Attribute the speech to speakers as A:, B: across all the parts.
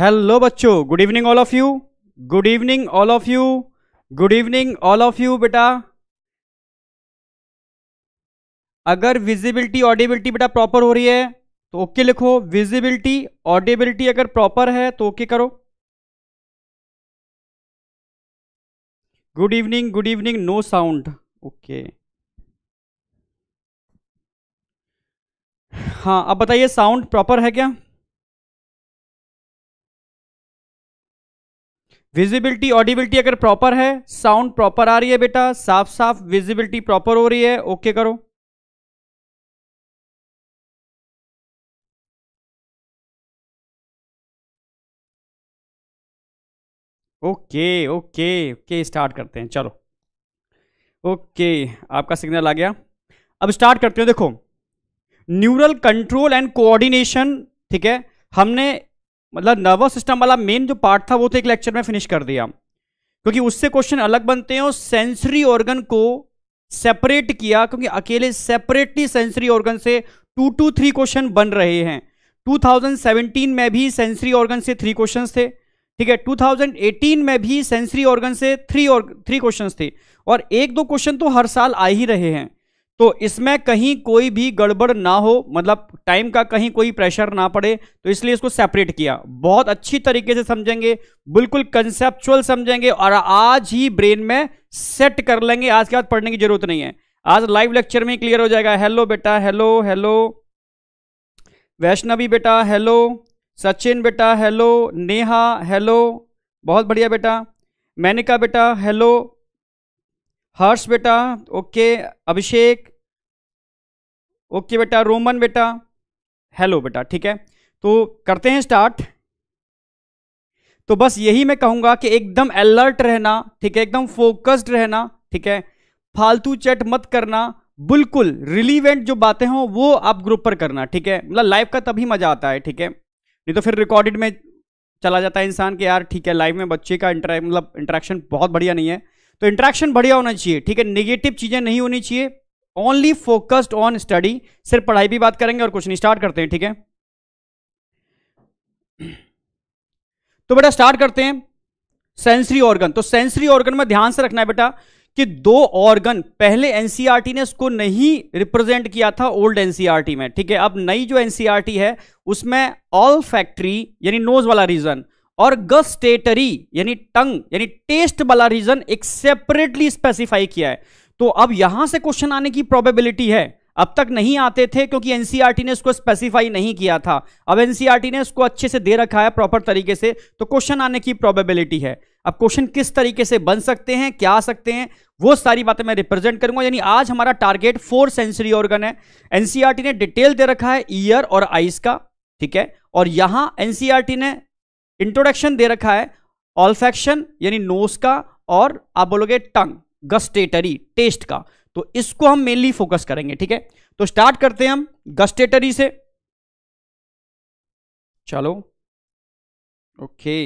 A: Hello बच्चों good evening all of you good evening all of you
B: good evening all of you बेटा अगर visibility audibility बेटा proper हो रही है तो ओके लिखो विजिबिलिटी ऑडिबिलिटी
A: अगर प्रॉपर है तो ओके करो good evening good evening no sound okay हाँ अब बताइए साउंड प्रॉपर है क्या विजिबिलिटी ऑडिबिलिटी अगर प्रॉपर है साउंड प्रॉपर आ रही है बेटा साफ साफ विजिबिलिटी प्रॉपर हो रही है ओके करो ओके ओके ओके स्टार्ट करते हैं चलो ओके आपका सिग्नल आ गया अब स्टार्ट करते हैं
B: देखो न्यूरल कंट्रोल एंड कोऑर्डिनेशन ठीक है हमने मतलब नर्वस सिस्टम वाला मेन जो पार्ट था वो तो एक लेक्चर में फिनिश कर दिया क्योंकि उससे क्वेश्चन अलग बनते हैं और सेंसरी ऑर्गन को सेपरेट किया क्योंकि अकेले सेपरेटली सेंसरी ऑर्गन से टू टू थ्री क्वेश्चन बन रहे हैं 2017 में भी सेंसरी ऑर्गन से थ्री क्वेश्चन थे ठीक है 2018 में भी सेंसरी ऑर्गन से थ्री और थ्री क्वेश्चन थे और एक दो क्वेश्चन तो हर साल आ ही रहे हैं तो इसमें कहीं कोई भी गड़बड़ ना हो मतलब टाइम का कहीं कोई प्रेशर ना पड़े तो इसलिए इसको सेपरेट किया बहुत अच्छी तरीके से समझेंगे बिल्कुल कंसेप्चुअल समझेंगे और आज ही ब्रेन में सेट कर लेंगे आज के बाद पढ़ने की जरूरत नहीं है आज लाइव लेक्चर में क्लियर हो जाएगा हेलो बेटा हेलो हेलो वैष्णवी बेटा हेलो सचिन बेटा हेलो नेहा हेलो बहुत बढ़िया बेटा मैनिका बेटा हेलो हर्ष बेटा ओके अभिषेक ओके बेटा रोमन बेटा हेलो बेटा ठीक है तो करते हैं स्टार्ट तो बस यही मैं कहूंगा कि एकदम अलर्ट रहना ठीक है एकदम फोकस्ड रहना ठीक है फालतू चैट मत करना बिल्कुल रिलीवेंट जो बातें हों वो आप ग्रुप पर करना ठीक है मतलब लाइव का तभी मजा आता है ठीक है नहीं तो फिर रिकॉर्डेड में चला जाता है इंसान कि यार ठीक है लाइव में बच्चे का इंटरेक्ट मतलब इंटरेक्शन बहुत बढ़िया नहीं है तो इंटरेक्शन बढ़िया होना चाहिए ठीक है निगेटिव चीज़ें नहीं होनी चाहिए ओनली फोकस्ड ऑन स्टडी सिर्फ पढ़ाई भी बात करेंगे और कुछ नहीं स्टार्ट करते हैं ठीक है तो बेटा स्टार्ट करते हैं सेंसरी ऑर्गन तो सेंसरी ऑर्गन में ध्यान से रखना है बेटा कि दो ऑर्गन पहले एनसीईआरटी e ने इसको नहीं रिप्रेजेंट किया था ओल्ड एनसीईआरटी e में ठीक है अब नई जो एनसीईआरटी e है उसमें ऑल फैक्ट्री यानी नोज वाला रीजन और गस्टेटरी यानी टंग यानी टेस्ट वाला रीजन एक सेपरेटली स्पेसिफाई किया है तो अब यहां से क्वेश्चन आने की प्रोबेबिलिटी है अब तक नहीं आते थे क्योंकि एनसीआरटी e ने इसको स्पेसिफाई नहीं किया था अब एनसीआरटी e ने इसको अच्छे से दे रखा है प्रॉपर तरीके से तो क्वेश्चन आने की प्रोबेबिलिटी है अब क्वेश्चन किस तरीके से बन सकते हैं क्या आ सकते हैं वो सारी बातें मैं रिप्रेजेंट करूंगा यानी आज हमारा टारगेट फोर सेंसरी ऑर्गन है एनसीआरटी e ने डिटेल दे रखा है ईयर और आइस का ठीक है और यहां एनसीआरटी ने इंट्रोडक्शन दे रखा है ऑल्फेक्शन यानी नोस का और आप बोलोगे टंग गस्टेटरी टेस्ट का तो इसको हम मेनली फोकस करेंगे ठीक है तो
A: स्टार्ट करते हैं हम गस्टेटरी से चलो ओके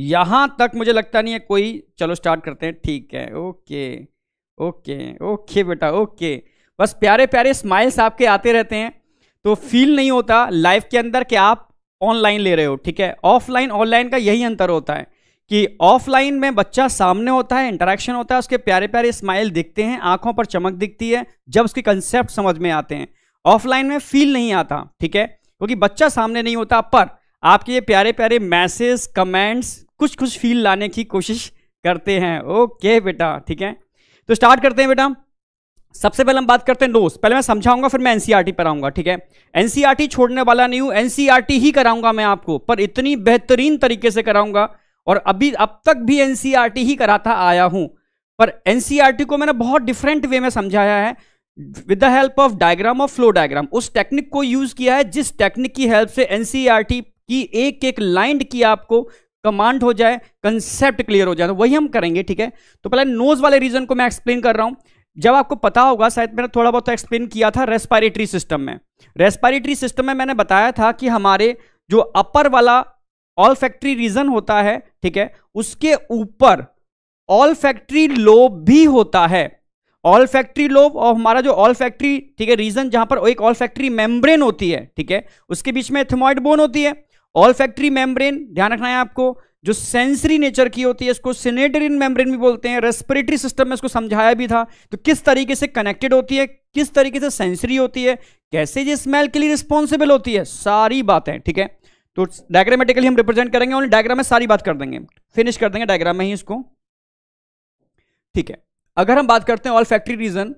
A: यहां तक मुझे लगता नहीं है कोई चलो स्टार्ट करते
B: हैं ठीक है ओके ओके ओके बेटा ओके बस प्यारे प्यारे स्माइल्स आपके आते रहते हैं तो फील नहीं होता लाइफ के अंदर कि आप ऑनलाइन ले रहे हो ठीक है ऑफलाइन ऑनलाइन का यही अंतर होता है कि ऑफलाइन में बच्चा सामने होता है इंटरेक्शन होता है उसके प्यारे प्यारे स्माइल दिखते हैं आंखों पर चमक दिखती है जब उसके कंसेप्ट समझ में आते हैं ऑफलाइन में फील नहीं आता ठीक है क्योंकि बच्चा सामने नहीं होता पर आपके ये प्यारे प्यारे मैसेज कमेंट्स कुछ कुछ फील लाने की कोशिश करते हैं ओके बेटा ठीक है तो स्टार्ट करते हैं बेटा सबसे पहले हम बात करते हैं नोट्स पहले मैं समझाऊंगा फिर मैं एनसीईआरटी e पर आऊंगा ठीक है एनसीईआरटी e छोड़ने वाला नहीं हूं एनसीईआरटी e ही कराऊंगा मैं आपको पर इतनी बेहतरीन तरीके से कराऊंगा और अभी अब तक भी एनसीईआरटी e ही कराता आया हूं पर एनसीईआरटी e को मैंने बहुत डिफरेंट वे में समझाया है with the help of diagram और फ्लो डायग्राम उस टेक्निक को यूज किया है जिस टेक्निक की हेल्प से एनसीईआरटी e की एक एक लाइन की आपको कमांड हो जाए कंसेप्ट क्लियर हो जाए तो वही हम करेंगे ठीक है तो पहले नोज वाले रीजन को मैं एक्सप्लेन कर रहा हूं जब आपको पता होगा शायद मैंने थोड़ा बहुत एक्सप्लेन तो किया था रेस्पायरेटरी सिस्टम में रेस्पायरेटरी सिस्टम में मैंने बताया था कि हमारे जो अपर वाला ऑल फैक्ट्री रीजन होता है ठीक है उसके ऊपर ऑल फैक्ट्री लोब भी होता है ऑल फैक्ट्री लोब और हमारा जो ऑल फैक्ट्री ठीक है रीजन जहां पर एक ऑल फैक्ट्री मेम्ब्रेन होती है ठीक है उसके बीच में थमोइड बोन होती है ऑल फैक्ट्री मेम्ब्रेन ध्यान रखना है आपको जो सेंसरी नेचर की होती है इसको सिनेटरिन मेम्ब्रेन भी बोलते हैं रेस्पिरेटरी सिस्टम में इसको समझाया भी था तो किस तरीके से कनेक्टेड होती है किस तरीके से सेंसरी होती है कैसे ये स्मेल के लिए रिस्पॉन्सिबल होती है सारी बातें ठीक है तो डायग्रामेटिकली हम रिप्रेजेंट करेंगे ओनली डायग्राम में सारी बात कर देंगे फिनिश कर देंगे डायग्राम में ही इसको
A: ठीक है अगर हम बात करते हैं olfactory region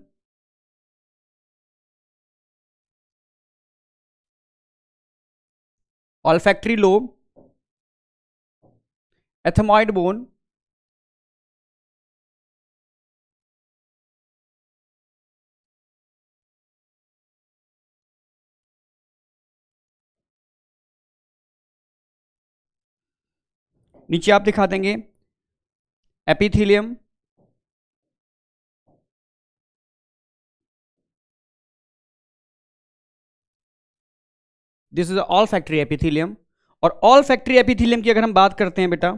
A: olfactory lobe ethmoid bone नीचे आप दिखा देंगे epithelium this is olfactory epithelium और
B: ऑल फैक्ट्री एपिथीलियम की अगर हम बात करते हैं बेटा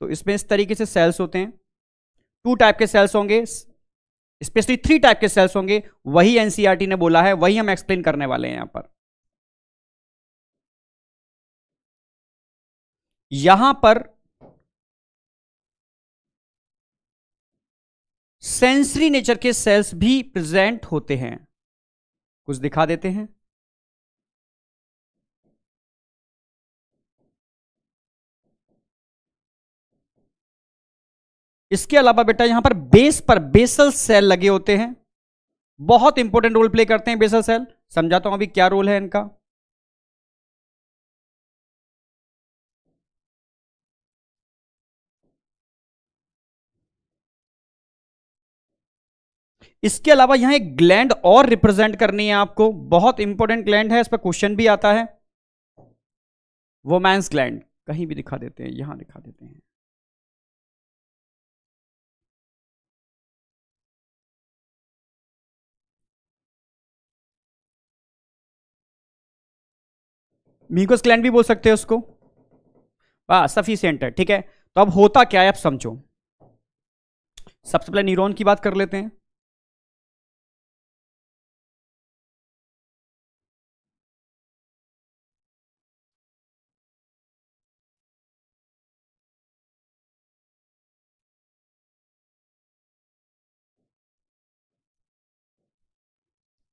B: तो इसमें इस तरीके से सेल्स होते हैं टू टाइप के सेल्स होंगे स्पेशली थ्री टाइप के सेल्स होंगे वही एनसीआरटी e ने
A: बोला है वही हम एक्सप्लेन करने वाले हैं यहां पर यहां पर सेंसरी नेचर के सेल्स भी प्रेजेंट होते हैं कुछ दिखा देते हैं इसके अलावा बेटा यहां पर बेस पर बेसल सेल लगे होते हैं बहुत इंपॉर्टेंट रोल प्ले
B: करते हैं बेसल सेल
A: समझाता हूं अभी क्या रोल है इनका इसके अलावा यहां एक ग्लैंड और रिप्रेजेंट करनी है आपको बहुत इंपॉर्टेंट ग्लैंड है इस पर क्वेश्चन भी आता है वोमैंस ग्लैंड कहीं भी दिखा देते हैं यहां दिखा देते हैं म्यूकस ग्लैंड भी बोल सकते हैं उसको सफी हाँ, सेंटर है ठीक है तो अब होता क्या है आप समझो सबसे पहले न्यूरॉन की बात कर लेते हैं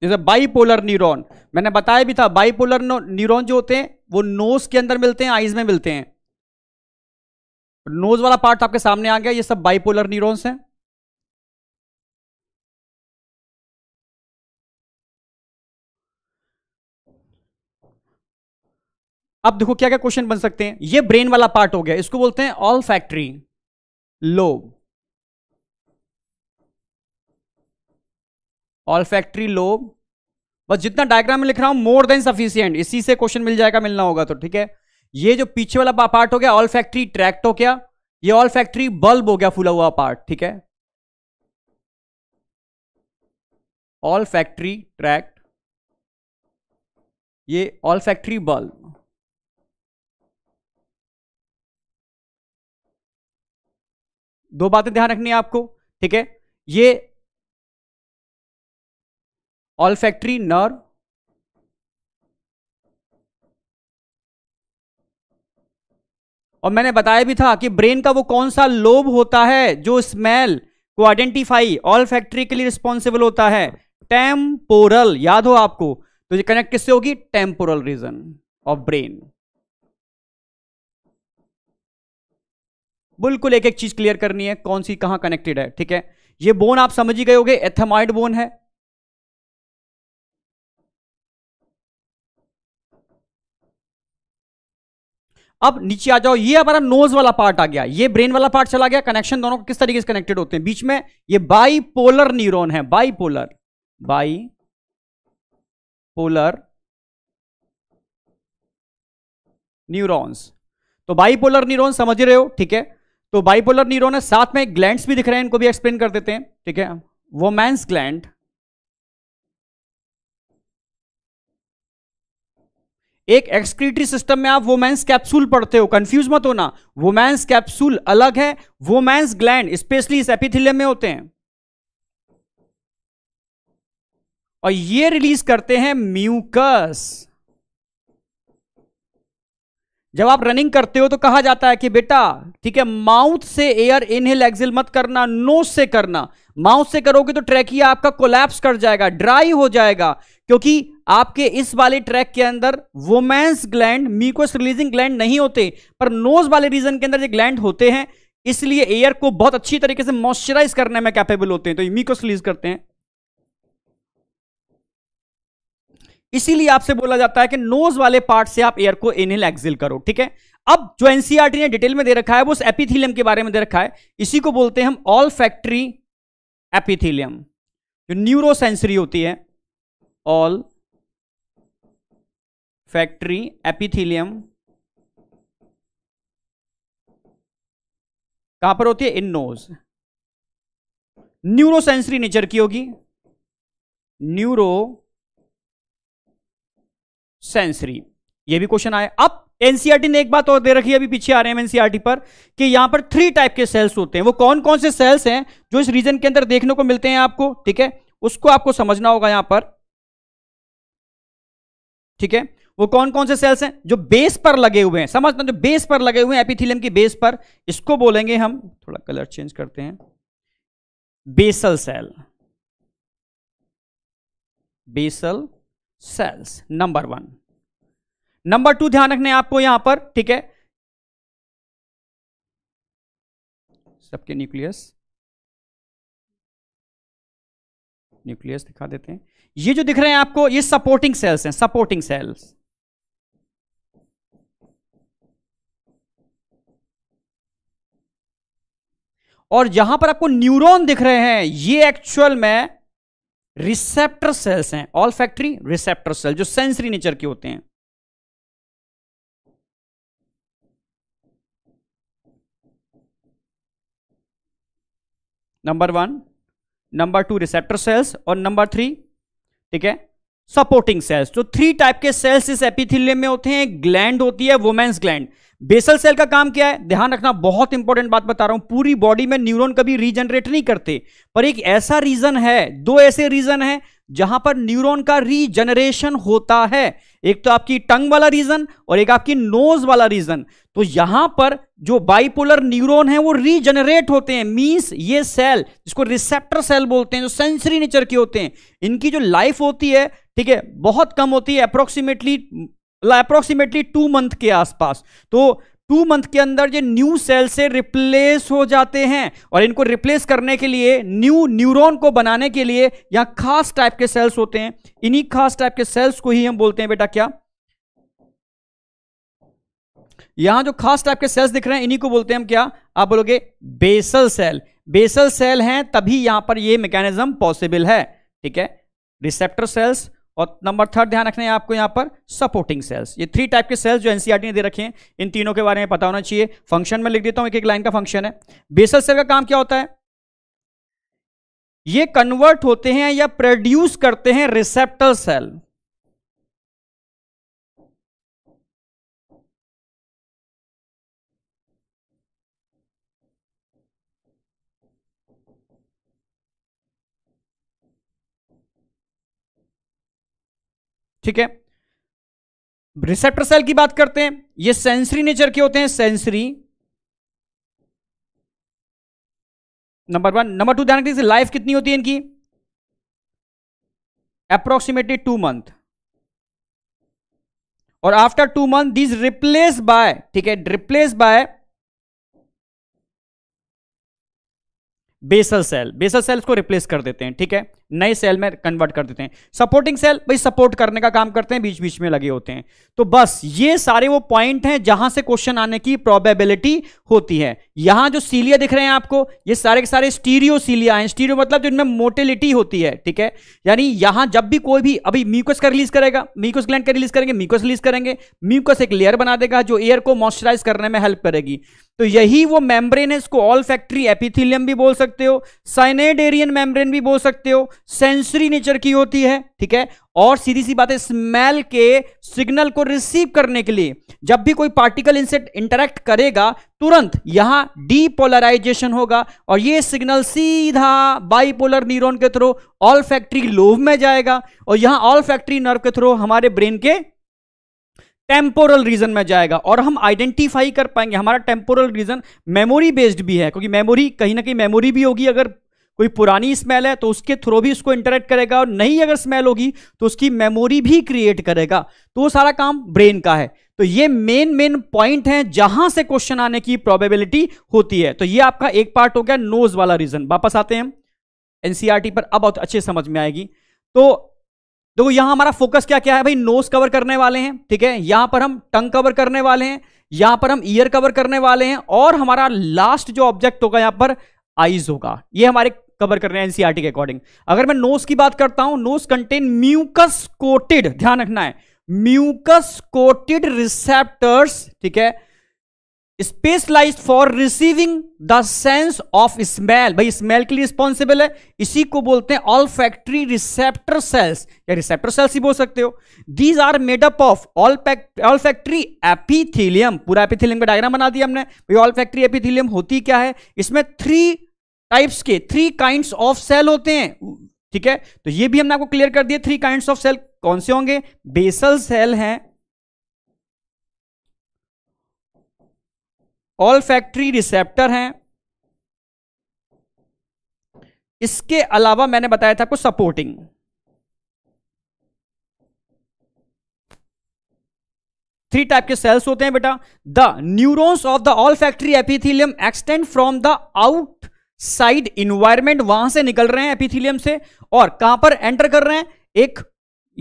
A: जैसे बाईपोलर न्यूरॉन मैंने बताया भी था बाईपोलर न्यूरॉन जो होते हैं वो नोज के अंदर मिलते हैं आइज में मिलते हैं नोज वाला पार्ट तो आपके सामने आ गया ये सब बाईपोलर न्यूरॉन्स हैं अब देखो क्या क्या क्वेश्चन
B: बन सकते हैं ये ब्रेन वाला पार्ट हो गया इसको बोलते हैं olfactory lobe olfactory lobe बस जितना डायग्राम में लिख रहा हूं मोर देन सफिशियंट इसी से क्वेश्चन मिल जाएगा मिलना होगा तो ठीक है ये जो पीछे वाला पार्ट हो गया ऑल फैक्ट्री ट्रैक्ट हो गया ये ऑल फैक्ट्री बल्ब हो गया फूला हुआ पार्ट
A: ठीक है ऑल फैक्ट्री ट्रैक्ट ये ऑल फैक्ट्री बल्ब दो बातें ध्यान रखनी है आपको ठीक है ये फैक्ट्री नर
B: और मैंने बताया भी था कि ब्रेन का वो कौन सा लोब होता है जो स्मेल को आइडेंटिफाई ऑल फैक्ट्री के लिए रिस्पॉन्सिबल होता है टेम्पोरल याद हो आपको तो ये कनेक्ट किससे होगी टेम्पोरल रीजन ऑफ ब्रेन बिल्कुल एक एक चीज क्लियर करनी है कौन सी कहां
A: कनेक्टेड है ठीक है ये बोन आप समझ ही गए होगे एथेमाइड बोन है
B: अब नीचे आ जाओ ये हमारा नोज वाला पार्ट आ गया ये ब्रेन वाला पार्ट चला गया कनेक्शन दोनों किस तरीके से
A: कनेक्टेड होते हैं बीच में ये बाईपोलर न्यूरोन है बाईपोलर बाई पोलर
B: न्यूरॉन्स तो बाईपोलर न्यूरॉन समझ रहे हो ठीक है तो बाईपोलर न्यूरॉन है साथ में ग्लैंड्स भी दिख रहे हैं इनको भी एक्सप्लेन कर देते हैं ठीक है वोमैंस ग्लैंड एक एक्सक्रीटरी सिस्टम में आप वोमेंस कैप्सूल पढ़ते हो कंफ्यूज मत होना वोमेंस कैप्सूल अलग है वोमेंस ग्लैंड स्पेशली इस एपिथिलियम में होते हैं और ये रिलीज करते हैं म्यूकस जब आप रनिंग करते हो तो कहा जाता है कि बेटा ठीक है माउथ से एयर इनहेल एक्सिल मत करना नोज से करना माउथ से करोगे तो ट्रैकिया आपका कोलैप्स कर जाएगा ड्राई हो जाएगा क्योंकि आपके इस वाले ट्रैक के अंदर Bowman's gland mucus releasing gland नहीं होते पर नोज वाले रीजन के अंदर ये ग्लैंड होते हैं इसलिए एयर को बहुत अच्छी तरीके से मॉइस्चराइज करने में कैपेबल होते हैं तो मीकोस रिलीज करते हैं इसीलिए आपसे बोला जाता है कि नोज वाले पार्ट से आप एयर को एनहेल एक्सिल करो ठीक है अब जो एनसीआरटी e ने डिटेल में दे रखा है वो उस एपिथीलियम के बारे में दे रखा है इसी को बोलते हैं हम ऑल फैक्ट्री एपिथीलियम जो न्यूरोसेंसरी होती है ऑल फैक्ट्री एपिथीलियम कहां पर होती है इन नोज न्यूरोसेंसरी नेचर की होगी न्यूरो सेंसरी ये भी क्वेश्चन आया अब एनसीआरटी ने एक बात और दे रखी है अभी पीछे आ रहे हैं एनसीआरटी पर कि यहां पर थ्री टाइप के सेल्स होते हैं वो कौन कौन से सेल्स हैं जो इस रीजन के अंदर देखने को मिलते हैं आपको ठीक है उसको आपको समझना होगा यहां पर ठीक है वो कौन कौन से सेल्स हैं जो बेस पर लगे हुए हैं समझना जो बेस पर लगे हुए हैं एपिथिलियम की बेस पर इसको बोलेंगे हम थोड़ा कलर चेंज करते हैं basal cell basal cells number one number two ध्यान रखने आपको यहां पर ठीक
A: है सबके न्यूक्लियस न्यूक्लियस दिखा देते हैं ये जो दिख रहे हैं आपको ये सपोर्टिंग सेल्स हैं सपोर्टिंग सेल्स
B: और जहां पर आपको न्यूरॉन दिख रहे हैं ये एक्चुअल में रिसेप्टर सेल्स हैं ऑल
A: फैक्ट्री रिसेप्टर सेल जो सेंसरी नेचर के होते हैं
B: number one number two receptor cells और नंबर थ्री ठीक है सपोर्टिंग सेल्स तो थ्री टाइप के सेल्स इस एपिथिलियम में होते हैं ग्लैंड होती है वुमेन्स ग्लैंड बेसल सेल का काम क्या है ध्यान रखना बहुत इंपॉर्टेंट बात बता रहा हूं पूरी बॉडी में न्यूरॉन कभी रीजनरेट नहीं करते पर एक ऐसा रीजन है दो ऐसे रीजन है जहां पर न्यूरॉन का रीजनरेशन होता है एक तो आपकी टंग वाला रीजन और एक आपकी नोज वाला रीजन तो यहां पर जो बाइपोलर न्यूरॉन है वो रीजनरेट होते हैं मींस ये सेल जिसको रिसेप्टर सेल बोलते हैं जो सेंसरी नेचर के होते हैं इनकी जो लाइफ होती है ठीक है बहुत कम होती है अप्रोक्सीमेटली अप्रोक्सीमेटली टू मंथ के आसपास तो टू मंथ के अंदर ये न्यू सेल से रिप्लेस हो जाते हैं और इनको रिप्लेस करने के लिए न्यू न्यूरॉन को बनाने के लिए यहां खास टाइप के सेल्स होते हैं इन्हीं खास टाइप के सेल्स को ही हम बोलते हैं बेटा क्या यहां जो खास टाइप के सेल्स दिख रहे हैं इन्हीं को बोलते हैं हम क्या आप बोलोगे बेसल सेल बेसल सेल हैं तभी यहां पर ये मैकेनिज्म पॉसिबल है ठीक है रिसेप्टर सेल्स और नंबर थर्ड ध्यान रखना है आपको यहाँ पर सपोर्टिंग सेल्स ये थ्री टाइप के सेल्स जो एनसीआर e ने दे रखे हैं इन तीनों के बारे में पता होना चाहिए फंक्शन में लिख देता हूँ एक एक लाइन का फंक्शन है बेसल सेल का काम क्या होता है
A: ये कन्वर्ट होते हैं या प्रोड्यूस करते हैं रिसेप्टर सेल ठीक है रिसेप्टर सेल की बात करते हैं ये सेंसरी नेचर के होते हैं sensory
B: number one number two ध्यान से लाइफ कितनी होती है इनकी अप्रोक्सीमेटली
A: टू मंथ और after two month these replace by ठीक है replace by
B: basal cell basal cells को रिप्लेस कर देते हैं ठीक है नए सेल में कन्वर्ट कर देते हैं सपोर्टिंग सेल भाई सपोर्ट करने का काम करते हैं बीच बीच में लगे होते हैं तो बस ये सारे वो पॉइंट हैं जहां से क्वेश्चन आने की प्रोबेबिलिटी होती है यहां जो सीलिया दिख रहे हैं आपको ये सारे के सारे स्टीरियो सीलिया हैं स्टीरियो मतलब जो इनमें मोटिलिटी होती है ठीक है यानी यहां जब भी कोई भी अभी म्यूकस का रिलीज करेगा म्यूकस ग्लैंड का रिलीज करेंगे म्यूकस रिलीज करेंगे म्यूकस एक लेयर बना देगा जो एयर को मॉइस्चराइज करने में हेल्प करेगी तो यही वो मेम्ब्रेन है इसको ऑल फैक्ट्री एपिथिलियम भी बोल सकते हो साइनेडेरियन मेम्ब्रेन भी बोल सकते हो सेंसरी नेचर की होती है ठीक है और सीधी सी बात है स्मेल के सिग्नल को रिसीव करने के लिए जब भी कोई पार्टिकल इनसे इंटरेक्ट करेगा तुरंत यहां डीपोलराइजेशन होगा और यह सिग्नल सीधा बाइपोलर न्यूरॉन के थ्रू ऑल फैक्ट्री लोव में जाएगा और यहां ऑल फैक्ट्री नर्व के थ्रू हमारे ब्रेन के टेम्पोरल रीजन में जाएगा और हम आइडेंटिफाई कर पाएंगे हमारा टेम्पोरल रीजन मेमोरी बेस्ड भी है क्योंकि मेमोरी कहीं ना कहीं मेमोरी भी होगी अगर कोई पुरानी स्मेल है तो उसके थ्रू भी उसको इंटरेक्ट करेगा और नहीं अगर स्मेल होगी तो उसकी मेमोरी भी क्रिएट करेगा तो वो सारा काम ब्रेन का है तो ये मेन मेन पॉइंट है जहां से क्वेश्चन आने की प्रोबेबिलिटी होती है तो ये आपका एक पार्ट हो गया नोज वाला रीजन वापस आते हैं एनसीआरटी e पर अब बहुत अच्छे समझ में आएगी तो देखो तो यहां हमारा फोकस क्या क्या है भाई नोज कवर करने वाले हैं ठीक है यहां पर हम टंग कवर करने वाले हैं यहां पर हम ईयर कवर करने वाले हैं और हमारा लास्ट जो ऑब्जेक्ट होगा यहां पर आइज होगा ये हमारे कवर कर रहे हैं एनसीआरटी e के अकॉर्डिंग अगर मैं नोस की बात करता हूं नोस कंटेन म्यूकस कोटेड ध्यान रखना है म्यूकस कोटेड रिसेप्टर्स ठीक है specialise for receiving the sense of smell भाई स्मेल के लिए रिस्पॉन्सिबल है इसी को बोलते हैं ऑल फैक्ट्री रिसेप्टर सेल्स या रिसेप्टर सेल्स ही बोल सकते हो these are made up of all olfactory epithelium पूरा एपीथिलियम का डायग्राम बना दिया हमने भाई ऑल फैक्ट्री एपीथिलियम होती क्या है इसमें थ्री टाइप्स के थ्री काइंड ऑफ सेल होते हैं ठीक है तो ये भी हमने आपको क्लियर कर दिया थ्री काइंड ऑफ सेल कौन से होंगे बेसल सेल हैं ऑल फैक्ट्री रिसेप्टर हैं इसके अलावा मैंने बताया था आपको सपोर्टिंग थ्री टाइप के सेल्स होते हैं बेटा the neurons of the olfactory epithelium extend from the outside environment वहां से निकल रहे हैं एपिथीलियम से और कहां पर एंटर कर रहे हैं एक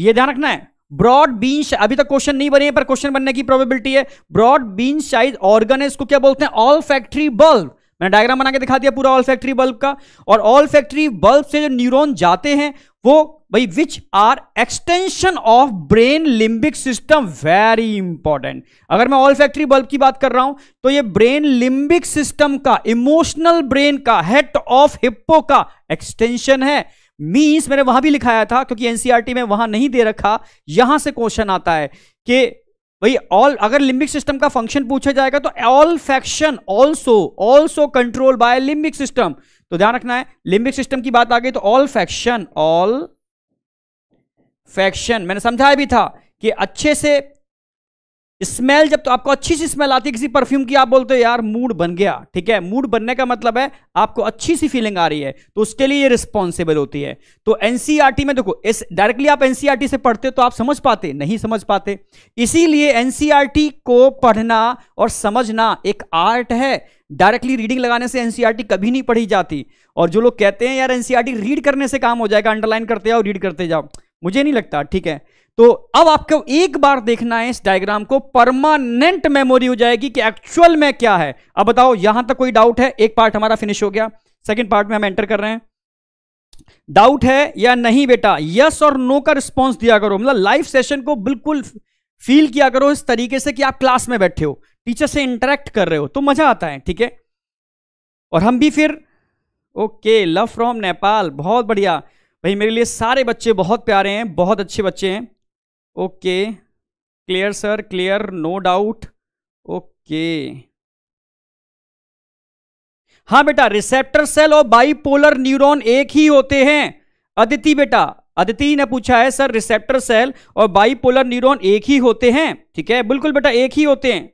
B: ये ध्यान रखना है ब्रॉड बीन अभी तक क्वेश्चन नहीं बने पर क्वेश्चन बनने की प्रोबेबिलिटी है ब्रॉड बीन साइज ऑर्गन इसको क्या बोलते हैं ऑल फैक्ट्री बल्ब मैंने डायग्राम बना के दिखा दिया पूरा ऑल फैक्ट्री बल्ब का और ऑल फैक्ट्री बल्ब से जो न्यूरोन जाते हैं वो भाई which are extension of brain limbic system very important अगर मैं ऑल फैक्ट्री बल्ब की बात कर रहा हूं तो ये ब्रेन लिम्बिक सिस्टम का इमोशनल ब्रेन का हेड ऑफ हिप्पो का एक्सटेंशन है मीन्स मैंने वहां भी लिखाया था क्योंकि एनसीईआरटी e में वहां नहीं दे रखा यहां से क्वेश्चन आता है कि भाई ऑल अगर लिम्बिक सिस्टम का फंक्शन पूछा जाएगा तो olfaction also also control by limbic system तो ध्यान रखना है लिम्बिक सिस्टम की बात आ गई तो ऑल फैक्शन ऑल फैक्शन मैंने समझाया भी था कि अच्छे से स्मेल जब तो आपको अच्छी सी स्मेल आती है किसी परफ्यूम की आप बोलते हो यार मूड बन गया ठीक है मूड बनने का मतलब है आपको अच्छी सी फीलिंग आ रही है तो उसके लिए ये रिस्पॉन्सिबल होती है तो एनसीईआरटी e में देखो इस डायरेक्टली आप एनसीईआरटी e से पढ़ते हो तो आप समझ पाते नहीं समझ पाते इसीलिए एनसीईआरटी e को पढ़ना और समझना एक आर्ट है डायरेक्टली रीडिंग लगाने से एनसीईआरटी कभी नहीं पढ़ी जाती और जो लोग कहते हैं यार एनसीईआरटी रीड करने से काम हो जाएगा अंडरलाइन करते जाओ रीड करते जाओ मुझे नहीं लगता ठीक है तो अब आपको एक बार देखना है इस डायग्राम को परमानेंट मेमोरी हो जाएगी कि एक्चुअल में क्या है अब बताओ यहां तक कोई डाउट है एक पार्ट हमारा फिनिश हो गया सेकेंड पार्ट में हम एंटर कर रहे हैं डाउट है या नहीं बेटा यस और नो का रिस्पॉन्स दिया करो मतलब लाइव सेशन को बिल्कुल फील किया करो इस तरीके से कि आप क्लास में बैठे हो टीचर से इंटरेक्ट कर रहे हो तो मजा आता है ठीक है और हम भी फिर ओके लव फ्रॉम नेपाल बहुत बढ़िया भाई मेरे लिए सारे बच्चे बहुत प्यारे हैं बहुत अच्छे बच्चे हैं okay clear sir clear no doubt okay हाँ बेटा रिसेप्टर सेल और बाइपोलर न्यूरॉन एक ही होते हैं अदिति बेटा अदिति ने पूछा है सर रिसेप्टर सेल और बाइपोलर न्यूरॉन एक ही होते हैं ठीक है बिल्कुल बेटा एक ही होते हैं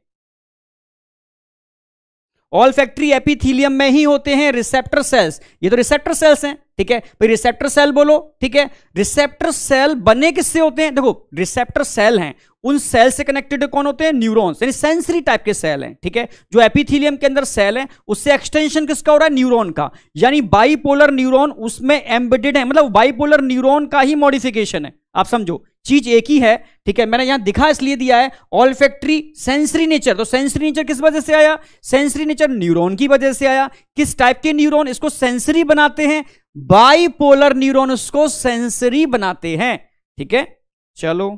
B: ऑल फैक्ट्री एपिथीलियम में ही होते हैं रिसेप्टर सेल्स ये तो रिसेप्टर सेल्स हैं ठीक है भाई रिसेप्टर सेल बोलो ठीक है रिसेप्टर सेल बने किससे होते हैं देखो रिसेप्टर सेल हैं उन सेल से कनेक्टेड कौन होते हैं न्यूरॉन्स यानी सेंसरी टाइप के सेल हैं ठीक है जो एपिथीलियम के अंदर सेल हैं उससे एक्सटेंशन किसका हो रहा है न्यूरॉन का यानी बाईपोलर न्यूरोन उसमें एम्बेडेड है मतलब बाईपोलर न्यूरोन का ही मॉडिफिकेशन है आप समझो चीज एक ही है ठीक है मैंने यहां दिखा इसलिए दिया है ऑल फैक्ट्री सेंसरी नेचर तो सेंसरी नेचर किस वजह से आया सेंसरी नेचर न्यूरॉन की वजह से आया किस टाइप के न्यूरॉन इसको सेंसरी बनाते हैं बाईपोलर न्यूरॉन्स को सेंसरी बनाते हैं ठीक है चलो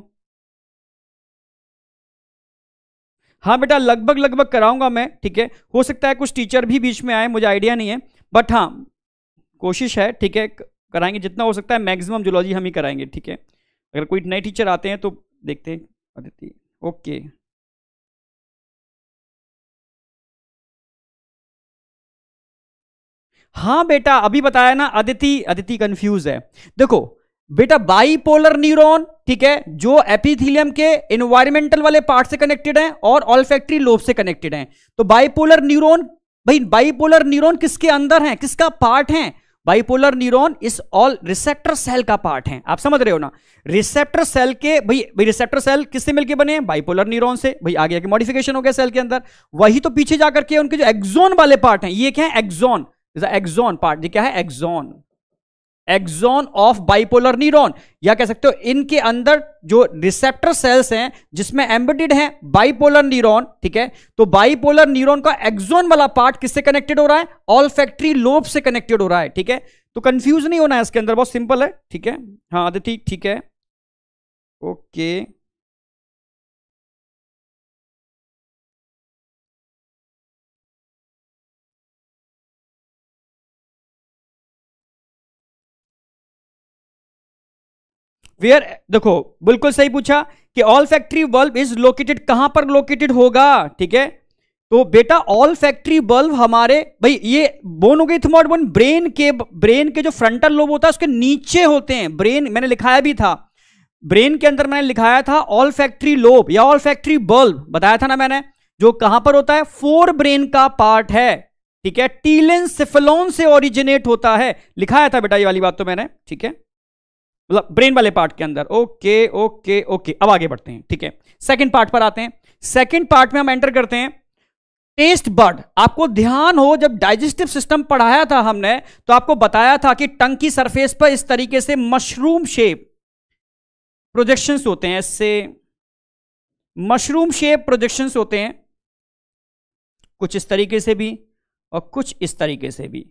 B: हाँ बेटा लगभग लगभग कराऊंगा मैं ठीक है हो सकता है कुछ टीचर भी बीच में आए मुझे आइडिया नहीं है बट हाँ कोशिश है ठीक है कराएंगे जितना हो सकता है मैक्सिमम जुलॉजी हम ही कराएंगे ठीक है अगर कोई
A: नए टीचर आते हैं तो देखते हैं ओके हाँ बेटा अभी बताया ना अदिति अदिति कंफ्यूज है देखो बेटा बाईपोलर न्यूरॉन
B: ठीक है जो एपिथीलियम के एनवायरमेंटल वाले पार्ट से कनेक्टेड हैं और ऑलफेक्ट्री लोब से कनेक्टेड हैं तो बाईपोलर न्यूरॉन भाई बाईपोलर न्यूरॉन किसके अंदर हैं किसका पार्ट है बाइपोलर न्यूरॉन इस ऑल रिसेप्टर सेल का पार्ट है आप समझ रहे हो ना रिसेप्टर सेल के भाई भाई रिसेप्टर सेल किससे मिलके बने हैं बाइपोलर न्यूरॉन से भाई आगे आगे मॉडिफिकेशन हो गया सेल के अंदर वही तो पीछे जाकर के उनके जो एक्जोन वाले पार्ट हैं ये क्या है एक्जोन एक्सोन पार्ट ये क्या है axon axon of bipolar neuron या कह सकते हो इनके अंदर जो रिसेप्टर सेल्स हैं जिसमें एम्बेडेड हैं बाइपोलर न्यूरॉन ठीक है तो बाइपोलर न्यूरॉन का एक्सोन वाला पार्ट किससे कनेक्टेड हो रहा है ऑल फैक्ट्री लोब से कनेक्टेड हो रहा है
A: ठीक है तो कंफ्यूज नहीं होना है इसके अंदर बहुत सिंपल है ठीक है हाँ अदिति ठीक है ओके okay. वेयर देखो बिल्कुल सही पूछा कि olfactory bulb is located कहां पर लोकेटेड होगा ठीक है
B: तो बेटा ऑल फैक्ट्री बल्ब हमारे भाई ये बोन हो गई बोन ब्रेन के ब्रेन के जो फ्रंटल लोब होता है उसके नीचे होते हैं ब्रेन मैंने लिखाया भी था ब्रेन के अंदर मैंने लिखाया था ऑल फैक्ट्री लोब या ऑल फैक्ट्री बल्ब बताया था ना मैंने जो कहां पर होता है फोर ब्रेन का पार्ट है ठीक है टीलेन सिफलोन से ओरिजिनेट होता है लिखाया था बेटा ये वाली बात तो मैंने ठीक है मतलब ब्रेन वाले पार्ट के अंदर ओके ओके ओके अब आगे बढ़ते हैं ठीक है सेकंड पार्ट पर आते हैं सेकंड पार्ट में हम एंटर करते हैं टेस्ट बर्ड आपको ध्यान हो जब डाइजेस्टिव सिस्टम पढ़ाया था हमने तो आपको बताया था कि टंग की सरफेस पर इस तरीके से मशरूम शेप प्रोजेक्शंस होते हैं इससे मशरूम शेप प्रोजेक्शंस होते हैं कुछ इस तरीके से भी और कुछ इस तरीके से भी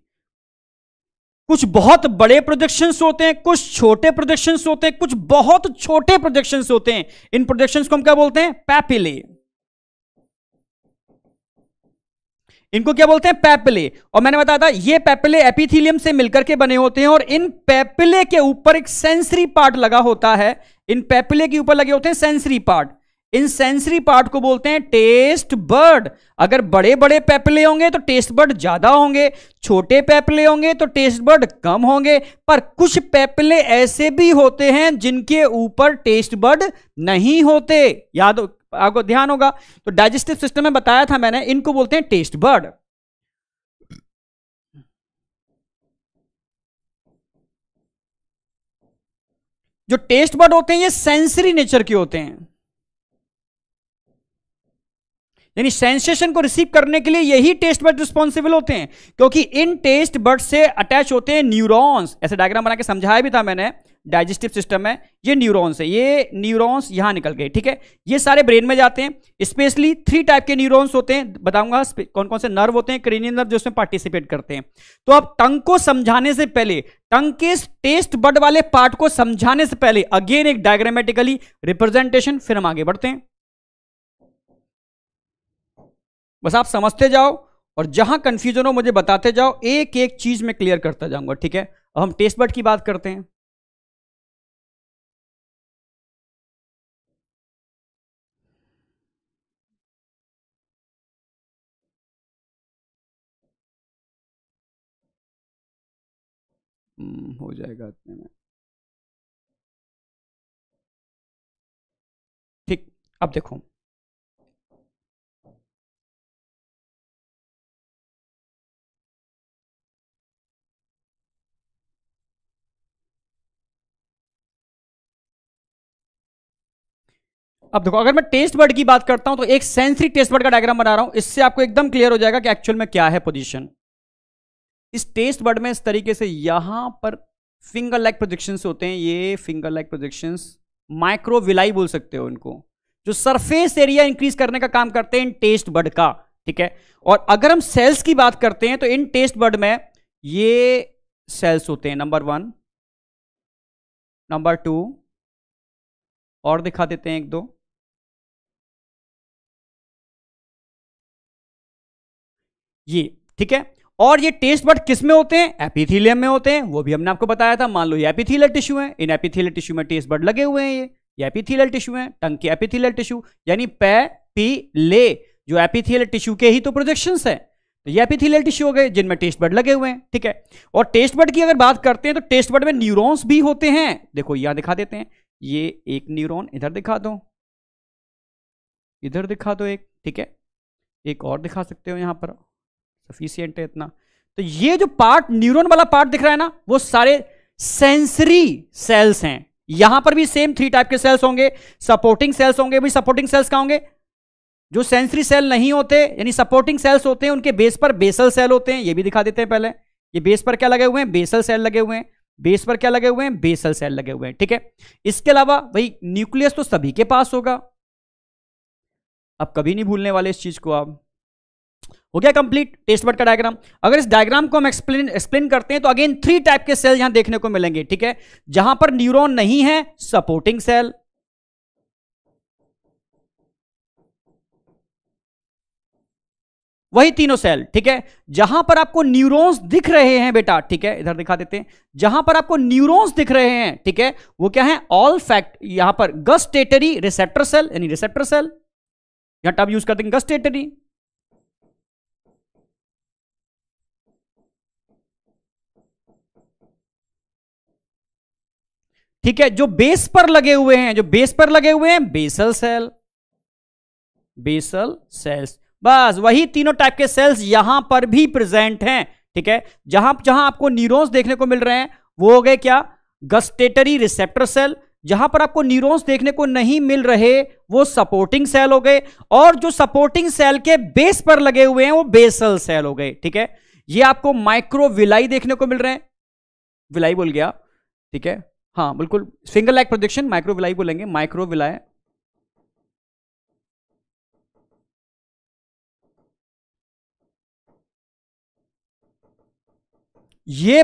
B: कुछ बहुत बड़े प्रोजेक्शंस होते हैं कुछ छोटे प्रोजेक्शंस होते हैं कुछ बहुत छोटे प्रोजेक्शंस होते हैं इन प्रोजेक्शंस को हम क्या बोलते हैं पैपिले इनको क्या बोलते हैं पैपिले और मैंने बताया था ये पैपिले एपिथीलियम से मिलकर के बने होते हैं और इन पैपिले के ऊपर एक सेंसरी पार्ट लगा होता है इन पैपिले के ऊपर लगे होते हैं सेंसरी पार्ट इन सेंसरी पार्ट को बोलते हैं टेस्ट बर्ड अगर बड़े बड़े पेपले होंगे तो टेस्ट बर्ड ज्यादा होंगे छोटे पेपले होंगे तो टेस्ट बर्ड कम होंगे पर कुछ पेपले ऐसे भी होते हैं जिनके ऊपर टेस्ट बर्ड नहीं होते याद आपको ध्यान होगा तो डाइजेस्टिव सिस्टम में बताया था
A: मैंने इनको बोलते हैं टेस्ट बर्ड जो टेस्ट बर्ड होते हैं ये
B: सेंसरी नेचर के होते हैं यानी सेंसेशन को रिसीव करने के लिए यही टेस्ट बर्ड रिस्पॉन्सिबल होते हैं क्योंकि इन टेस्ट बर्ड से अटैच होते हैं न्यूरॉन्स ऐसे डायग्राम बना के समझाया भी था मैंने डाइजेस्टिव सिस्टम है ये न्यूरॉन्स है ये न्यूरॉन्स यहां निकल गए ठीक है ये सारे ब्रेन में जाते हैं स्पेशली थ्री टाइप के न्यूरॉन्स होते हैं बताऊंगा कौन कौन से नर्व होते हैं क्रेनियन नर्व जो उसमें पार्टिसिपेट करते हैं तो अब टंग को समझाने से पहले टंग के टेस्ट बड वाले पार्ट को समझाने से पहले अगेन एक डायग्रामेटिकली रिप्रेजेंटेशन फिर हम आगे बढ़ते हैं बस आप समझते जाओ और जहां कंफ्यूजन हो मुझे बताते जाओ एक एक चीज में क्लियर करता
A: जाऊंगा ठीक है अब हम टेस्ट बर्ड की बात करते हैं हम्म, हो जाएगा इतने में ठीक अब देखो अब देखो अगर मैं टेस्ट बर्ड की बात करता हूं तो एक सेंसरी टेस्ट बर्ड का डायग्राम बना रहा हूं
B: इससे आपको एकदम क्लियर हो जाएगा कि एक्चुअल में क्या है पोजीशन इस टेस्ट बर्ड में इस तरीके से यहां पर फिंगर लाइक प्रोजेक्शन होते हैं ये फिंगर लाइक प्रोजेक्शन माइक्रोविलाई बोल सकते हो उनको जो सरफेस एरिया इंक्रीज करने का काम करते हैं इन टेस्ट बर्ड का ठीक है और अगर हम सेल्स की बात करते हैं तो इन टेस्ट बर्ड में ये
A: सेल्स होते हैं नंबर वन नंबर टू और दिखा देते हैं एक दो ये ठीक है और ये टेस्ट बट किस में होते हैं एपिथीलियम
B: में होते हैं वो भी हमने आपको बताया था मान लो ये एपिथीलियल टिश्यू है इन एपिथीलियल टिश्यू में टेस्ट बट लगे हुए हैं ये ये टिश्यू है टंग के एपिथीलियल टिश्यू यानी पे पी ले जो एपिथीलियल टिश्यू के ही तो प्रोजेक्शन है तो ये एपिथीलियल टिश्यू हो गए जिनमें टेस्ट बड लगे हुए हैं ठीक है और टेस्ट बड की अगर बात करते हैं तो टेस्ट बड में न्यूरॉन्स भी होते हैं देखो यहां दिखा देते हैं ये एक न्यूरॉन इधर दिखा दो इधर दिखा दो एक ठीक है एक और दिखा सकते हो यहां पर सफिशियंट है इतना तो ये जो पार्ट न्यूरॉन वाला पार्ट दिख रहा है ना वो सारे सेंसरी सेल्स हैं यहां पर भी सेम थ्री टाइप के सेल्स होंगे सपोर्टिंग सेल्स होंगे भी सपोर्टिंग सेल्स का होंगे जो सेंसरी सेल नहीं होते यानी सपोर्टिंग सेल्स होते हैं उनके बेस पर बेसल सेल होते हैं ये भी दिखा देते हैं पहले ये बेस पर क्या लगे हुए हैं बेसल सेल लगे हुए हैं बेस पर क्या लगे हुए हैं बेसल सेल लगे हुए हैं ठीक है इसके अलावा भाई न्यूक्लियस तो सभी के पास होगा अब कभी नहीं भूलने वाले इस चीज को आप हो गया कंप्लीट टेस्ट बर्ड का डायग्राम अगर इस डायग्राम को हम एक्सप्लेन एक्सप्लेन करते हैं तो अगेन थ्री टाइप के सेल यहां देखने को मिलेंगे ठीक है जहां पर न्यूरॉन नहीं है सपोर्टिंग सेल वही तीनों सेल ठीक है जहां पर आपको न्यूरॉन्स दिख रहे हैं बेटा ठीक है इधर दिखा देते हैं जहां पर आपको न्यूरॉन्स दिख रहे हैं ठीक है वो क्या है ऑल फैक्ट यहां पर गस्टेटरी रिसेप्टर सेल यानी रिसेप्टर सेल यहां टब यूज करते हैं गस्टेटरी
A: ठीक है जो बेस पर लगे हुए हैं जो
B: बेस पर लगे हुए हैं बेसल सेल बेसल सेल्स बस वही तीनों टाइप के सेल्स यहां पर भी प्रेजेंट हैं ठीक है जहां जहां आपको न्यूरॉन्स देखने को मिल रहे हैं वो हो गए क्या गस्टेटरी रिसेप्टर सेल जहां पर आपको न्यूरॉन्स देखने को नहीं मिल रहे वो सपोर्टिंग सेल हो गए और जो सपोर्टिंग सेल के बेस पर लगे हुए हैं वो बेसल सेल हो गए ठीक है ये आपको माइक्रोविलाई देखने को मिल रहे हैं
A: विलाई बोल गया ठीक है हाँ बिल्कुल सिंगल लैग प्रोजेक्शन माइक्रोविलाई बोलेंगे माइक्रोविलाय ये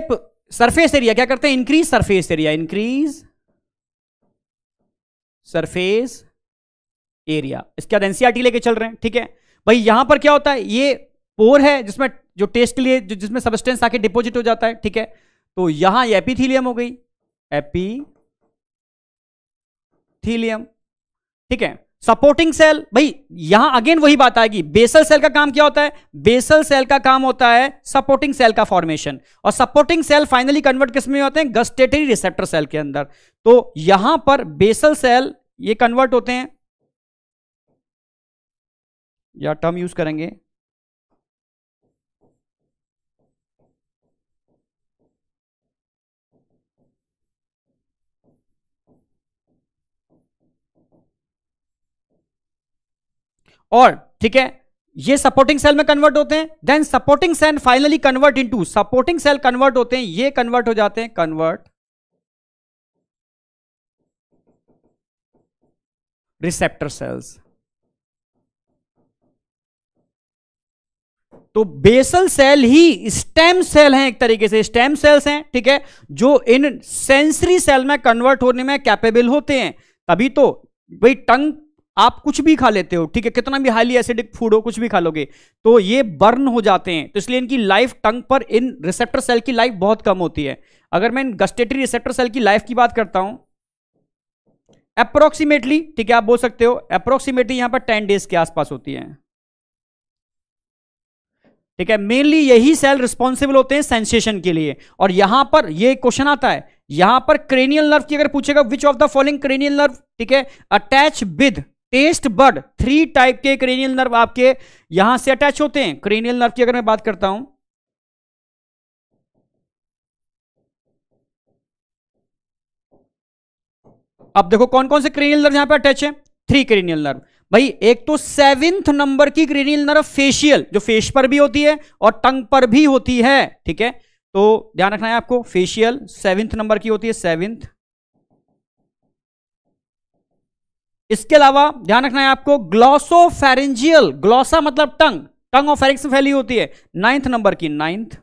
A: सरफेस एरिया क्या करते हैं increase surface area increase
B: surface area इसके बाद एनसीआरटी e लेके चल रहे हैं ठीक है भाई यहां पर क्या होता है ये पोर है जिसमें जो टेस्ट के लिए जिसमें सबस्टेंस आके डिपोजिट हो जाता है ठीक है तो यहां एपिथीलियम हो गई एपीथीलियम ठीक है सपोर्टिंग सेल भाई यहां अगेन वही बात आएगी बेसल सेल का काम क्या होता है बेसल सेल का काम होता है सपोर्टिंग सेल का फॉर्मेशन और सपोर्टिंग सेल फाइनली कन्वर्ट किस में होते हैं गस्टेटरी रिसेप्टर सेल के अंदर तो यहां पर बेसल सेल
A: ये कन्वर्ट होते हैं या टर्म यूज करेंगे और ठीक है ये
B: सपोर्टिंग सेल में कन्वर्ट होते हैं then supporting cell finally convert into supporting cell convert होते हैं ये
A: कन्वर्ट हो जाते हैं कन्वर्ट रिसेप्टर सेल्स
B: तो बेसल सेल ही स्टेम सेल हैं एक तरीके से स्टेम सेल्स हैं ठीक है जो इन सेंसरी सेल में कन्वर्ट होने में कैपेबल होते हैं तभी तो भाई टंग आप कुछ भी खा लेते हो ठीक है कितना भी हाईली एसिडिक फूड हो कुछ भी खा लोगे तो ये बर्न हो जाते हैं तो इसलिए इनकी लाइफ टंग पर इन रिसेप्टर सेल की लाइफ बहुत कम होती है अगर मैं इन गस्टेटरी रिसेप्टर सेल की लाइफ की बात करता हूं अप्रोक्सीमेटली ठीक है आप बोल सकते हो अप्रोक्सीमेटली यहां पर टेन डेज के आसपास होती है ठीक है मेनली यही सेल रिस्पॉन्सिबल होते हैं सेंसेशन के लिए और यहां पर ये क्वेश्चन आता है यहां पर क्रेनियल नर्व की अगर पूछेगा which of the following cranial nerve ठीक है attach with taste bud three type के क्रेनियल नर्व आपके यहां से
A: अटैच होते हैं क्रेनियल नर्व की अगर मैं बात करता हूं अब देखो कौन कौन से
B: क्रेनियल नर्व यहां पे अटैच है थ्री क्रेनियल नर्व भाई एक तो सेवेंथ नंबर की क्रेनियल नर्व फेशियल जो फेस पर भी होती है और टंग पर भी होती है ठीक है तो ध्यान रखना है आपको फेशियल सेवेंथ नंबर की होती है सेवेंथ इसके अलावा ध्यान रखना है आपको ग्लॉसोफेरेंजियल ग्लॉसा मतलब टंग टंग ऑफ फेरिक्स में फैली होती है नाइन्थ नंबर की नाइन्थ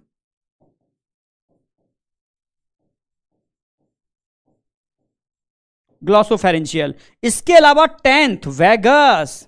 A: ग्लॉसोफेरेंशियल इसके अलावा टेंथ वेगस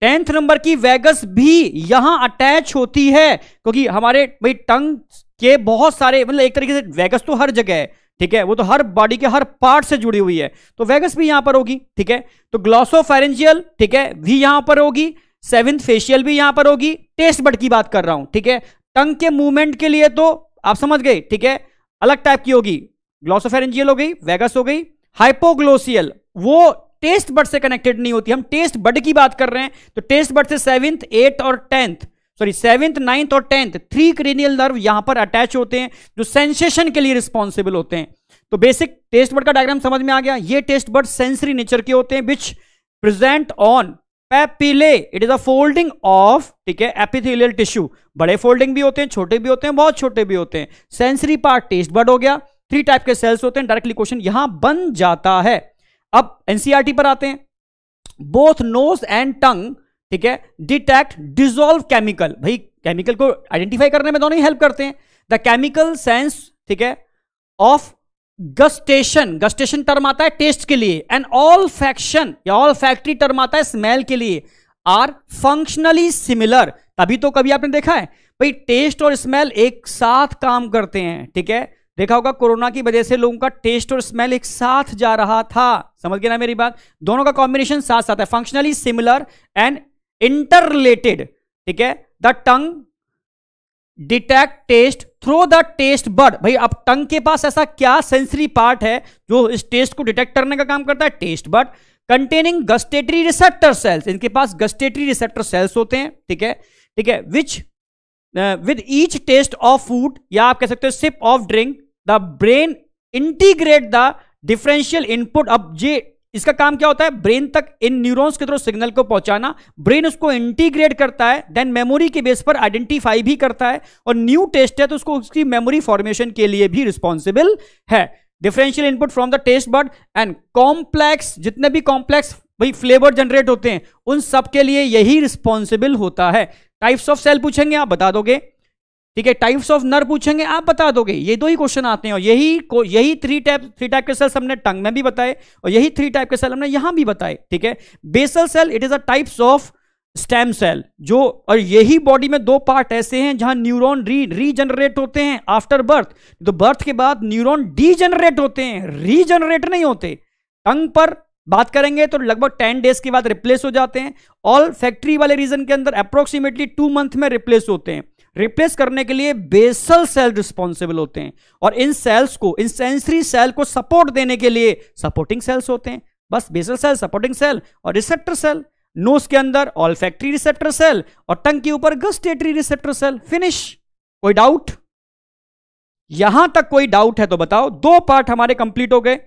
B: टेंथ नंबर की वेगस भी यहां अटैच होती है क्योंकि हमारे भाई टंग के बहुत सारे मतलब एक तरीके से वेगस तो हर जगह है ठीक है वो तो हर बॉडी के हर पार्ट से जुड़ी हुई है तो वेगस भी यहां पर होगी ठीक है तो ग्लॉसोफेरेंजियल ठीक है भी यहां पर होगी सेवेंथ फेशियल भी यहां पर होगी टेस्ट बट की बात कर रहा हूं ठीक है टंग के मूवमेंट के लिए तो आप समझ गए ठीक है अलग टाइप की होगी ग्लॉसोफेरेंजियल हो गई वेगस हो गई हाइपोग्लोसियल वो टेस्ट बट से कनेक्टेड नहीं होती हम टेस्ट बट की बात कर रहे हैं तो टेस्ट बट से सेवेंथ एट और टेंथ सॉरी सेवेंथ नाइन्थ और टेंथ थ्री क्रेनियल नर्व यहां पर अटैच होते हैं जो सेंसेशन के लिए रिस्पॉन्सिबल होते हैं तो बेसिक टेस्ट बर्ड का डायग्राम समझ में आ गया ये टेस्ट बर्ड सेंसरी नेचर के होते हैं which present on papillae it is a folding of ठीक है एपिथेलियल टिश्यू बड़े फोल्डिंग भी होते हैं छोटे भी होते हैं बहुत छोटे भी होते हैं सेंसरी पार्ट टेस्ट बर्ड हो गया थ्री टाइप के सेल्स होते हैं डायरेक्टली क्वेश्चन यहां बन जाता है अब एनसीआरटी e पर आते हैं बोथ नोज एंड टंग ठीक है डिटेक्ट डिजोल्व केमिकल भाई केमिकल को आइडेंटिफाई करने में दोनों ही हेल्प करते हैं द केमिकल सेंस ठीक है ऑफ गस्टेशन गस्टेशन टर्म आता है टेस्ट के लिए एंड ऑल फैक्शन या ऑल फैक्ट्री टर्म आता है स्मेल के लिए आर फंक्शनली सिमिलर तभी तो कभी आपने देखा है भाई टेस्ट और स्मेल एक साथ काम करते हैं ठीक है देखा होगा कोरोना की वजह से लोगों का टेस्ट और स्मेल एक साथ जा रहा था समझ गया ना मेरी बात दोनों का कॉम्बिनेशन साथ साथ है functionally similar and interrelated ठीक है the tongue detect taste through the taste bud भाई अब टंग के पास ऐसा क्या सेंसरी पार्ट है जो इस टेस्ट को डिटेक्ट करने का काम करता है taste bud containing gustatory receptor cells इनके पास गस्टेटरी रिसेप्टर सेल्स होते हैं ठीक है ठीक है which with each taste of food या आप कह सकते हो sip of drink the brain integrate the differential input अब जे इसका काम क्या होता है ब्रेन तक इन न्यूरॉन्स के थ्रू सिग्नल को पहुंचाना ब्रेन उसको इंटीग्रेट करता है देन मेमोरी के बेस पर आइडेंटिफाई भी करता है और न्यू टेस्ट है तो उसको उसकी मेमोरी फॉर्मेशन के लिए भी रिस्पॉन्सिबल है differential input from the taste bud and complex जितने भी कॉम्प्लेक्स भाई फ्लेवर जनरेट होते हैं उन सब के लिए यही रिस्पॉन्सिबल होता है टाइप्स ऑफ सेल पूछेंगे आप बता दोगे ठीक है टाइप्स ऑफ नर पूछेंगे आप बता दोगे ये दो ही क्वेश्चन आते हैं और यही यही थ्री टाइप थ्री टाइप के सेल्स हमने टंग में भी बताए और यही थ्री टाइप के सेल हमने यहां भी बताए ठीक है basal cell it is a types of stem cell जो और यही बॉडी में दो पार्ट ऐसे हैं जहां न्यूरॉन री रीजनरेट होते हैं आफ्टर बर्थ तो बर्थ के बाद न्यूरॉन डीजनरेट होते हैं रीजनरेट नहीं होते टंग पर बात करेंगे तो लगभग टेन डेज के बाद रिप्लेस हो जाते हैं ऑल फैक्ट्री वाले रीजन के अंदर अप्रोक्सीमेटली टू मंथ में रिप्लेस होते हैं रिप्लेस करने के लिए बेसल सेल रिस्पॉन्सिबल होते हैं और इन सेल्स को इन सेंसरी सेल को सपोर्ट देने के लिए सपोर्टिंग सेल्स होते हैं बस बेसल सेल सपोर्टिंग सेल और रिसेप्टर सेल नोस के अंदर ऑल फैक्ट्री रिसेप्टर सेल और टंग के ऊपर गस्टेटरी रिसेप्टर सेल फिनिश कोई डाउट
A: यहां तक कोई डाउट है तो बताओ दो पार्ट हमारे कंप्लीट हो गए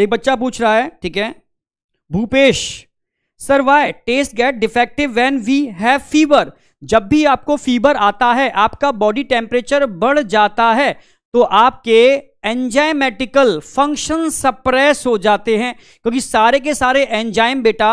A: एक बच्चा पूछ रहा है ठीक है Bhupesh
B: sir why taste get defective when we have fever जब भी आपको फीवर आता है आपका बॉडी टेम्परेचर बढ़ जाता है तो आपके एंजाइमेटिकल फंक्शन सप्रेस हो जाते हैं क्योंकि सारे के सारे एंजाइम बेटा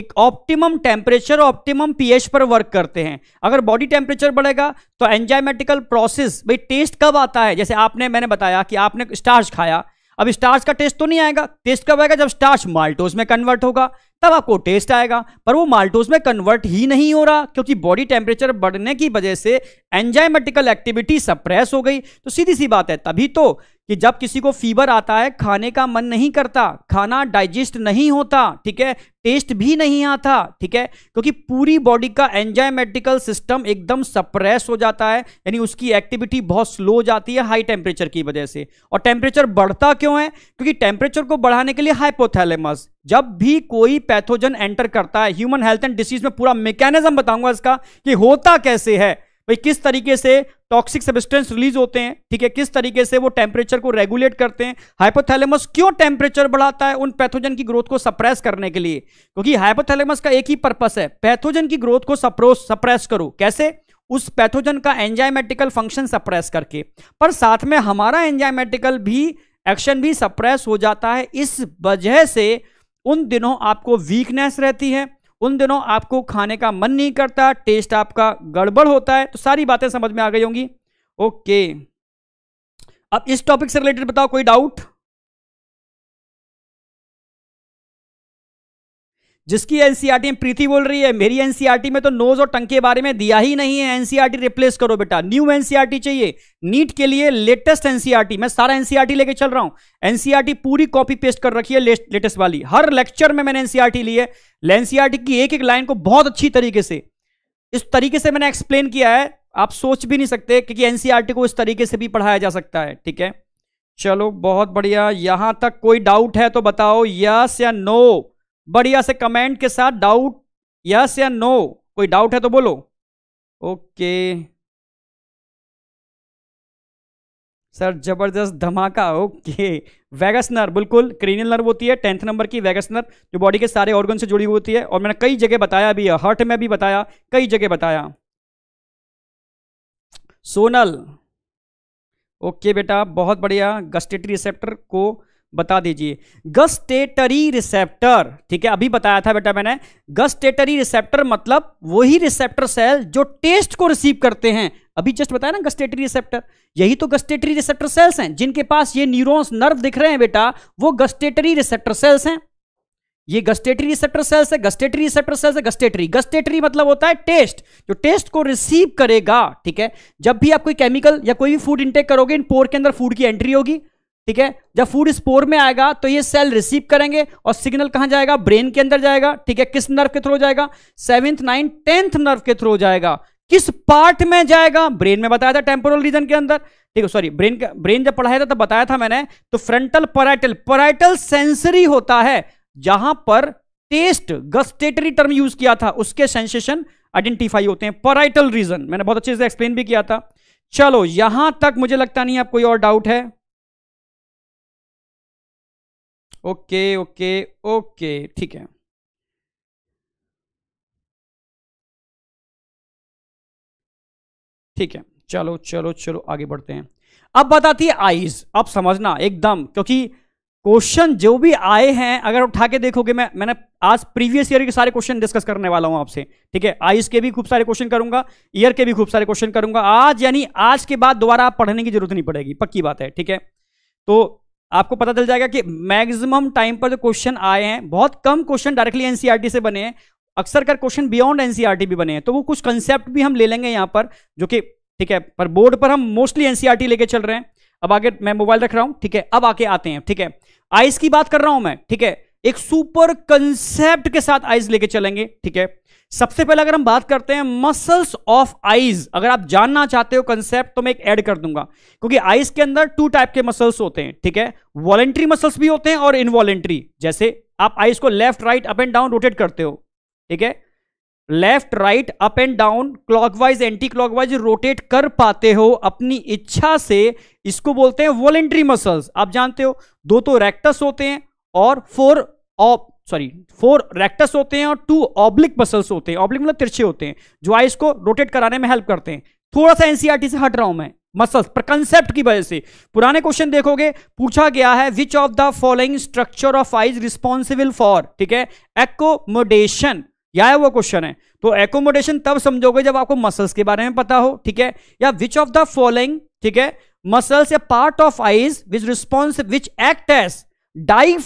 B: एक ऑप्टिमम टेम्परेचर ऑप्टिमम पीएच पर वर्क करते हैं अगर बॉडी टेम्परेचर बढ़ेगा तो एंजाइमेटिकल प्रोसेस भाई टेस्ट कब आता है जैसे आपने मैंने बताया कि आपने स्टार्च खाया अब स्टार्च का टेस्ट तो नहीं आएगा टेस्ट कब आएगा जब स्टार्च माल्टोज में कन्वर्ट होगा तब आपको टेस्ट आएगा पर वो माल्टोज में कन्वर्ट ही नहीं हो रहा क्योंकि बॉडी टेम्परेचर बढ़ने की वजह से एंजाइमेटिकल एक्टिविटी सप्रेस हो गई तो सीधी सी बात है तभी तो कि जब किसी को फीवर आता है खाने का मन नहीं करता खाना डाइजेस्ट नहीं होता ठीक है टेस्ट भी नहीं आता ठीक है क्योंकि पूरी बॉडी का एंजाइमेटिकल सिस्टम एकदम सप्रेस हो जाता है यानी उसकी एक्टिविटी बहुत स्लो हो जाती है हाई टेम्परेचर की वजह से और टेम्परेचर बढ़ता क्यों है क्योंकि टेम्परेचर को बढ़ाने के लिए हाइपोथैलेमस जब भी कोई पैथोजन एंटर करता है ह्यूमन हेल्थ एंड डिसीज में पूरा मैकेनिज्म बताऊंगा इसका कि होता कैसे है भाई किस तरीके से टॉक्सिक सबस्टेंस रिलीज होते हैं ठीक है किस तरीके से वो टेम्परेचर को रेगुलेट करते हैं हाइपोथैलेमस क्यों टेम्परेचर बढ़ाता है उन पैथोजन की ग्रोथ को सप्रेस करने के लिए क्योंकि हाइपोथैलेमस का एक ही पर्पस है पैथोजन की ग्रोथ को सप्रोस सप्रेस करो कैसे उस पैथोजन का एंजाइमेटिकल फंक्शन सप्रेस करके पर साथ में हमारा एंजाइमेटिकल भी एक्शन भी सप्रेस हो जाता है इस वजह से उन दिनों आपको वीकनेस रहती है उन दिनों आपको खाने का मन नहीं करता टेस्ट आपका गड़बड़ होता है तो सारी बातें समझ
A: में आ गई होंगी ओके अब इस टॉपिक से रिलेटेड बताओ कोई डाउट जिसकी एनसीईआरटी में प्रीति बोल रही है मेरी एनसीईआरटी में तो नोज और टंके के बारे में दिया ही नहीं है एनसीईआरटी रिप्लेस करो
B: बेटा न्यू एनसीईआरटी चाहिए नीट के लिए लेटेस्ट एनसीईआरटी मैं सारा एनसीईआरटी लेके चल रहा हूं एनसीईआरटी पूरी कॉपी पेस्ट कर रखी है लेटेस्ट वाली हर लेक्चर में मैंने टी ली है एनसीईआरटी की एक एक लाइन को बहुत अच्छी तरीके से इस तरीके से मैंने एक्सप्लेन किया है आप सोच भी नहीं सकते क्योंकि एनसीआरटी को इस तरीके से भी पढ़ाया जा सकता है ठीक है चलो बहुत बढ़िया यहां तक कोई डाउट है तो बताओ यस या नो बढ़िया से कमेंट के साथ
A: डाउट यस या नो कोई डाउट है तो बोलो ओके सर जबरदस्त धमाका ओके
B: वैगसनर बिल्कुल क्रीनियल नर्व होती है टेंथ नंबर की वैगसनर जो बॉडी के सारे ऑर्गन से जुड़ी हुई होती है और मैंने कई जगह बताया भी है हर्ट में भी बताया कई जगह बताया सोनल ओके बेटा बहुत बढ़िया गस्टेटरी रिसेप्टर को बता दीजिए गस्टेटरी रिसेप्टर ठीक है अभी बताया था बेटा मैंने गस्टेटरी रिसेप्टर मतलब वही रिसेप्टर सेल जो टेस्ट को रिसीव करते हैं अभी जस्ट बताया ना गस्टेटरी रिसेप्टर यही तो गस्टेटरी रिसेप्टर सेल्स हैं जिनके पास ये न्यूरॉन्स नर्व दिख रहे हैं बेटा वो गस्टेटरी रिसेप्टर सेल्स हैं ये गस्टेटरी रिसेप्टर सेल्स है गस्टेटरी रिसेप्टर सेल्स है गस्टेटरी गस्टेटरी मतलब होता है टेस्ट जो टेस्ट को रिसीव करेगा ठीक है जब भी आप कोई केमिकल या कोई भी फूड इंटेक करोगे इन पोर के अंदर फूड की एंट्री होगी ठीक है जब फूड स्पोर में आएगा तो ये सेल रिसीव करेंगे और सिग्नल कहां जाएगा ब्रेन के अंदर जाएगा ठीक है किस नर्व के थ्रू जाएगा सेवेंथ नाइन टेंथ नर्व के थ्रू जाएगा किस पार्ट में जाएगा ब्रेन में बताया था टेम्पोरल रीजन के अंदर ठीक है सॉरी ब्रेन ब्रेन जब पढ़ाया था तब बताया था मैंने तो फ्रंटल पराइटल पराइटल सेंसरी होता है जहां पर टेस्ट गस्टेटरी टर्म यूज किया था उसके सेंसेशन आइडेंटिफाई होते हैं पराइटल रीजन मैंने बहुत अच्छे से एक्सप्लेन भी किया था चलो यहां तक मुझे लगता नहीं आप कोई और डाउट है
A: ओके ओके ओके ठीक है ठीक है चलो चलो चलो आगे बढ़ते हैं अब बताती है आईज अब समझना एकदम क्योंकि
B: क्वेश्चन जो भी आए हैं अगर उठा के देखोगे मैं मैंने आज प्रीवियस ईयर के सारे क्वेश्चन डिस्कस करने वाला हूं आपसे ठीक है आईज के भी खूब सारे क्वेश्चन करूंगा ईयर के भी खूब सारे क्वेश्चन करूंगा आज यानी आज के बाद दोबारा आप पढ़ने की जरूरत नहीं पड़ेगी पक्की बात है ठीक है तो आपको पता चल जाएगा कि मैक्सिमम टाइम पर जो क्वेश्चन आए हैं बहुत कम क्वेश्चन डायरेक्टली एनसीईआरटी से बने हैं अक्सर कर क्वेश्चन बियॉन्ड एनसीईआरटी भी बने हैं तो वो कुछ कंसेप्ट भी हम ले लेंगे यहां पर जो कि ठीक है पर बोर्ड पर हम मोस्टली एनसीईआरटी लेके चल रहे हैं अब आगे मैं मोबाइल रख रहा हूं ठीक है अब आके आते हैं ठीक है आइस की बात कर रहा हूं मैं ठीक है एक सुपर कंसेप्ट के साथ आइज लेके चलेंगे ठीक है सबसे पहले अगर हम बात करते हैं मसल्स ऑफ आइज अगर आप जानना चाहते हो कंसेप्ट तो मैं एक ऐड कर दूंगा क्योंकि आइज के अंदर टू टाइप के मसल्स होते हैं ठीक है वॉलेंट्री मसल्स भी होते हैं और इनवॉलेंट्री जैसे आप आइज को left right up and down rotate करते हो ठीक है left right up and down clockwise anticlockwise rotate कर पाते हो अपनी इच्छा से इसको बोलते हैं वॉलेंट्री मसल्स आप जानते हो दो तो रेक्टस होते हैं और four of sorry four rectus होते हैं और टू ऑब्लिक मसल्स होते हैं ऑब्लिक मतलब तिरछे होते हैं जो आइस को रोटेट कराने में हेल्प करते हैं थोड़ा सा एनसीआरटी e से हट रहा हूं मैं मसल्स पर कंसेप्ट की वजह से पुराने क्वेश्चन देखोगे पूछा गया है which of the following structure of eyes responsible for ठीक है एकोमोडेशन या वो क्वेश्चन है तो एकोमोडेशन तब समझोगे जब आपको मसल्स के बारे में पता हो ठीक है या विच ऑफ द फॉलोइंग ठीक है मसल्स या part of eyes which response which act as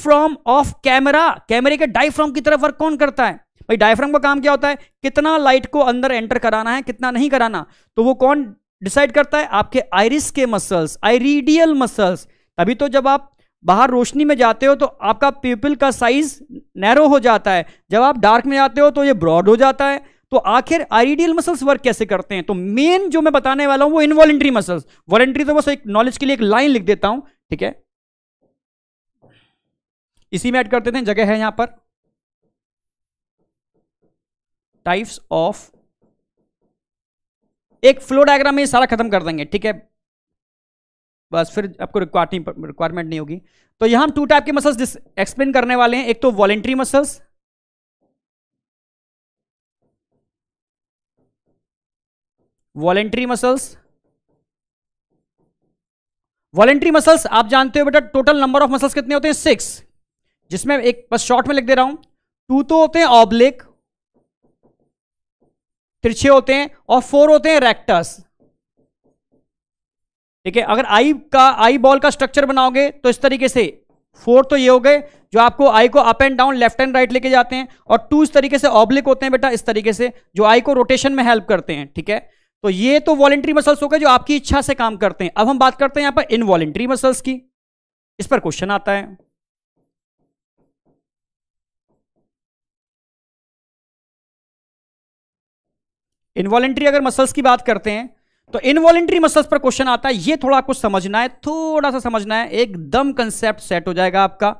B: from of camera कैमरे के डाईफ्रॉम की तरफ वर्क कौन करता है भाई डायफ्राम का काम क्या होता है कितना लाइट को अंदर एंटर कराना है कितना नहीं कराना तो वो कौन डिसाइड करता है आपके आयरिस के मसल्स आयरिडियल मसल्स तभी तो जब आप बाहर रोशनी में जाते हो तो आपका पीपल का साइज नैरो हो जाता है जब आप डार्क में जाते हो तो ये ब्रॉड हो जाता है तो आखिर आईरिडियल मसल्स वर्क कैसे करते हैं तो मेन जो मैं बताने वाला हूं वो इनवॉलेंट्री मसल्स वॉलेंट्री तो बस एक नॉलेज के लिए एक लाइन लिख देता हूं ठीक है इसी में ऐड करते थे जगह है यहां पर टाइप्स ऑफ एक फ्लो डायग्राम में सारा खत्म कर देंगे ठीक है बस फिर आपको रिक्वायरमेंट नहीं होगी तो यहां हम टू टाइप के मसल्स एक्सप्लेन करने वाले हैं एक तो voluntary muscles voluntary muscles voluntary muscles आप जानते हो बेटा टोटल नंबर ऑफ मसल्स कितने होते हैं सिक्स जिसमें एक बस शॉर्ट में लिख दे रहा हूं टू तो होते हैं ऑब्लिक तिरछे होते हैं और फोर होते हैं रेक्टस ठीक है अगर आई का आई बॉल का स्ट्रक्चर बनाओगे तो इस तरीके से फोर तो ये हो गए जो आपको आई को up and down left and right लेके जाते हैं और टू इस तरीके से ऑब्लिक होते हैं बेटा इस तरीके से जो आई को रोटेशन में हेल्प करते हैं ठीक है तो ये तो वॉलेंट्री मसल्स हो गए जो आपकी इच्छा से काम करते हैं अब हम बात करते हैं यहां पर इनवॉलेंट्री मसल्स की इस पर क्वेश्चन
A: आता है इनवॉलेंट्री अगर मसल्स की बात करते हैं तो
B: इनवॉलेंट्री मसल्स पर क्वेश्चन आता है ये थोड़ा आपको समझना है थोड़ा सा समझना है एकदम कंसेप्ट सेट हो जाएगा आपका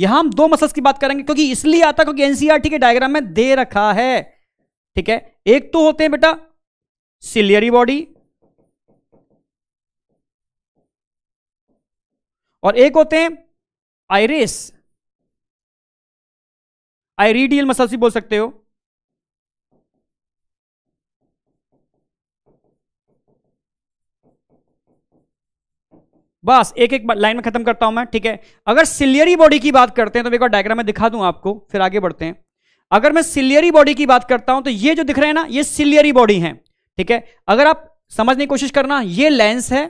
B: यहां हम दो मसल्स की बात करेंगे क्योंकि इसलिए आता क्योंकि एनसीआरटी e के डायग्राम में दे रखा है ठीक है एक तो होते हैं बेटा सिलियरी बॉडी
A: और एक होते हैं आयरेस आयरीडियल मसल्स भी बोल सकते हो
B: बस एक एक लाइन में खत्म करता हूं मैं ठीक है अगर सिलियरी बॉडी की बात करते हैं तो एक डायग्राम में दिखा दूं आपको फिर आगे बढ़ते हैं अगर मैं सिलियरी बॉडी की बात करता हूं तो ये जो दिख रहे हैं ना ये सिलियरी बॉडी है ठीक है अगर आप समझने की कोशिश करना ये लेंस है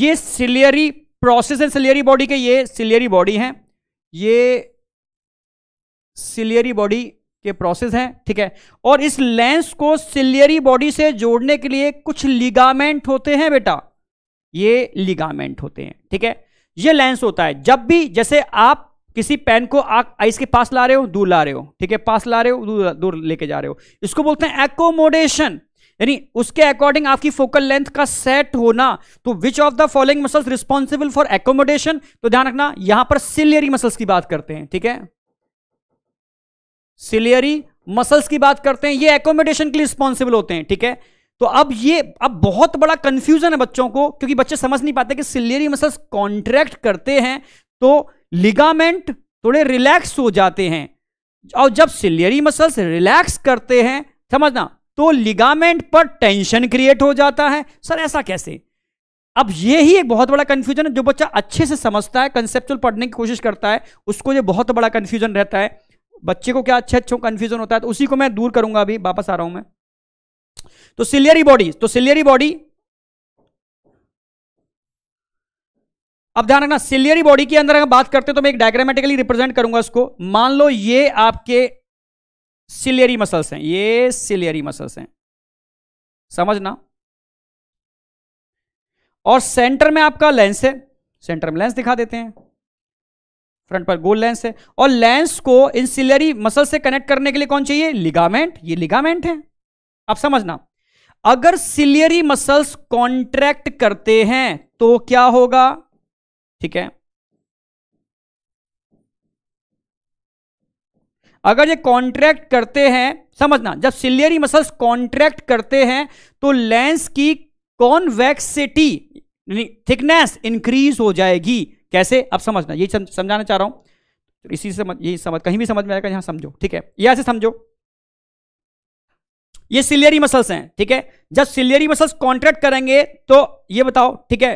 B: ये सिलियरी प्रोसेस है सिलियरी बॉडी के ये सिलियरी बॉडी है ये सिलियरी बॉडी के प्रोसेस है ठीक है और इस लेंस को सिलियरी बॉडी से जोड़ने के लिए कुछ लिगामेंट होते हैं बेटा ये लिगामेंट होते हैं ठीक है ये लेंस होता है जब भी जैसे आप किसी पेन को आइस के पास ला रहे हो दूर ला रहे हो ठीक है पास ला रहे हो दूर, दूर लेके जा रहे हो इसको बोलते हैं एकोमोडेशन यानी उसके अकॉर्डिंग आपकी फोकल लेंथ का सेट होना तो which of the following muscles responsible for accommodation तो ध्यान रखना यहां पर सिलियरी मसल्स की बात करते हैं ठीक है सिलियरी मसल्स की बात करते हैं ये एकोमोडेशन के लिए रिस्पॉन्सिबल होते हैं ठीक है तो अब ये अब बहुत बड़ा कंफ्यूजन है बच्चों को क्योंकि बच्चे समझ नहीं पाते कि सिलियरी मसल्स कॉन्ट्रैक्ट करते हैं तो लिगामेंट थोड़े रिलैक्स हो जाते हैं और जब सिलियरी मसल्स रिलैक्स करते हैं समझना तो लिगामेंट पर टेंशन क्रिएट हो जाता है सर ऐसा कैसे अब ये ही एक बहुत बड़ा कंफ्यूजन है जो बच्चा अच्छे से समझता है कंसेप्चुअल पढ़ने की कोशिश करता है उसको ये बहुत बड़ा कन्फ्यूजन रहता है बच्चे को क्या अच्छे अच्छों कंफ्यूजन होता है तो उसी को मैं दूर करूंगा अभी वापस आ रहा हूं मैं तो सिलियरी बॉडी तो सिलियरी बॉडी अब ध्यान रखना सिलियरी बॉडी के अंदर अगर बात करते हैं तो मैं एक डायग्रामेटिकली रिप्रेजेंट करूंगा इसको मान लो ये आपके सिलियरी मसल्स हैं ये सिलियरी मसल्स हैं समझना और सेंटर में आपका लेंस है सेंटर में लेंस दिखा देते हैं फ्रंट पर गोल लेंस है और लेंस को इन सिलियरी मसल से कनेक्ट करने के लिए कौन चाहिए लिगामेंट ये लिगामेंट है आप समझना अगर सिलियरी मसल्स कॉन्ट्रैक्ट करते हैं तो क्या होगा ठीक है अगर ये कॉन्ट्रैक्ट करते हैं समझना जब सिलियरी मसल्स कॉन्ट्रैक्ट करते हैं तो लेंस की कॉन्वेक्सिटी थिकनेस इंक्रीज हो जाएगी कैसे अब समझना ये समझाना चाह रहा हूं इसी इसी समझ यही समझ कहीं भी समझ में आएगा यहां समझो ठीक है यह ऐसे समझो ये सिलियरी मसल्स हैं ठीक है जब सिलियरी मसल्स कॉन्ट्रैक्ट करेंगे तो ये बताओ ठीक है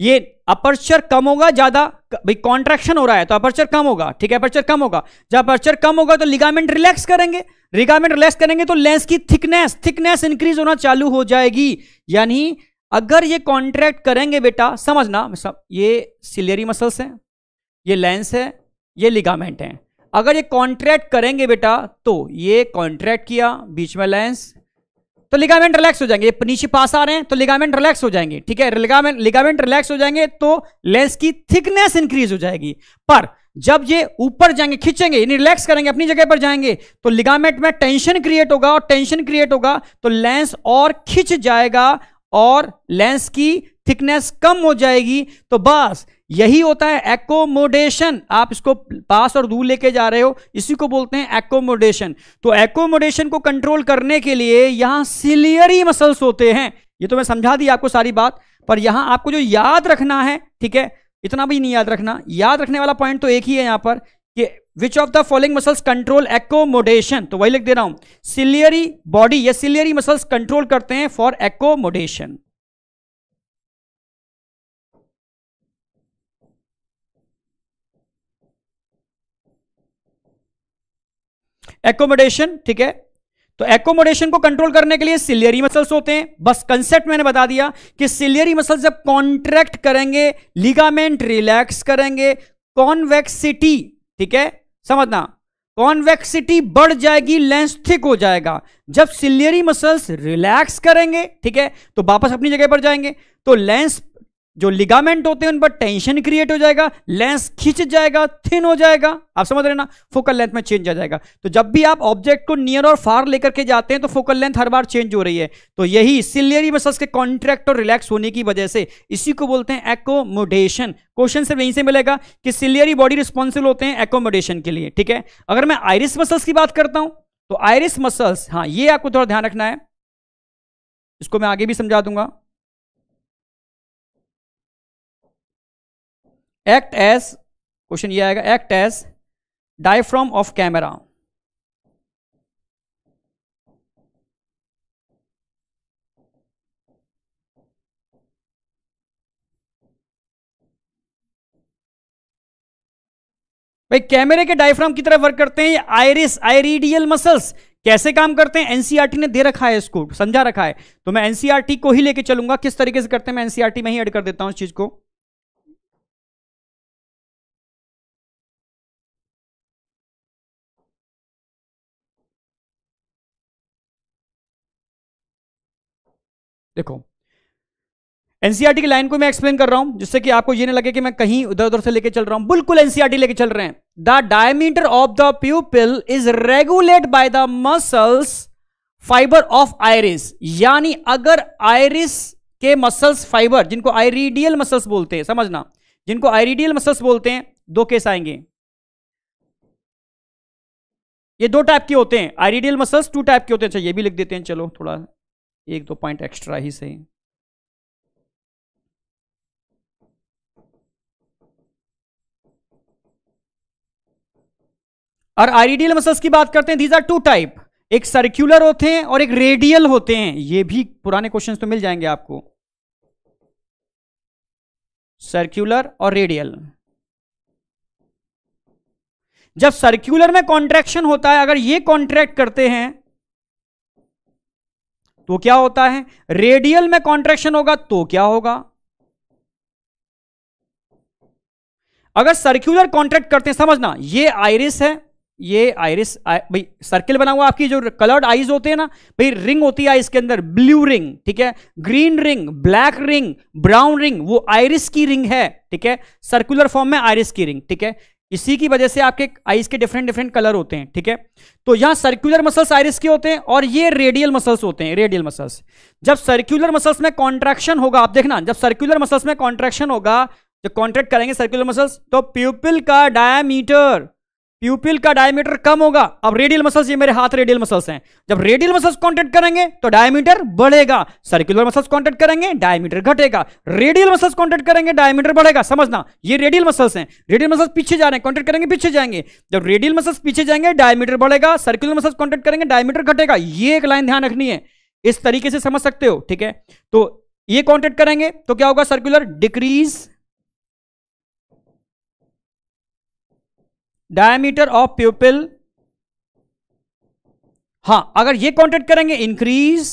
B: ये अपर्चर कम होगा ज्यादा भाई कॉन्ट्रेक्शन हो रहा है तो अपर्चर कम होगा ठीक है अपर्चर कम होगा जब अपर्चर कम होगा तो लिगामेंट रिलैक्स करेंगे लिगामेंट रिलैक्स करेंगे तो लेंस की थिकनेस थिकनेस इंक्रीज होना चालू हो जाएगी यानी अगर ये कॉन्ट्रैक्ट करेंगे बेटा समझना मतलब ये सिलियरी मसल्स हैं ये लेंस है ये लिगामेंट है अगर ये कॉन्ट्रैक्ट करेंगे बेटा तो ये कॉन्ट्रैक्ट किया बीच में लेंस तो लिगामेंट रिलैक्स हो जाएंगे नीचे पास आ रहे हैं तो लिगामेंट रिलैक्स हो जाएंगे ठीक है लिगामेंट लिगामेंट रिलैक्स हो जाएंगे तो लेंस की थिकनेस इंक्रीज हो जाएगी पर जब ये ऊपर जाएंगे खींचेंगे यानी रिलैक्स करेंगे अपनी जगह पर जाएंगे तो लिगामेंट में टेंशन क्रिएट होगा और टेंशन क्रिएट होगा तो लेंस और खिंच जाएगा और लेंस की थिकनेस कम हो जाएगी तो बस यही होता है एकोमोडेशन आप इसको पास और दूर लेके जा रहे हो इसी को बोलते हैं एकोमोडेशन तो एकोमोडेशन को कंट्रोल करने के लिए यहां सिलियरी मसल्स होते हैं ये तो मैं समझा दी आपको सारी बात पर यहां आपको जो याद रखना है ठीक है इतना भी नहीं याद रखना याद रखने वाला पॉइंट तो एक ही है यहां पर कि which of the following muscles control accommodation तो वही लिख दे रहा हूं सिलियरी बॉडी या सिलियरी मसल्स कंट्रोल करते हैं
A: फॉर एकोमोडेशन
B: एकोमोडेशन ठीक है तो एकोमोडेशन को कंट्रोल करने के लिए सिलियरी मसल्स होते हैं बस कंसेप्ट मैंने बता दिया कि सिलियरी मसल जब कॉन्ट्रैक्ट करेंगे लिगामेंट रिलैक्स करेंगे कॉन्वेक्सिटी ठीक है समझना कॉन्वेक्सिटी बढ़ जाएगी लेंस थिक हो जाएगा जब सिलियरी मसल्स रिलैक्स करेंगे ठीक है तो वापस अपनी जगह पर जाएंगे तो लेंस जो लिगामेंट होते हैं उन पर टेंशन क्रिएट हो जाएगा लेंस खींच जाएगा थिन हो जाएगा आप समझ रहे ना फोकल लेंथ में चेंज आ जाएगा तो जब भी आप ऑब्जेक्ट को नियर और फार लेकर के जाते हैं तो फोकल लेंथ हर बार चेंज हो रही है तो यही सिलियरी मसल्स के कॉन्ट्रैक्ट और रिलैक्स होने की वजह से इसी को बोलते हैं एकोमोडेशन क्वेश्चन सिर्फ यहीं से मिलेगा कि सिलियरी बॉडी रिस्पॉन्सिबल होते हैं एकोमोडेशन के लिए ठीक है अगर मैं आयरिस
A: मसल्स की बात करता हूं तो आयरिस मसल्स हाँ ये आपको थोड़ा ध्यान रखना है इसको मैं आगे भी समझा दूंगा एक्ट एज क्वेश्चन ये आएगा act as diaphragm of camera भाई कैमरे के डायफ्राम की तरह वर्क करते हैं
B: आयरिस आयरिडियल मसल्स कैसे काम करते हैं एनसीआरटी e ने दे रखा है इसको समझा रखा है तो मैं
A: एनसीआरटी e को ही लेके चलूंगा किस तरीके से करते हैं मैं एनसीआरटी e में ही ऐड कर देता हूं इस चीज को देखो एनसीआरटी e की लाइन को मैं एक्सप्लेन कर रहा हूं जिससे कि आपको ये ना लगे कि मैं
B: कहीं उधर उधर से लेके चल रहा हूं बिल्कुल एनसीआरटी e लेके चल रहे हैं the diameter of the pupil is regulate by the muscles fiber of iris यानी अगर आयरिस के मसल्स फाइबर जिनको आयरिडियल मसल्स बोलते हैं समझना जिनको आयरिडियल मसल्स बोलते हैं दो केस आएंगे ये दो टाइप के होते हैं आयरिडियल मसल्स टू टाइप के होते हैं अच्छा ये भी लिख देते हैं चलो थोड़ा एक दो पॉइंट
A: एक्स्ट्रा ही सही और आईडियल मसल्स
B: की बात करते हैं दीज आर टू टाइप एक सर्क्यूलर होते हैं और एक रेडियल होते हैं ये भी पुराने क्वेश्चंस तो मिल जाएंगे आपको सर्क्यूलर और रेडियल जब सर्क्यूलर में कॉन्ट्रैक्शन होता है अगर ये कॉन्ट्रैक्ट करते हैं तो क्या होता है रेडियल में कॉन्ट्रेक्शन होगा तो क्या होगा अगर सर्क्यूलर कॉन्ट्रैक्ट करते हैं समझना ये आयरिस है ये आयरिस भाई सर्किल बना हुआ आपकी जो कलर्ड आईज होते हैं ना भाई रिंग होती है आइज के अंदर ब्लू रिंग ठीक है green ring black ring brown ring वो आयरिस की रिंग है ठीक है सर्कुलर फॉर्म में आयरिस की रिंग ठीक है इसी की वजह से आपके आइस के डिफरेंट डिफरेंट कलर होते हैं ठीक है तो यहां सर्कुलर मसल्स आइरिस के होते हैं और ये रेडियल मसल्स होते हैं रेडियल मसल्स जब सर्कुलर मसल्स में कॉन्ट्रेक्शन होगा आप देखना जब सर्कुलर मसल्स में कॉन्ट्रेक्शन होगा जब कॉन्ट्रेक्ट करेंगे सर्कुलर मसल्स तो प्यूपिल का डायमीटर प्यूपिल का डायमीटर कम होगा अब रेडियल मसल्स ये मेरे हाथ रेडियल मसल्स हैं जब रेडियल मसल्स कॉन्टेक्ट करेंगे तो डायमीटर बढ़ेगा सर्कुलर मसल्स कॉन्टेक्ट करेंगे डायमीटर घटेगा रेडियल मसल्स कॉन्टेक्ट करेंगे डायमीटर बढ़ेगा समझना ये रेडियल मसल्स हैं रेडियल मसल्स पीछे जा रहे हैं कॉन्टेक्ट करेंगे पीछे जाएंगे जब रेडियल मसल्स पीछे जाएंगे डायमीटर बढ़ेगा सर्कुलर मसल्स कॉन्टेक्ट करेंगे डायमीटर घटेगा ये एक लाइन ध्यान रखनी है इस तरीके से समझ सकते हो ठीक है तो ये कॉन्टेक्ट करेंगे तो क्या होगा circular decrease diameter of pupil हां अगर ये कॉन्टेक्ट करेंगे इंक्रीज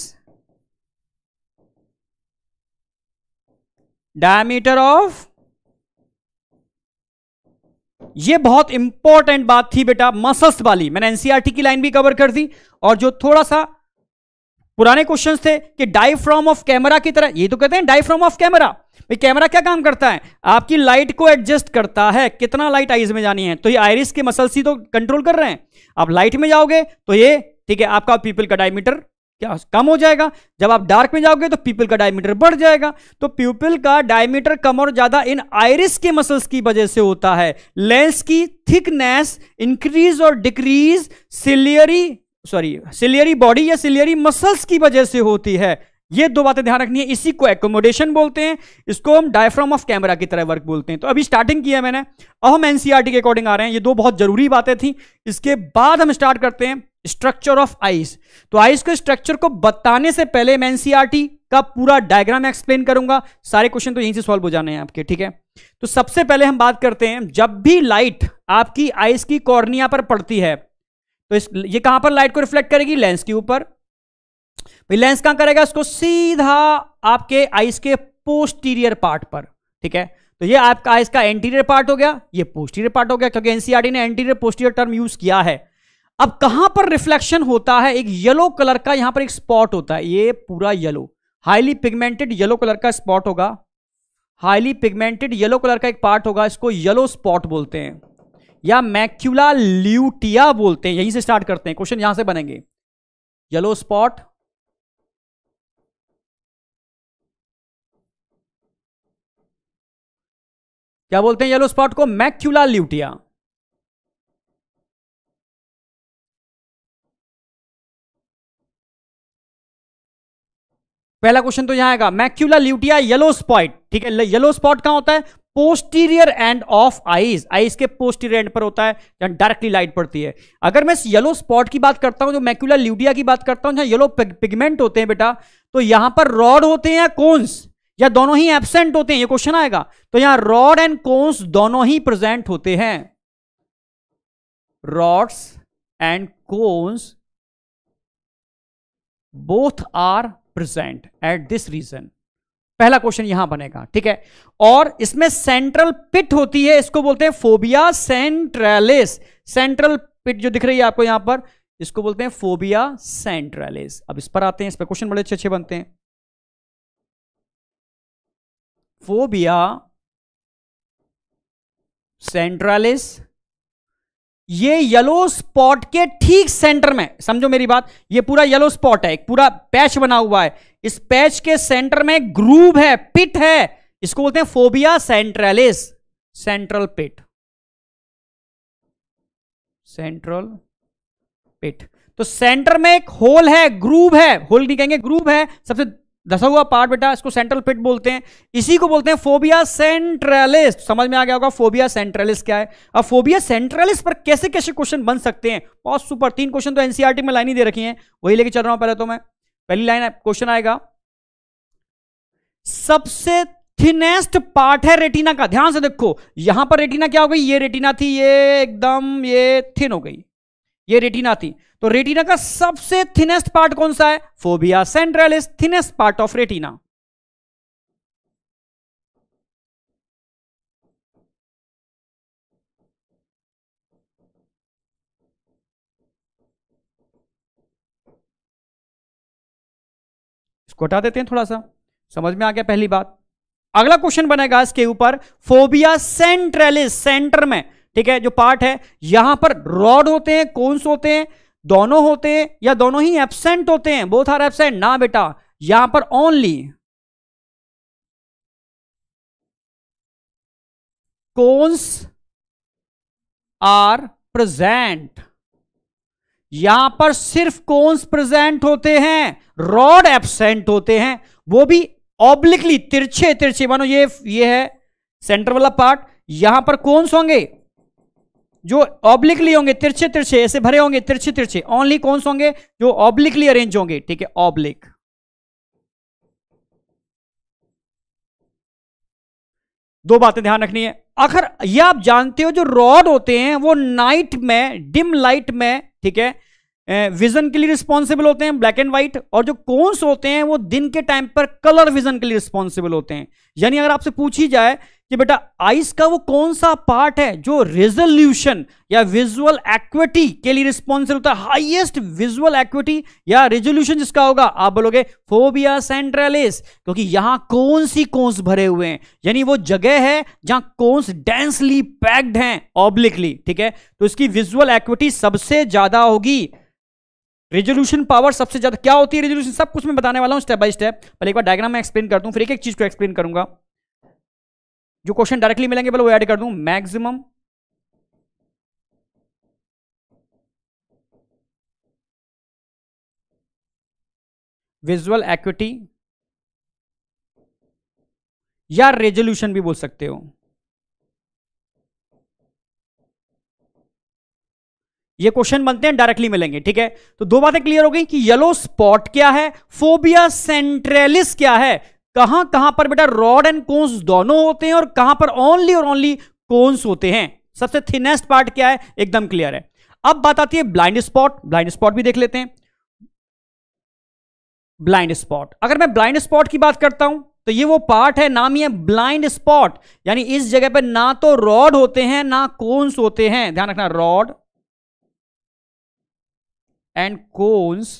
B: डायमीटर ऑफ ये बहुत इंपॉर्टेंट बात थी बेटा मसल्स वाली मैंने एनसीआरटी e की लाइन भी कवर कर दी और जो थोड़ा सा पुराने क्वेश्चन थे कि डाइफ्रॉम ऑफ कैमरा की तरह ये तो कहते हैं डाइफ्रॉम ऑफ कैमरा भाई कैमरा क्या काम करता है आपकी लाइट को एडजस्ट करता है कितना लाइट आईज में जानी है तो ये आयरिस के मसल्स ही तो कंट्रोल कर रहे हैं आप लाइट में जाओगे तो ये ठीक है आपका पीपल का डायमीटर क्या कम हो जाएगा जब आप डार्क में जाओगे तो पीपल का डायमीटर बढ़ जाएगा तो पीपल का डायमीटर कम और ज्यादा इन आयरिस के मसल्स की वजह से होता है लेंस की थिकनेस इंक्रीज और decrease ciliary sorry ciliary body या सिलियरी मसल्स की वजह से होती है ये दो बातें ध्यान रखनी है इसी को एकोमोडेशन बोलते हैं इसको हम डायफ्राम ऑफ कैमरा की तरह वर्क बोलते हैं तो अभी स्टार्टिंग किया मैंने अब हम एनसीआरटी e के अकॉर्डिंग आ रहे हैं ये दो बहुत जरूरी बातें थी इसके बाद हम स्टार्ट करते हैं स्ट्रक्चर ऑफ आइस तो आइस के स्ट्रक्चर को बताने से पहले मैं एनसीआरटी e का पूरा डायग्राम एक्सप्लेन करूंगा सारे क्वेश्चन तो यहीं से सॉल्व हो जाने हैं आपके ठीक है तो सबसे पहले हम बात करते हैं जब भी लाइट आपकी आइस की कॉर्निया पर पड़ती है तो इस ये कहां पर लाइट को रिफ्लेक्ट करेगी लेंस के ऊपर लेंस कहां करेगा इसको सीधा आपके आइस के पोस्टीरियर पार्ट पर ठीक है तो ये आपका आइस का एंटीरियर पार्ट हो गया ये पोस्टीरियर पार्ट हो गया क्योंकि एनसीआरटी ने एंटीरियर पोस्टीरियर टर्म यूज किया है अब कहां पर रिफ्लेक्शन होता है एक येलो कलर का यहां पर एक स्पॉट होता है ये पूरा yellow highly pigmented yellow colour का स्पॉट होगा हाईली पिगमेंटेड येलो कलर का एक पार्ट होगा इसको येलो स्पॉट बोलते हैं या मैक्यूला ल्यूटिया बोलते हैं यहीं से
A: स्टार्ट करते हैं क्वेश्चन यहां से बनेंगे येलो स्पॉट क्या बोलते हैं येलो स्पॉट को मैक्यूला ल्यूटिया पहला क्वेश्चन तो यहां आएगा मैक्यूला ल्यूटिया येलो स्पॉट ठीक है येलो स्पॉट कहां होता है posterior
B: end of eyes eyes के पोस्टीरियर एंड पर होता है जहां डायरेक्टली लाइट पड़ती है अगर मैं येलो स्पॉट की बात करता हूं जो मैक्यूला ल्यूटिया की बात करता हूं जहां येलो पिगमेंट होते हैं बेटा तो यहां पर रॉड होते हैं कोन्स या दोनों ही एबसेंट होते हैं ये क्वेश्चन आएगा तो यहां रॉड एंड कोन्स दोनों ही प्रेजेंट होते हैं rods and cones both are present at this region पहला क्वेश्चन यहां बनेगा ठीक है और इसमें सेंट्रल पिट होती है इसको बोलते हैं फोबिया सेंट्रेलिस सेंट्रल पिट जो दिख रही है आपको यहां पर इसको बोलते हैं फोबिया सेंट्रेलिस अब इस पर आते हैं इस पर क्वेश्चन बड़े अच्छे अच्छे बनते हैं
A: फोबिया सेंट्रलिस ये येलो स्पॉट के
B: ठीक सेंटर में समझो मेरी बात ये पूरा येलो स्पॉट है एक पूरा पैच बना हुआ है इस पैच के सेंटर में ग्रूव है पिट है इसको बोलते हैं fovea centralis central pit central pit तो सेंटर में एक होल है ग्रूव है होल नहीं कहेंगे ग्रूव है सबसे धसा हुआ पार्ट बेटा इसको सेंट्रल पिट बोलते हैं इसी को बोलते हैं फोबिया सेंट्रलिस समझ में आ गया होगा फोबिया सेंट्रलिस क्या है अब फोबिया सेंट्रलिस पर कैसे कैसे क्वेश्चन बन सकते हैं बहुत सुपर तीन क्वेश्चन तो एनसीआरटी e में लाइन ही दे रखी है वही लेके चल रहा हूं पहले तो मैं पहली लाइन क्वेश्चन आएगा सबसे थिनेस्ट पार्ट है रेटिना का ध्यान से देखो यहां पर रेटिना क्या हो गई ये रेटिना थी ये एकदम ये थिन हो गई ये रेटिना थी तो रेटिना का सबसे थिनेस्ट पार्ट कौन सा है fovea central is thinnest part of
A: retina इसको हटा देते हैं
B: थोड़ा सा समझ में आ गया पहली बात अगला क्वेश्चन बनेगा इसके ऊपर फोबिया सेंट्रलिस सेंटर में ठीक है जो पार्ट है यहां पर रॉड होते हैं कोन्स होते हैं
A: दोनों होते हैं या दोनों ही एबसेंट होते हैं बोथ आर एबसेंट ना बेटा यहां पर ओनली कोन्स आर प्रेजेंट
B: यहां पर सिर्फ कोन्स प्रेजेंट होते हैं रॉड एबसेंट होते हैं वो भी ऑब्लिकली तिरछे तिरछे मानो ये ये है सेंटर वाला पार्ट यहां पर कौन होंगे जो ऑब्लिकली होंगे तिरछे तिरछे ऐसे भरे होंगे तिरछे
A: तिरछे ओनली कौन से होंगे जो ऑब्लिकली अरेंज होंगे ठीक है ऑब्लिक दो बातें ध्यान रखनी है
B: आखिर यह आप जानते हो जो रॉड होते हैं वो नाइट में डिम लाइट में ठीक है विजन के लिए रिस्पॉन्सिबल होते हैं ब्लैक एंड व्हाइट और जो कोन्स होते हैं वो दिन के टाइम पर कलर विजन के लिए रिस्पॉन्सिबल होते हैं यानी अगर आपसे पूछी जाए कि बेटा आइस का वो कौन सा पार्ट है जो रेजोल्यूशन या विजुअल एक्विटी के लिए रिस्पॉन्सिबल होता है हाइएस्ट विजुअल एक्विटी या रेजोल्यूशन जिसका होगा आप बोलोगे फोबिया सेंट्रलिस क्योंकि यहां कौन सी कौंस भरे हुए हैं यानी वो जगह है जहां कौंस डेंसली पैक्ड हैं ऑब्लिकली ठीक है तो इसकी विजुअल एक्विटी सबसे ज्यादा होगी रेजोल्यूशन पावर सबसे ज्यादा क्या होती है रेजोल्यूशन सब कुछ मैं बताने वाला हूं स्टेप बाय स्टेप पहले एक बार डायग्राम में एक्सप्लेन करता हूं फिर एक एक चीज को एक्सप्लेन करूंगा जो क्वेश्चन डायरेक्टली मिलेंगे पहले वो ऐड
A: कर दूं मैक्सिमम विजुअल एक्विटी या रेजोल्यूशन भी बोल सकते हो
B: ये क्वेश्चन बनते हैं डायरेक्टली मिलेंगे ठीक है तो दो बातें क्लियर हो गई कि येलो स्पॉट क्या है फोबिया सेंट्रेलिस क्या है कहां कहां पर बेटा रॉड एंड कोन्स दोनों होते हैं और कहां पर ओनली और ओनली कोन्स होते हैं सबसे थिनेस्ट पार्ट क्या है एकदम क्लियर है अब बात आती है ब्लाइंड स्पॉट ब्लाइंड स्पॉट भी देख लेते हैं ब्लाइंड स्पॉट अगर मैं ब्लाइंड स्पॉट की बात करता हूं तो ये वो पार्ट है नाम ही है ब्लाइंड स्पॉट यानी इस जगह पर ना तो रॉड होते हैं ना कोन्स होते हैं ध्यान रखना rod and cones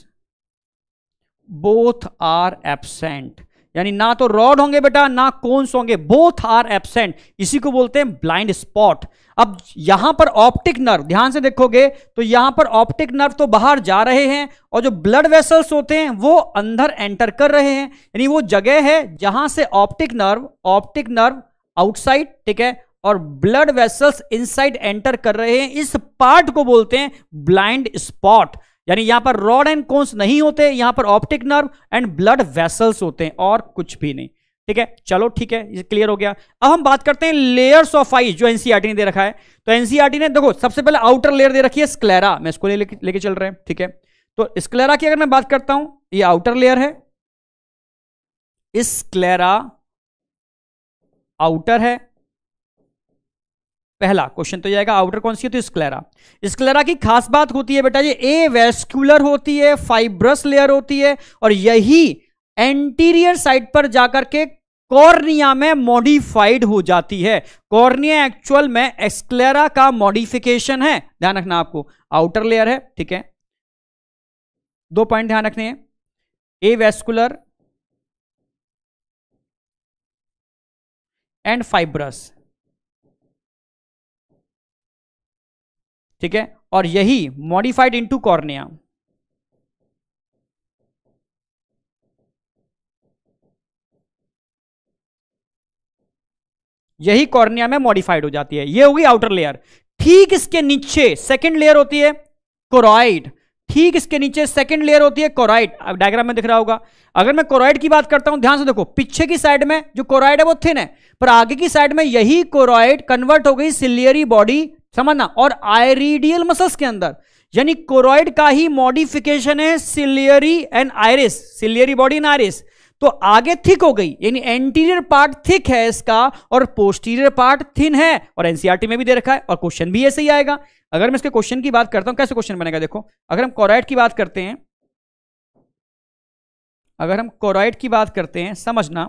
B: both are absent यानी ना तो रॉड होंगे बेटा ना कोन्स होंगे बोथ आर एबसेंट इसी को बोलते हैं ब्लाइंड स्पॉट अब यहां पर ऑप्टिक नर्व ध्यान से देखोगे तो यहां पर ऑप्टिक नर्व तो बाहर जा रहे हैं और जो ब्लड वेसल्स होते हैं वो अंदर एंटर कर रहे हैं यानी वो जगह है जहां से optic nerve optic nerve outside ठीक है और ब्लड वेसल्स इनसाइड एंटर कर रहे हैं इस पार्ट को बोलते हैं ब्लाइंड स्पॉट यानी यहां पर रॉड एंड कोन्स नहीं होते यहां पर optic nerve and blood vessels होते हैं और कुछ भी नहीं ठीक है चलो ठीक है ये क्लियर हो गया अब हम बात करते हैं लेयर्स ऑफ आई जो एनसीआरटी e ने दे रखा है तो एनसीआरटी e ने देखो सबसे पहले आउटर लेयर दे रखी है स्क्लेरा मैं इसको लेके ले, ले चल रहे हैं ठीक है तो स्क्लेरा की अगर मैं बात करता हूं ये आउटर लेयर है स्क्लेरा आउटर है पहला क्वेश्चन तो जाएगा आउटर कौन सी होती है स्क्लेरा स्क्लेरा की खास बात होती है बेटा ये ए वेस्क्यूलर होती है फाइब्रस लेयर होती है और यही एंटीरियर साइड पर जाकर के कॉर्निया में मॉडिफाइड हो जाती है कॉर्निया एक्चुअल में एक्सक्लेरा का मॉडिफिकेशन है ध्यान रखना आपको आउटर लेयर है ठीक है
A: दो पॉइंट ध्यान रखने हैं ए वेस्कुलर एंड फाइब्रस ठीक है और यही मॉडिफाइड इनटू कॉर्निया यही कॉर्निया में मॉडिफाइड
B: हो जाती है ये होगी आउटर लेयर ठीक इसके नीचे सेकंड लेयर होती है कोराइड ठीक इसके नीचे सेकंड लेयर होती है कोराइड अब डायग्राम में दिख रहा होगा अगर मैं कोराइड की बात करता हूं ध्यान से देखो पीछे की साइड में जो कोराइड है वो थिन है पर आगे की साइड में यही कोराइड कन्वर्ट हो गई सिलियरी बॉडी समझना और आयरिडियल मसल्स के अंदर यानी कोरोइड का ही मॉडिफिकेशन है ciliary and iris ciliary body and iris तो आगे थिक हो गई यानी एंटीरियर पार्ट थिक है इसका और पोस्टीरियर पार्ट थिन है और एनसीआरटी e में भी दे रखा है और क्वेश्चन भी ऐसे ही आएगा अगर मैं इसके क्वेश्चन की बात करता हूं कैसे क्वेश्चन बनेगा देखो अगर हम कोरोइड की बात करते हैं अगर हम कोरोइड की बात करते हैं समझना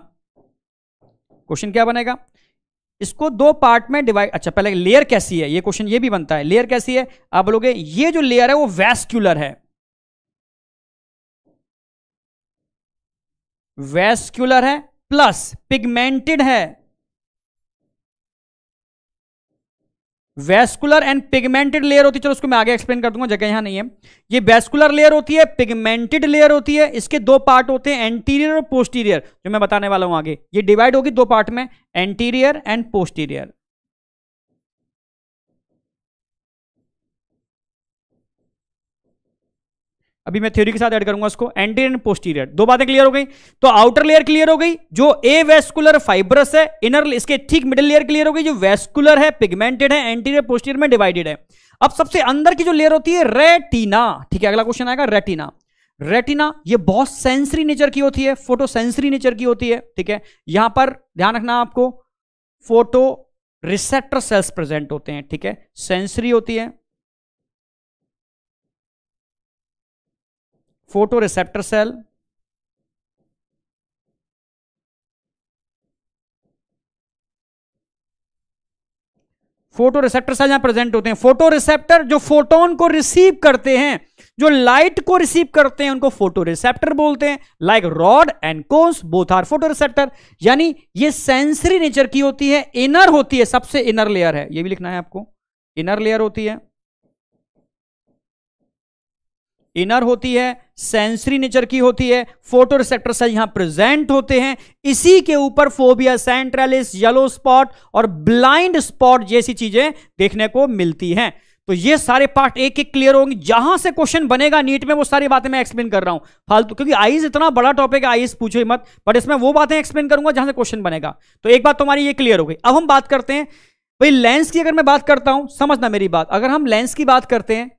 B: क्वेश्चन क्या बनेगा इसको दो पार्ट में डिवाइड अच्छा पहले लेयर कैसी है ये क्वेश्चन ये भी बनता है लेयर कैसी है आप बोलोगे ये जो लेयर है वो वैस्क्यूलर
A: है वैस्क्यूलर है प्लस पिगमेंटेड है
B: वेस्कुलर एंड पिगमेंटेड लेयर होती है चलो उसको मैं आगे एक्सप्लेन कर दूंगा जगह यहां नहीं है ये वेस्कुलर लेयर होती है पिगमेंटेड लेयर होती है इसके दो पार्ट होते हैं एंटीरियर और पोस्टीरियर जो मैं बताने वाला हूं आगे ये डिवाइड होगी दो पार्ट में एंटीरियर एंड पोस्टीरियर अभी मैं थ्योरी के साथ ऐड करूंगा उसको एंटीरियर एंड पोस्टीरियर दो बातें क्लियर हो गई तो आउटर लेयर क्लियर हो गई जो ए वेस्कुलर फाइब्रस है इनर इसके ठीक मिडिल लेयर क्लियर हो गई जो वेस्कुलर है पिगमेंटेड है एंटीरियर पोस्टीरियर में डिवाइडेड है अब सबसे अंदर की जो लेयर होती है रेटिना ठीक है अगला क्वेश्चन आएगा रेटिना रेटिना ये बहुत सेंसरी नेचर की होती है फोटो सेंसरी नेचर की होती है ठीक है यहां पर ध्यान रखना आपको फोटो रिसेप्टर सेल्स प्रेजेंट होते हैं ठीक है सेंसरी होती है
A: photo receptor cell
B: photo receptor cell यहां प्रेजेंट होते हैं फोटो रिसेप्टर जो फोटोन को रिसीव करते हैं जो लाइट को रिसीव करते हैं उनको फोटो रिसेप्टर बोलते हैं like rod and cones both are photoreceptor यानी ये सेंसरी नेचर की होती है इनर होती है सबसे इनर लेयर है ये भी लिखना है आपको इनर लेयर होती है इनर होती है सेंसरी नेचर की होती है फोटो रिसेप्टर सेल यहां प्रेजेंट होते हैं इसी के ऊपर फोबिया सेंट्रलिस येलो स्पॉट और ब्लाइंड स्पॉट जैसी चीजें देखने को मिलती हैं तो ये सारे पार्ट एक एक क्लियर होंगे जहां से क्वेश्चन बनेगा नीट में वो सारी बातें मैं एक्सप्लेन कर रहा हूं फालतू क्योंकि आईज इतना बड़ा टॉपिक है आईज पूछो मत बट इसमें वो बातें एक्सप्लेन करूंगा जहां से क्वेश्चन बनेगा तो एक बात तुम्हारी ये क्लियर हो गई अब हम बात करते हैं भाई लेंस की अगर मैं बात करता हूं समझना मेरी बात अगर हम लेंस की बात करते हैं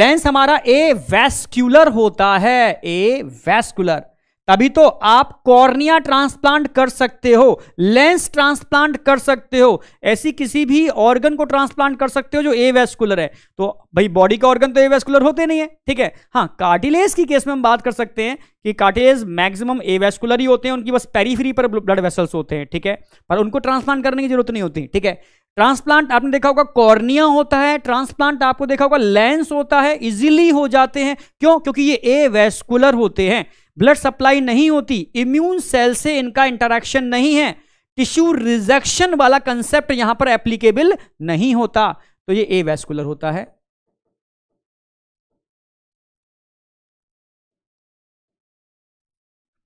B: लेंस हमारा ए वैस्क्यूलर होता है ए वैस्कुलर तभी तो आप कॉर्निया ट्रांसप्लांट कर सकते हो लेंस ट्रांसप्लांट कर सकते हो ऐसी किसी भी ऑर्गन को ट्रांसप्लांट कर सकते हो जो ए वैस्कुलर है तो भाई बॉडी का ऑर्गन तो ए वैस्कुलर होते नहीं है ठीक है हाँ कार्टिलेज की केस में हम बात कर सकते हैं कि कार्टिलेज मैक्सिमम ए वेस्कुलर ही होते हैं उनकी बस पेरीफ्री पर ब्लड वेसल्स होते हैं ठीक है पर उनको ट्रांसप्लांट करने की जरूरत नहीं होती ठीक है ट्रांसप्लांट आपने देखा होगा कॉर्निया होता है ट्रांसप्लांट आपको देखा होगा लेंस होता है इजीली हो जाते हैं क्यों क्योंकि ये ए वेस्कुलर होते हैं ब्लड सप्लाई नहीं होती इम्यून सेल से इनका इंटरेक्शन नहीं है टिश्यू
A: रिजेक्शन वाला कंसेप्ट यहां पर एप्लीकेबल नहीं होता तो ये ए वेस्कुलर होता है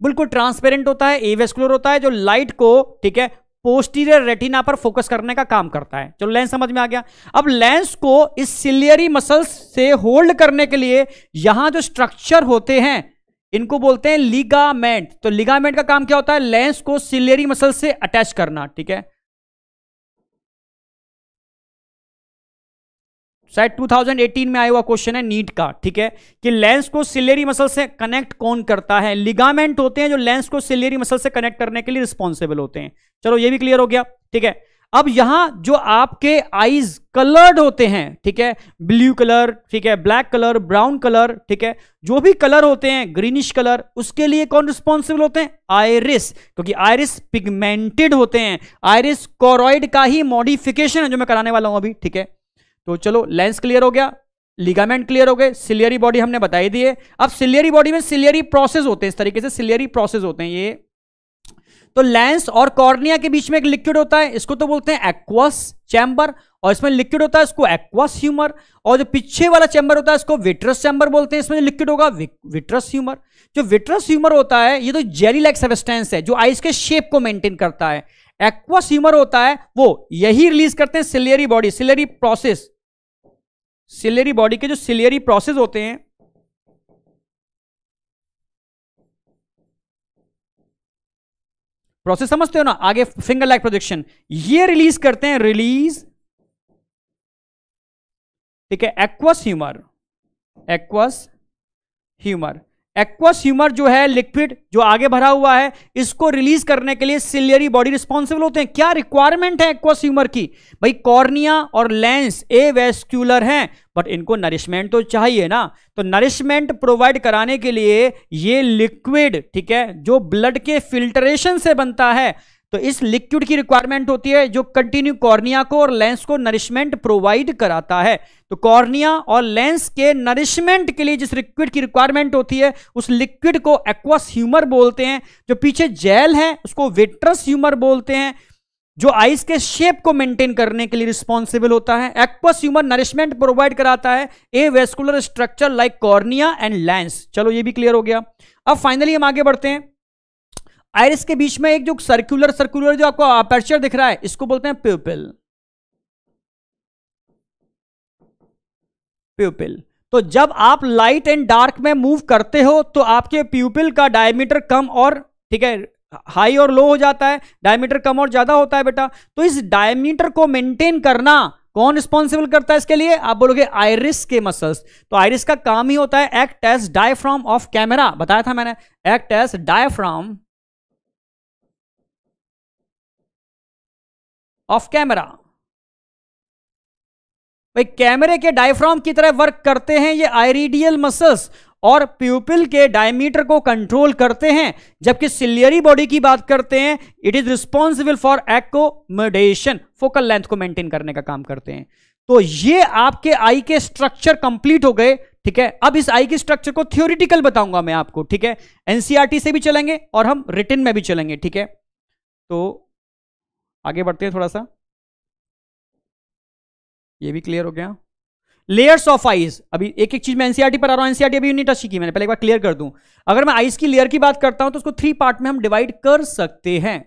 A: बिल्कुल ट्रांसपेरेंट होता है ए वेस्कुलर होता है जो लाइट को ठीक है
B: पोस्टीरियर रेटिना पर फोकस करने का काम करता है चलो लेंस समझ में आ गया अब लेंस को इस सिलियरी मसल्स से होल्ड करने के लिए यहां जो स्ट्रक्चर होते हैं इनको
A: बोलते हैं लिगामेंट तो लिगामेंट का काम क्या होता है लेंस को सिलियरी मसल से अटैच करना ठीक है शायद 2018 में आया हुआ क्वेश्चन है नीट का ठीक है कि लेंस को सिलेरी मसल से कनेक्ट कौन
B: करता है लिगामेंट होते हैं जो लेंस को सिलेरी मसल से कनेक्ट करने के लिए रिस्पॉन्सिबल होते हैं चलो ये भी क्लियर हो गया ठीक है अब यहां जो आपके आईज कलर्ड होते हैं ठीक है ब्लू कलर ठीक है ब्लैक कलर ब्राउन कलर ठीक है जो भी कलर होते हैं ग्रीनिश कलर उसके लिए कौन रिस्पॉन्सिबल होते हैं आयरिस क्योंकि आयरिस पिगमेंटेड होते हैं आयरिस कोरोइड का ही मॉडिफिकेशन है जो मैं कराने वाला हूं अभी ठीक है तो चलो लेंस क्लियर हो गया लिगामेंट क्लियर हो गए सिलियरी बॉडी हमने बताई दी है अब सिलियरी बॉडी में सिलियरी प्रोसेस होते हैं इस तरीके से सिलियरी प्रोसेस होते हैं ये तो लेंस और कॉर्निया के बीच में एक लिक्विड होता है इसको तो बोलते हैं एक्वस चैम्बर और इसमें लिक्विड होता है इसको एक्वस ह्यूमर और जो पीछे वाला चैम्बर होता है इसको विट्रस चैम्बर बोलते हैं इसमें लिक्विड होगा विट्रस ह्यूमर जो विट्रस ह्यूमर होता है ये तो जेली लाइक सबस्टेंस है जो आइस के शेप को मेंटेन करता है एक्वस ह्यूमर होता है वो यही रिलीज करते हैं ciliary body ciliary process ciliary body के जो सिलेरी प्रोसेस होते हैं प्रोसेस समझते हो ना आगे फिंगर लाइक प्रोजेक्शन ये रिलीज करते हैं रिलीज ठीक है aqueous humour aqueous humour aqueous humour जो है लिक्विड जो आगे भरा हुआ है इसको रिलीज करने के लिए सिलियरी बॉडी रिस्पॉन्सिबल होते हैं क्या रिक्वायरमेंट है एक्वस ह्यूमर की भाई कॉर्निया और लेंस ए वेस्क्यूलर हैं बट इनको नरिशमेंट तो चाहिए ना तो नरिशमेंट प्रोवाइड कराने के लिए ये लिक्विड ठीक है जो ब्लड के फिल्ट्रेशन से बनता है तो इस लिक्विड की रिक्वायरमेंट होती है जो कंटिन्यू कॉर्निया को और लेंस को नरिशमेंट प्रोवाइड कराता है तो कॉर्निया और लेंस के नरिशमेंट के लिए जिस लिक्विड की रिक्वायरमेंट होती है उस लिक्विड को एक्वस ह्यूमर बोलते हैं जो पीछे जेल है उसको वेट्रस ह्यूमर बोलते हैं जो आइस के शेप को मेंटेन करने के लिए रिस्पॉन्सिबल होता है एक्वस ह्यूमर नरिशमेंट प्रोवाइड कराता है avascular structure like cornea and lens चलो ये भी क्लियर हो गया अब फाइनली हम आगे बढ़ते हैं आयरिस के बीच में एक जो सर्कुलर सर्कुलर जो आपको अपर्चर दिख रहा है इसको बोलते हैं प्यूपिल प्यूपिल तो जब आप लाइट एंड डार्क में मूव करते हो तो आपके प्यूपिल का डायमीटर कम और ठीक है हाई और लो हो जाता है डायमीटर कम और ज्यादा होता है बेटा तो इस डायमीटर को मेंटेन करना कौन रिस्पॉन्सिबल करता है इसके लिए आप बोलोगे आयरिस के मसल्स तो आयरिस का काम ही होता है act as diaphragm of camera बताया था मैंने
A: act as diaphragm of camera भाई कैमरे के
B: डायफ्राम की तरह वर्क करते हैं ये आयरिडियल मसल्स और प्यूपिल के डायमीटर को कंट्रोल करते हैं जबकि सिलियरी बॉडी की बात करते हैं it is responsible for accommodation focal length को मेंटेन करने का काम करते हैं तो ये आपके आई के स्ट्रक्चर कंप्लीट हो गए ठीक है अब इस आई के स्ट्रक्चर को थ्योरिटिकल बताऊंगा मैं आपको ठीक है एनसीआरटी e से भी चलेंगे और हम रिटर्न में भी चलेंगे ठीक है तो आगे बढ़ते हैं थोड़ा सा ये भी क्लियर हो गया लेयर्स ऑफ आइस अभी एक एक चीज मैं एनसीआरटी e पर आ रहा हूं एनसीआर e अभी यूनिट अच्छी की मैंने पहले एक बार क्लियर कर दूं अगर मैं आइस
A: की लेयर की बात करता हूं तो उसको थ्री पार्ट में हम डिवाइड कर सकते हैं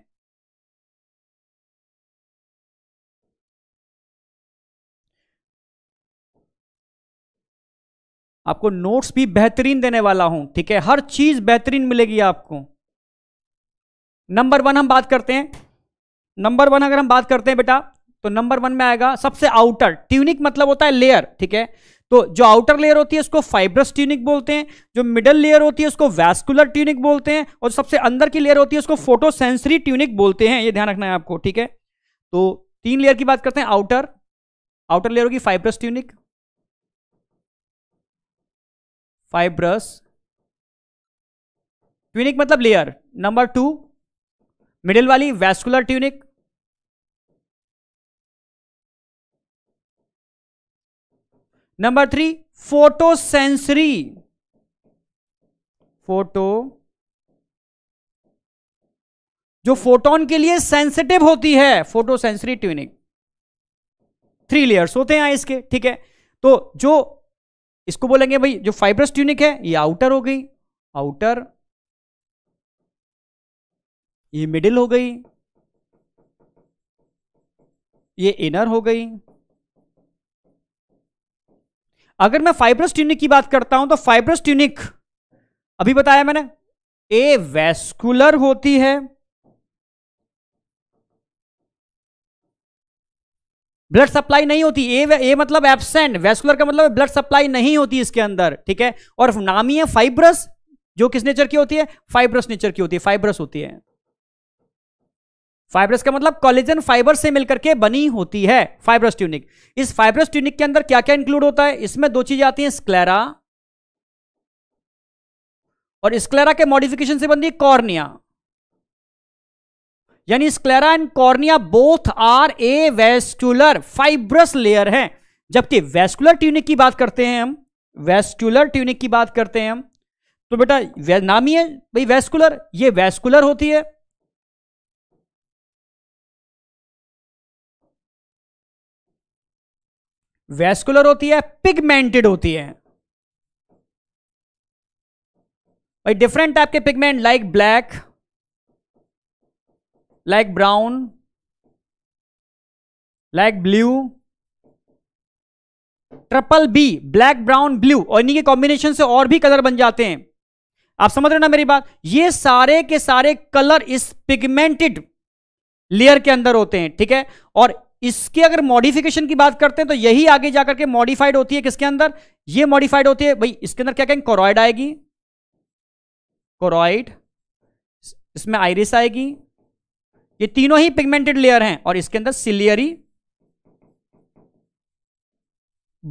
A: आपको नोट्स भी बेहतरीन देने वाला हूं ठीक है हर चीज
B: बेहतरीन मिलेगी आपको नंबर वन हम बात करते हैं नंबर वन अगर हम बात करते हैं बेटा तो नंबर वन में आएगा सबसे आउटर ट्यूनिक मतलब होता है लेयर ठीक है तो जो आउटर लेयर होती है उसको फाइब्रस ट्यूनिक बोलते हैं जो मिडल लेयर होती है उसको वैस्कुलर ट्यूनिक बोलते हैं और सबसे अंदर की लेयर होती है उसको फोटोसेंसरी ट्यूनिक बोलते हैं ये ध्यान रखना है आपको ठीक है
A: तो तीन लेयर की बात करते हैं आउटर आउटर लेयर होगी फाइब्रस ट्यूनिक फाइब्रस ट्यूनिक मतलब लेयर नंबर टू मिडिल वाली vascular tunic number three photosensory photo
B: जो फोटोन के लिए सेंसिटिव होती है photosensory tunic three layers होते हैं इसके ठीक है तो जो इसको बोलेंगे भाई जो फाइब्रस ट्यूनिक है ये आउटर हो गई आउटर
A: ये मिडिल हो गई ये इनर हो गई
B: अगर मैं फाइब्रस ट्यूनिक की बात करता हूं तो फाइब्रस ट्यूनिक अभी बताया मैंने ए वेस्कुलर होती है ब्लड सप्लाई नहीं होती ए ए मतलब एबसेंट वेस्कुलर का मतलब ब्लड सप्लाई नहीं होती इसके अंदर ठीक है और नामी है फाइब्रस जो किस नेचर की होती है फाइब्रस नेचर की होती है फाइब्रस होती है फाइब्रस का मतलब कॉलेजन फाइबर से मिलकर के बनी होती है फाइब्रस ट्यूनिक इस फाइब्रस ट्यूनिक के अंदर क्या क्या इंक्लूड होता है इसमें दो चीजें आती हैं स्क्लेरा और स्क्लेरा के मॉडिफिकेशन से बनती है कॉर्निया यानी sclera and cornea both are avascular fibrous layer है जबकि वेस्कुलर ट्यूनिक की बात करते हैं हम वेस्कुलर ट्यूनिक की बात करते हैं हम तो बेटा नाम ही है
A: भाई वेस्कुलर ये वेस्कुलर होती है वेस्कुलर होती है पिगमेंटेड होती है भाई डिफरेंट टाइप के pigment like black like brown like blue triple
B: B black brown blue और इन्हीं के कॉम्बिनेशन से और भी कलर बन जाते हैं आप समझ रहे हो ना मेरी बात ये सारे के सारे कलर इस पिगमेंटेड लेयर के अंदर होते हैं ठीक है और इसके अगर मॉडिफिकेशन की बात करते हैं तो यही आगे जाकर के मॉडिफाइड होती है किसके अंदर ये मॉडिफाइड होती है भाई इसके अंदर क्या कहेंगे कोरॉइड आएगी कोरॉइड इसमें आइरिस आएगी ये तीनों ही पिगमेंटेड लेयर हैं और इसके अंदर सिलियरी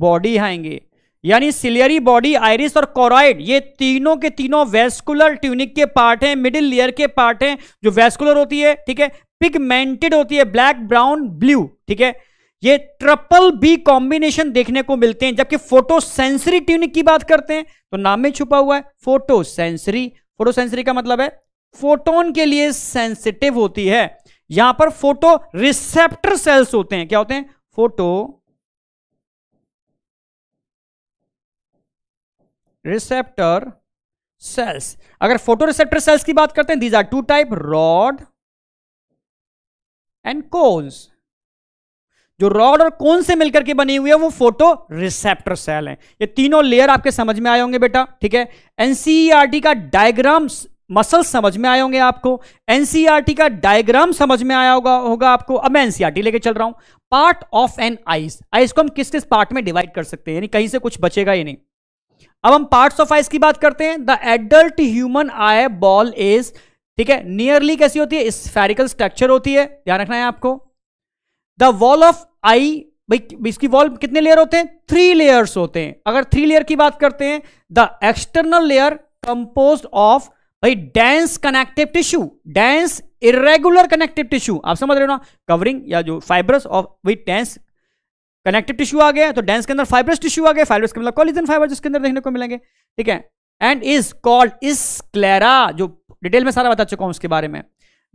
B: बॉडी आएंगे यानी सिलियरी बॉडी आइरिस और कोरॉइड ये तीनों के तीनों वेस्कुलर ट्यूनिक के पार्ट हैं मिडिल लेयर के पार्ट हैं जो वेस्कुलर होती है ठीक है पिगमेंटेड होती है ब्लैक ब्राउन ब्लू ठीक है ये ट्रिपल बी कॉम्बिनेशन देखने को मिलते हैं जबकि फोटो सेंसरी ट्यूनिक की बात करते हैं तो नाम में छुपा हुआ है फोटो सेंसरी फोटो सेंसरी का मतलब है फोटोन के लिए सेंसिटिव होती है यहां पर फोटो रिसेप्टर सेल्स होते हैं क्या होते हैं फोटो रिसेप्टर सेल्स अगर फोटो रिसेप्टर सेल्स की बात करते हैं these are two type rod and cones जो रॉड और कोन से मिलकर के बनी हुई है वो फोटो रिसेप्टर सेल हैं ये तीनों लेयर आपके समझ में आए होंगे बेटा ठीक है एनसीईआरटी e का डायग्राम मसल समझ में आए होंगे आपको एनसीईआरटी e का डायग्राम समझ में आया होगा होगा आपको अब मैं एनसीईआरटी e लेके चल रहा हूं part of an eyes eyes को हम किस किस पार्ट में डिवाइड कर सकते हैं यानी कहीं से कुछ बचेगा ही नहीं अब हम पार्ट ऑफ आइस की बात करते हैं the adult human eyeball is ठीक है नियरली कैसी होती है स्फेरिकल स्ट्रक्चर होती है ध्यान रखना है आपको द वॉल ऑफ आई भाई इसकी वॉल कितने लेयर होते हैं थ्री लेयर्स होते हैं अगर थ्री लेयर की बात करते हैं the external layer compose of भाई dense connective tissue dense irregular connective tissue आप समझ रहे हो ना कवरिंग या जो फाइब्रस ऑफ भाई डेंस कनेक्टिव टिश्यू आ गया तो डेंस के अंदर फाइब्रस टिश्यू आ गया फाइब्रस के मतलब कॉलिजन फाइबर जिसके अंदर देखने को मिलेंगे ठीक है and is called sclera जो डिटेल में सारा बता चुका हूं उसके बारे में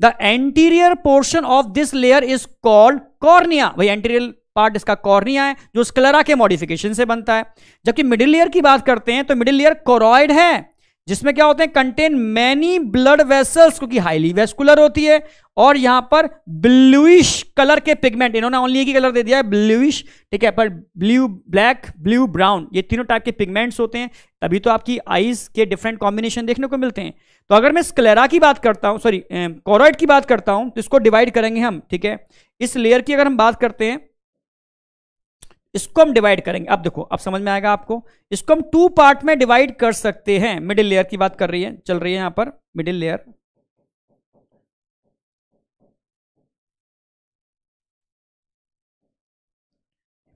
B: the anterior portion of this layer is called cornea भाई एंटीरियर पार्ट इसका कॉर्निया है जो स्क्लेरा के मॉडिफिकेशन से बनता है जबकि मिडिल लेयर की बात करते हैं तो मिडिल लेयर कोरॉइड है जिसमें क्या होते हैं कंटेन मैनी ब्लड वेसल्स क्योंकि हाईली वेस्कुलर होती है और यहां पर ब्लूइश कलर के पिगमेंट इन्होंने ओनली एक ही कलर दे दिया है ब्लूइश ठीक है पर ब्लू ब्लैक ब्लू ब्राउन ये तीनों टाइप के पिगमेंट्स होते हैं तभी तो आपकी आईज के डिफरेंट कॉम्बिनेशन देखने को मिलते हैं तो अगर मैं स्क्लेरा की बात करता हूं सॉरी कॉरोइड की बात करता हूं तो इसको डिवाइड करेंगे हम ठीक है इस लेयर की अगर हम बात करते हैं इसको हम डिवाइड करेंगे अब देखो अब समझ में आएगा आपको इसको हम टू पार्ट में डिवाइड कर सकते हैं मिडिल लेयर की बात कर रही है चल रही है यहां
A: पर मिडिल लेयर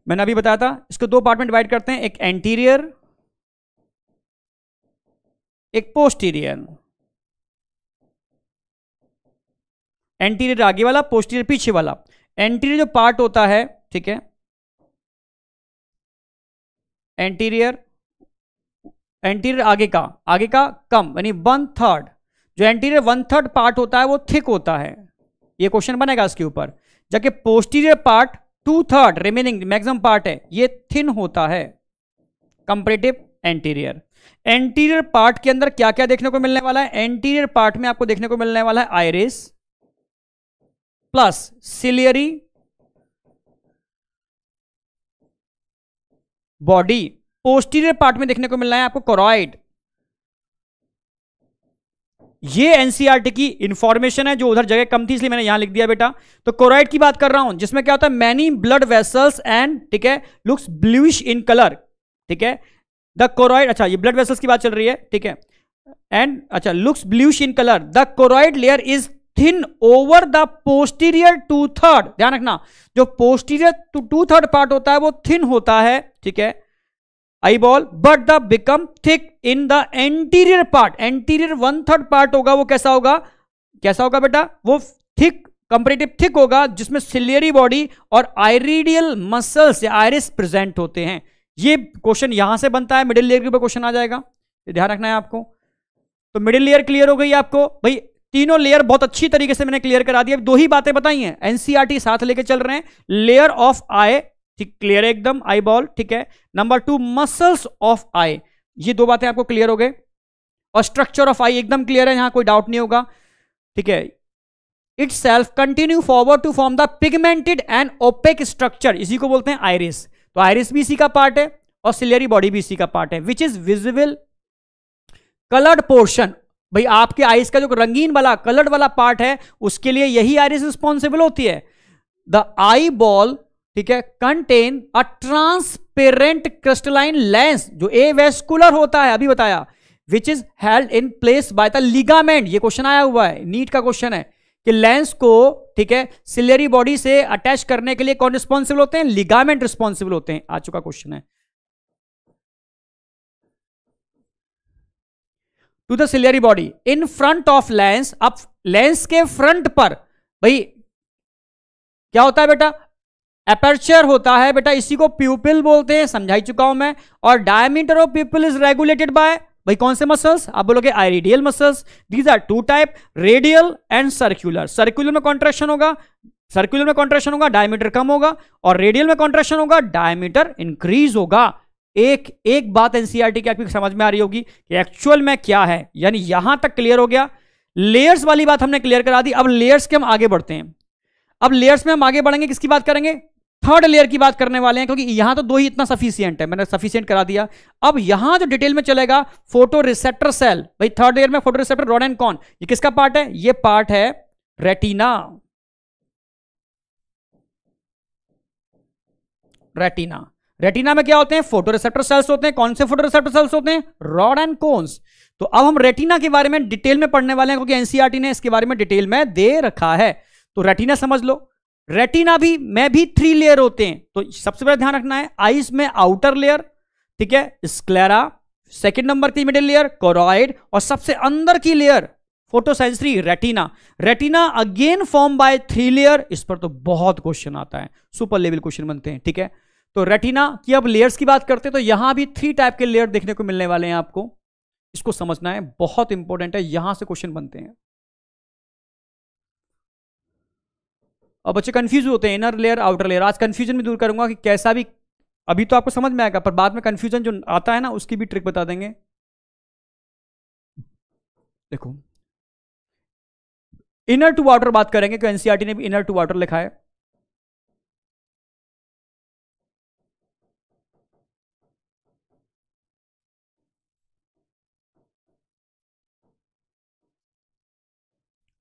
A: मैंने अभी बताया था इसको दो पार्ट में डिवाइड करते हैं एक एंटीरियर एक पोस्टीरियर एंटीरियर आगे वाला पोस्टीरियर पीछे वाला एंटीरियर जो पार्ट होता है ठीक है
B: एंटीरियर एंटीरियर आगे का आगे का कम यानी वन थर्ड जो एंटीरियर वन थर्ड पार्ट होता है वो थिक होता है ये क्वेश्चन बनेगा इसके ऊपर जबकि posterior part two third remaining maximum part है ये थिन होता है कंपरेटिव एंटीरियर एंटीरियर पार्ट के अंदर क्या क्या देखने को मिलने वाला है एंटीरियर पार्ट में आपको देखने को मिलने वाला है iris plus ciliary
A: body posterior part में देखने को मिल रहा है आपको कोरॉइड
B: ये एनसीआरटी e की इंफॉर्मेशन है जो उधर जगह कम थी इसलिए मैंने यहां लिख दिया बेटा तो कोराइड की बात कर रहा हूं जिसमें क्या होता है मैनी ब्लड वेसल्स एंड ठीक है लुक्स ब्लूइश इन कलर ठीक है द कोराइड अच्छा ये ब्लड वेसल्स की बात चल रही है ठीक है एंड अच्छा looks bluish in colour the choroid layer is thin over the posterior two third ध्यान रखना जो पोस्टीरियर टू थर्ड पार्ट होता है वो थिन होता है ठीक है eyeball but the become thick in the anterior part anterior one third part होगा वो कैसा होगा कैसा होगा बेटा वो थिक कंपेरेटिव थिक होगा जिसमें सिलियरी बॉडी और आयरिडियल मसल्स या आयरिस प्रेजेंट होते हैं ये क्वेश्चन यहां से बनता है मिडिल लेयर के ऊपर क्वेश्चन आ जाएगा ध्यान रखना है आपको तो मिडिल लेयर क्लियर हो गई आपको भाई तीनों लेयर बहुत अच्छी तरीके से मैंने क्लियर करा दिया दो ही बातें बताई हैं एनसीआरटी e साथ लेके चल रहे हैं लेयर ऑफ आई ठीक क्लियर है एकदम आई बॉल ठीक है number two muscles of eye ये दो बातें आपको क्लियर हो गए और स्ट्रक्चर ऑफ आई एकदम क्लियर है यहां कोई डाउट नहीं होगा ठीक है itself continue forward to form the pigmented and opaque structure इसी को बोलते हैं आयरिस तो आयरिस भी इसी का पार्ट है और सिलियरी बॉडी भी इसी का पार्ट है which is visible coloured portion भाई आपके आइस का जो रंगीन वाला कलर्ड वाला पार्ट है उसके लिए यही आइरिस रिस्पॉन्सिबल होती है द आई बॉल ठीक है contain a transparent crystalline lens जो ए वेस्कुलर होता है अभी बताया which is held in place by the ligament ये क्वेश्चन आया हुआ है नीट का क्वेश्चन है कि लेंस को ठीक है सिलियरी बॉडी से अटैच करने के लिए कौन रिस्पॉन्सिबल होते हैं लिगामेंट रिस्पॉन्सिबल होते हैं आ चुका क्वेश्चन है
A: to the ciliary body in front of lens अब लेंस के फ्रंट पर भाई
B: क्या होता है बेटा एपर्चर होता है बेटा इसी को प्यूपिल बोलते हैं समझाई चुका हूं मैं और diameter of pupil is regulated by भाई कौन से मसल्स आप बोलोगे radial muscles these are two type radial and circular circular में कॉन्ट्रेक्शन होगा सर्क्यूलर में कॉन्ट्रेक्शन होगा डायमीटर कम होगा और रेडियल में कॉन्ट्रेक्शन होगा डायमीटर इंक्रीज होगा एक एक बात एनसीईआरटी e की आपकी समझ में आ रही होगी कि एक्चुअल में क्या है यानी यहां तक क्लियर हो गया लेयर्स वाली बात हमने क्लियर करा दी अब लेयर्स के हम आगे बढ़ते हैं अब लेयर्स में हम आगे बढ़ेंगे किसकी बात करेंगे थर्ड लेयर की बात करने वाले हैं क्योंकि यहां तो दो ही इतना सफिशियंट है मैंने सफिशियंट करा दिया अब यहां जो डिटेल में चलेगा फोटो रिसेप्टर सेल भाई थर्ड लेयर में photoreceptor rod and cone ये किसका पार्ट है ये पार्ट है रेटिना रेटिना रेटिना में क्या होते हैं फोटो रिसेप्टर सेल्स होते हैं कौन से फोटो रिसेप्टर सेल्स होते हैं रॉड एंड कोन्स तो अब हम रेटिना के बारे में डिटेल में पढ़ने वाले हैं क्योंकि एनसीआरटी e ने इसके बारे में डिटेल में दे रखा है तो रेटिना समझ लो रेटिना भी में भी थ्री लेयर होते हैं तो सबसे पहले ध्यान रखना है आइस में आउटर लेयर ठीक है स्क्लेरा सेकेंड नंबर की मिडिल लेयर कोरोइड और सबसे अंदर की layer photosensory retina retina again form by three layer इस पर तो बहुत क्वेश्चन आता है सुपर लेवल क्वेश्चन बनते हैं ठीक है तो रेटिना की अब लेयर्स की बात करते हैं तो यहां भी थ्री टाइप के लेयर देखने को मिलने वाले हैं आपको इसको समझना है बहुत इंपॉर्टेंट है यहां से क्वेश्चन बनते हैं और बच्चे कंफ्यूज होते हैं इनर लेयर आउटर लेयर आज कंफ्यूजन भी दूर करूंगा कि कैसा भी अभी तो आपको समझ में आएगा पर बाद में कंफ्यूजन जो आता है ना उसकी भी ट्रिक बता देंगे देखो
A: इनर टू वाटर बात करेंगे क्योंकि तो एनसीआरटी e ने भी इनर टू वाटर लिखा है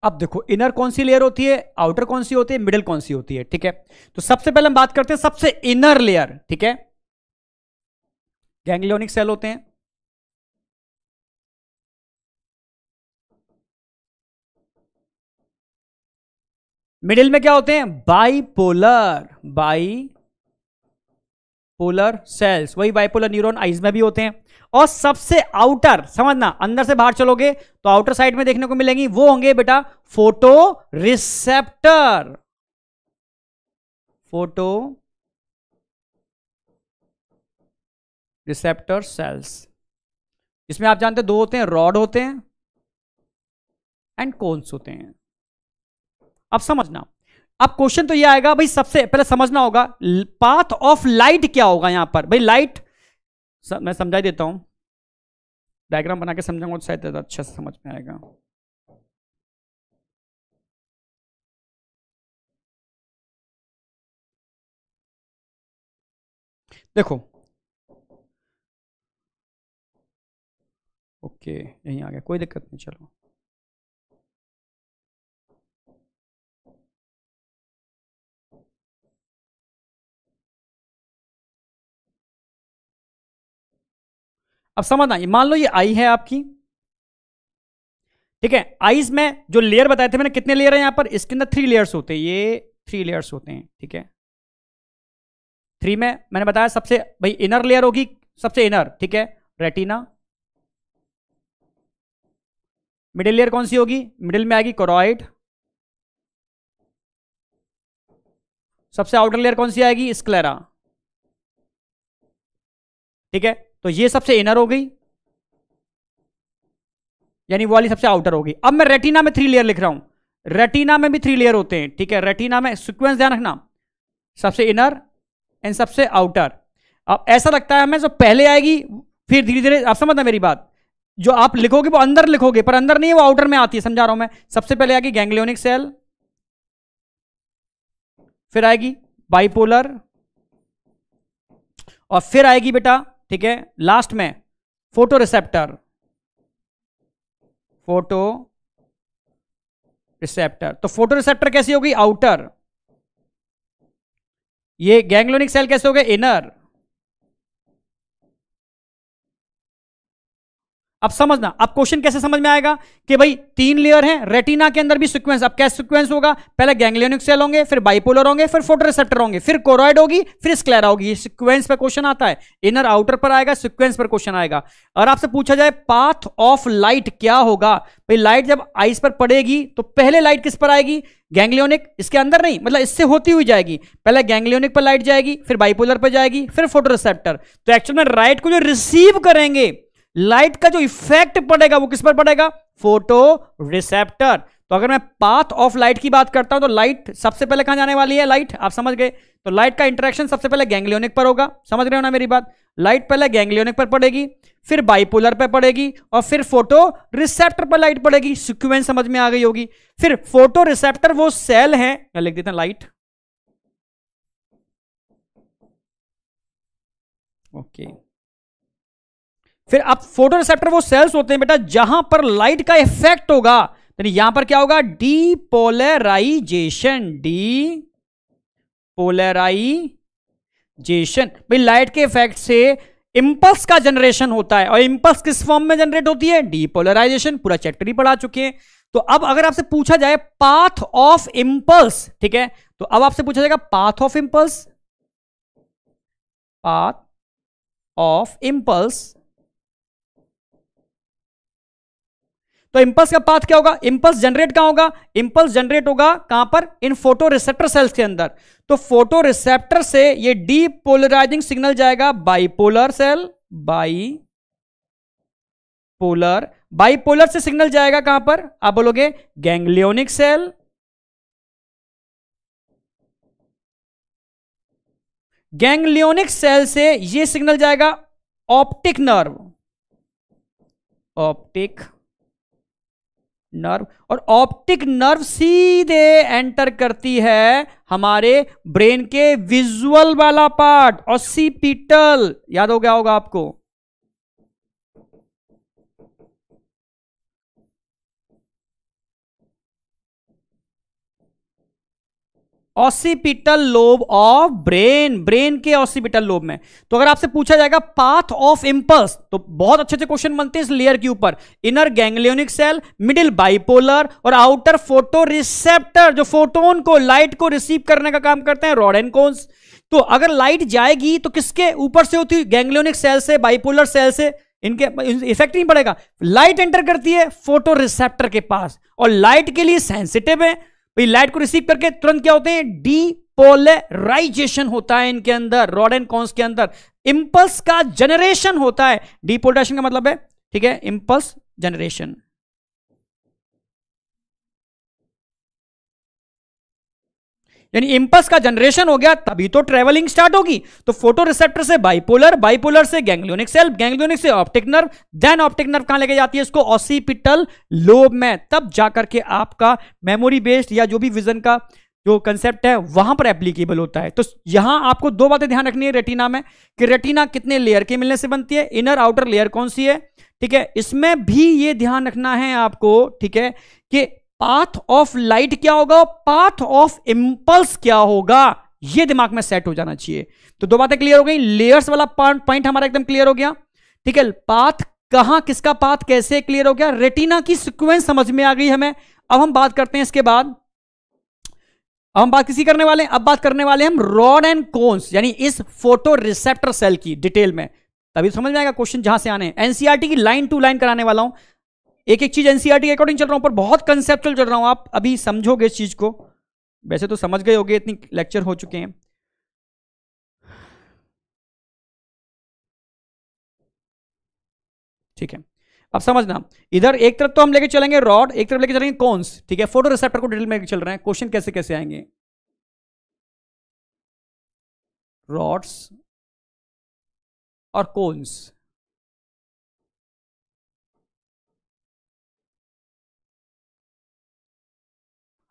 A: अब देखो इनर कौन सी लेयर होती है आउटर कौन सी होती है मिडिल कौन सी होती है ठीक है तो सबसे पहले हम बात करते हैं सबसे इनर लेयर ठीक है गैंग्लियोनिक सेल होते हैं मिडिल में क्या होते हैं बाईपोलर बाई पोलर सेल्स वही बाइपोलर
B: न्यूरॉन आइज में भी होते हैं और सबसे आउटर समझना अंदर से बाहर चलोगे तो आउटर साइड
A: में देखने को मिलेंगी वो होंगे बेटा photoreceptor 
B: photoreceptor cells इसमें आप जानते हैं दो होते हैं रॉड होते हैं एंड कोन्स होते हैं अब समझना अब क्वेश्चन तो ये आएगा भाई सबसे पहले समझना होगा पाथ ऑफ लाइट क्या होगा यहां पर भाई लाइट
A: स, मैं समझा देता हूं डायग्राम बना के समझाऊंगा तो शायद अच्छे से समझ में आएगा देखो ओके यहीं आ गया कोई दिक्कत नहीं चलो अब समझना मान लो ये आई है आपकी
B: ठीक है आईज में जो लेयर बताए थे मैंने कितने लेयर हैं यहां पर इसके अंदर थ्री लेयर्स होते हैं ये थ्री लेयर्स होते हैं ठीक है थ्री में मैंने बताया सबसे भाई इनर लेयर होगी सबसे इनर ठीक है रेटिना मिडिल
A: लेयर कौन सी होगी मिडिल में आएगी कोरॉइड सबसे आउटर लेयर कौन सी आएगी स्क्लेरा
B: ठीक है तो ये सबसे इनर हो गई यानी वो वाली सबसे आउटर होगी अब मैं रेटिना में थ्री लेयर लिख रहा हूं रेटिना में भी थ्री लेयर होते हैं ठीक है रेटिना में सिक्वेंस ध्यान रखना सबसे इनर एंड सबसे आउटर अब ऐसा लगता है हमें जो पहले आएगी फिर धीरे धीरे आप समझना मेरी बात जो आप लिखोगे वो अंदर लिखोगे पर अंदर नहीं है वो आउटर में आती है समझा रहा हूं मैं सबसे पहले आएगी गैंग्लियोनिक सेल फिर आएगी बाइपोलर और फिर आएगी बेटा ठीक है लास्ट में फोटो रिसेप्टर फोटो रिसेप्टर तो फोटो रिसेप्टर कैसी होगी आउटर ये गैंग्लोनिक सेल कैसे हो गए इनर अब समझना अब क्वेश्चन कैसे समझ में आएगा कि भाई तीन लेयर हैं रेटिना के अंदर भी सीक्वेंस अब कैसे सीक्वेंस होगा पहले गैंग्लियोनिक सेल होंगे फिर बाइपोलर होंगे फिर फोटोरिसेप्टर होंगे फिर कोरोइड होगी फिर स्क्लेरा होगी सीक्वेंस पर क्वेश्चन आता है इनर आउटर पर आएगा सिक्वेंस पर क्वेश्चन आएगा और आपसे पूछा जाए पाथ ऑफ लाइट क्या होगा भाई लाइट जब आइस पर पड़ेगी तो पहले लाइट किस पर आएगी गैंग्लियोनिक इसके अंदर नहीं मतलब इससे होती हुई जाएगी पहले गैंग्लियोनिक पर लाइट जाएगी फिर बाइपोलर पर जाएगी फिर फोटोरिसेप्टर तो एक्चुअल में राइट को जो रिसीव करेंगे लाइट का जो इफेक्ट पड़ेगा वो किस पर पड़ेगा फोटो रिसेप्टर तो अगर मैं पाथ ऑफ लाइट की बात करता हूं तो लाइट सबसे पहले कहां जाने वाली है लाइट आप समझ गए तो लाइट का इंटरेक्शन सबसे पहले गैंग्लियोनिक पर होगा समझ रहे हो ना मेरी बात लाइट पहले गैंग्लियोनिक पर पड़ेगी फिर बाइपोलर पर पड़ेगी और फिर फोटो रिसेप्टर पर लाइट पड़ेगी सिक्वेंस समझ में आ गई होगी फिर फोटो रिसेप्टर वो सेल है क्या लिख देता लाइट
A: ओके okay. फिर अब फोटो रिसेप्टर वो सेल्स होते हैं बेटा जहां पर लाइट का इफेक्ट
B: होगा यानी यहां पर क्या होगा डी पोलराइजेशन डी पोलराइजेशन भाई लाइट के इफेक्ट से इम्पल्स का जनरेशन होता है और इम्पल्स किस फॉर्म में जनरेट होती है डीपोलराइजेशन पूरा चैप्टर ही पढ़ा चुके हैं तो अब अगर आपसे पूछा जाए पाथ ऑफ इम्पल्स ठीक है तो अब आपसे पूछा
A: जाएगा path of impulse path of impulse तो इंपल्स का
B: पाथ क्या होगा इंपल्स जनरेट कहां होगा इंपल्स जनरेट होगा कहां पर इन फोटो रिसेप्टर सेल्स के अंदर तो फोटो रिसेप्टर से ये डीपोलराइजिंग सिग्नल जाएगा bipolar cell
A: bipolar bipolar से सिग्नल जाएगा कहां पर आप बोलोगे गैंग्लियोनिक सेल गैंग्लियोनिक सेल से ये सिग्नल जाएगा
B: ऑप्टिक नर्व ऑप्टिक नर्व और ऑप्टिक नर्व सीधे एंटर करती है हमारे ब्रेन के विजुअल वाला पार्ट ऑसीपिटल याद हो गया होगा आपको
A: occipital
B: lobe of brain brain के ऑसिपिटल लोब में तो अगर आपसे पूछा जाएगा पाथ ऑफ इंपल्स तो बहुत अच्छे अच्छे क्वेश्चन बनते हैं इस लेयर के ऊपर inner ganglionic cell middle bipolar और आउटर फोटो रिसेप्टर जो फोटोन को लाइट को रिसीव करने का काम करते हैं रॉड एनकोन्स तो अगर लाइट जाएगी तो किसके ऊपर से होती है गैंग्लियोनिक सेल से बाइपोलर सेल से इनके इफेक्ट नहीं पड़ेगा लाइट एंटर करती है फोटो रिसेप्टर के पास और लाइट के लिए सेंसिटिव है भाई लाइट को रिसीव करके तुरंत क्या होते हैं डीपोलराइजेशन होता है इनके अंदर रॉड एंड कॉन्स के अंदर इंपल्स का जनरेशन होता है डीपोलराइजेशन का मतलब है ठीक है इंपल्स जनरेशन यानी इम्पल्स का जनरेशन हो गया तभी तो ट्रेवलिंग स्टार्ट होगी तो फोटो रिसेप्टर से बाइपोलर बाइपोलर से गैंग्लियोनिक सेल गैंग्लियोनिक से optic nerve then optic nerve कहां लेके जाती है इसको ऑसिपिटल लोब में तब जाकर के आपका मेमोरी बेस्ड या जो भी विजन का जो कंसेप्ट है वहां पर एप्लीकेबल होता है तो यहां आपको दो बातें ध्यान रखनी है रेटिना में कि रेटिना कितने लेयर के मिलने से बनती है इनर आउटर लेयर कौन सी है ठीक है इसमें भी ये ध्यान रखना है आपको ठीक है कि पाथ ऑफ लाइट क्या होगा पाथ ऑफ इंपल्स क्या होगा ये दिमाग में सेट हो जाना चाहिए तो दो बातें क्लियर हो गई लेयर्स वाला पॉइंट हमारा एकदम क्लियर हो गया ठीक है पाथ कहां किसका पाथ कैसे क्लियर हो गया रेटिना की सिक्वेंस समझ में आ गई हमें अब हम बात करते हैं इसके बाद अब हम बात किसी करने वाले हैं अब बात करने वाले हम रॉड एंड कोन्स यानी इस फोटो रिसेप्टर सेल की डिटेल में तभी तो समझ में आएगा क्वेश्चन जहां से आने एनसीआरटी e की लाइन टू लाइन कराने वाला हूं एक एक चीज एनसीआर e के अकॉर्डिंग चल रहा हूं पर बहुत कंसेप्चुअल चल रहा हूं आप अभी समझोगे इस चीज को वैसे तो समझ गए होगे इतनी लेक्चर
A: हो चुके हैं ठीक है अब समझना इधर एक तरफ तो हम लेके चलेंगे रॉड एक तरफ लेके चलेंगे कॉन्स ठीक है फोटो रिसेप्टर को डिटेल में चल रहे हैं क्वेश्चन कैसे कैसे आएंगे रॉड्स और कोन्स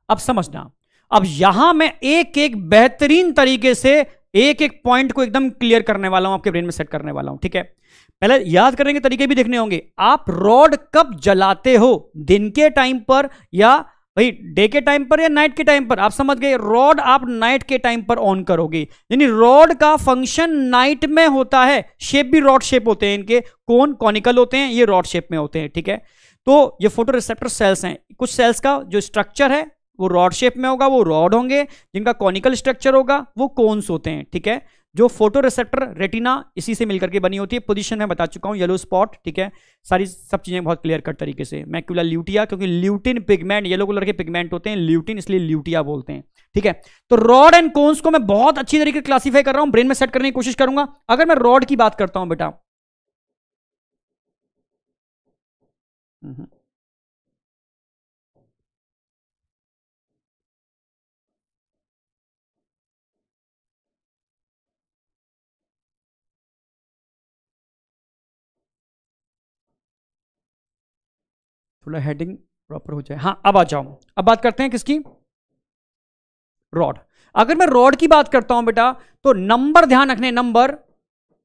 A: अब समझना अब यहां मैं एक एक
B: बेहतरीन तरीके से एक एक पॉइंट को एकदम क्लियर करने वाला हूं आपके ब्रेन में सेट करने वाला हूं ठीक है पहले याद करने के तरीके भी देखने होंगे आप रॉड कब जलाते हो दिन के टाइम पर या भाई डे के टाइम पर या नाइट के टाइम पर आप समझ गए रॉड आप नाइट के टाइम पर ऑन करोगे यानी रॉड का फंक्शन नाइट में होता है शेप भी रॉड शेप होते हैं इनके कौन कॉनिकल होते हैं ये रॉड शेप में होते हैं ठीक है तो ये फोटो रिसेप्टर सेल्स हैं कुछ सेल्स का जो स्ट्रक्चर है वो रॉड शेप में होगा वो रॉड होंगे जिनका कॉनिकल स्ट्रक्चर होगा वो कोन्स होते हैं ठीक है जो फोटो रिसेप्टर रेटिना इसी से मिलकर के बनी होती है पोजीशन मैं बता चुका हूँ येलो स्पॉट ठीक है सारी सब चीज़ें बहुत क्लियर कट तरीके से मैक्यूला ल्यूटिया क्योंकि ल्यूटिन पिगमेंट येलो कलर के पिगमेंट होते हैं ल्यूटिन इसलिए ल्यूटिया बोलते हैं ठीक है तो रॉड एंड कोन्स को मैं बहुत अच्छी तरीके से क्लासीफाई कर रहा हूँ ब्रेन में सेट करने की कोशिश करूंगा अगर मैं रॉड की बात करता हूँ बेटा हम्म, हम्म।
A: थोड़ा हेडिंग प्रॉपर हो जाए हाँ अब आ जाओ अब बात करते हैं किसकी रॉड अगर मैं रॉड
B: की बात करता हूं बेटा तो नंबर ध्यान रखने नंबर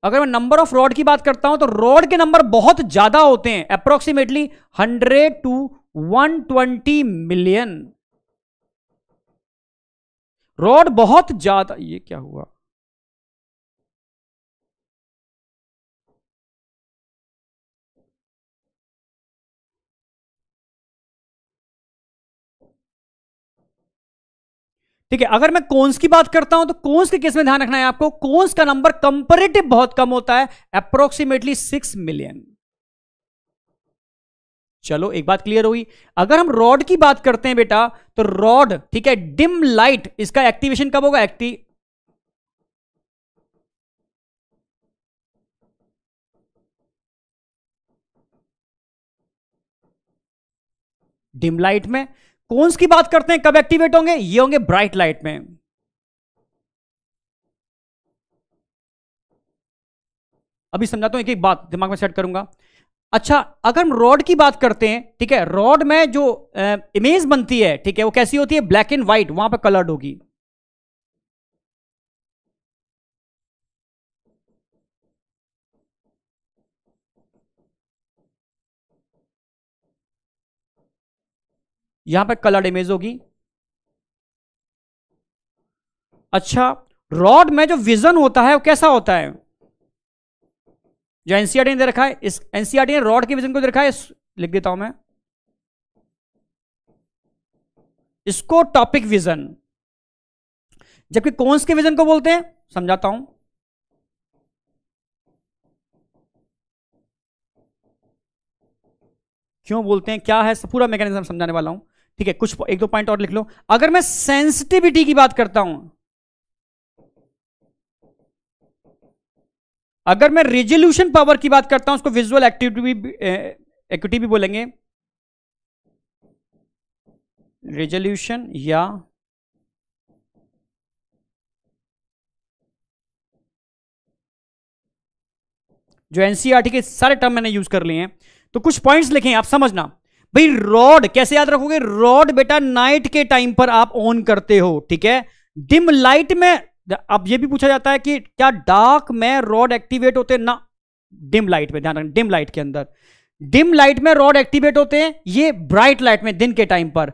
B: अगर मैं नंबर ऑफ रॉड की बात करता हूं तो रॉड के नंबर बहुत ज्यादा होते हैं approximately hundred to one
A: twenty million rod बहुत ज्यादा ये क्या हुआ ठीक है अगर मैं कोन्स की बात
B: करता हूं तो कोन्स के केस में ध्यान रखना है आपको कोन्स का नंबर कंपेरेटिव बहुत कम होता है अप्रोक्सीमेटली सिक्स मिलियन चलो एक बात क्लियर हुई अगर हम रॉड की बात करते हैं बेटा तो रॉड ठीक है डिम लाइट इसका एक्टिवेशन कब होगा एक्टिव डिम लाइट में कौन की बात करते हैं कब एक्टिवेट होंगे ये होंगे ब्राइट लाइट में अभी समझाता हूं एक एक बात दिमाग में सेट करूंगा अच्छा अगर हम रॉड की बात करते हैं ठीक है रॉड में जो
A: इमेज बनती है ठीक है वो कैसी होती है ब्लैक एंड व्हाइट वहां पर कलर्ड होगी यहां पर कलर्ड इमेज होगी
B: अच्छा रॉड में जो विजन होता है वो कैसा होता है जो एनसीआरटी e ने दे रखा है इस एनसीआरटी e ने रॉड के विजन को दे रखा है लिख देता हूं मैं इसको टॉपिक विजन जबकि कौनस के विजन को बोलते हैं समझाता हूं क्यों बोलते हैं क्या है पूरा मैकेनिज्म समझाने वाला हूं ठीक है कुछ एक दो पॉइंट और लिख लो अगर मैं सेंसिटिविटी की बात करता हूं अगर मैं रेजोल्यूशन पावर की बात करता हूं उसको विजुअल एक्टिविटी एक्विटी भी बोलेंगे
A: रेजोल्यूशन या जो
B: एनसीआरटी e के सारे टर्म मैंने यूज कर लिए हैं तो कुछ पॉइंट्स लिखे आप समझना भाई रॉड कैसे याद रखोगे रॉड बेटा नाइट के टाइम पर आप ऑन करते हो ठीक है डिम लाइट में अब ये भी पूछा जाता है कि क्या डार्क में रॉड एक्टिवेट होते हैं ना डिम लाइट में ध्यान रखना डिम लाइट के अंदर डिम लाइट में रॉड एक्टिवेट होते हैं ये ब्राइट लाइट में दिन के टाइम पर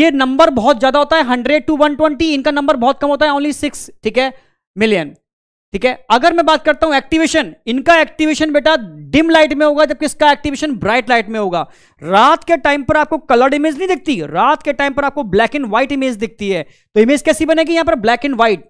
B: ये नंबर बहुत ज्यादा होता है हंड्रेड टू वन ट्वेंटी इनका नंबर बहुत कम होता है ओनली सिक्स ठीक है मिलियन ठीक है अगर मैं बात करता हूं एक्टिवेशन इनका एक्टिवेशन बेटा डिम लाइट में होगा जबकि इसका एक्टिवेशन ब्राइट लाइट में होगा रात के टाइम पर आपको कलर्ड इमेज नहीं दिखती रात के टाइम पर आपको ब्लैक एंड व्हाइट इमेज दिखती है तो इमेज कैसी बनेगी यहां पर ब्लैक एंड व्हाइट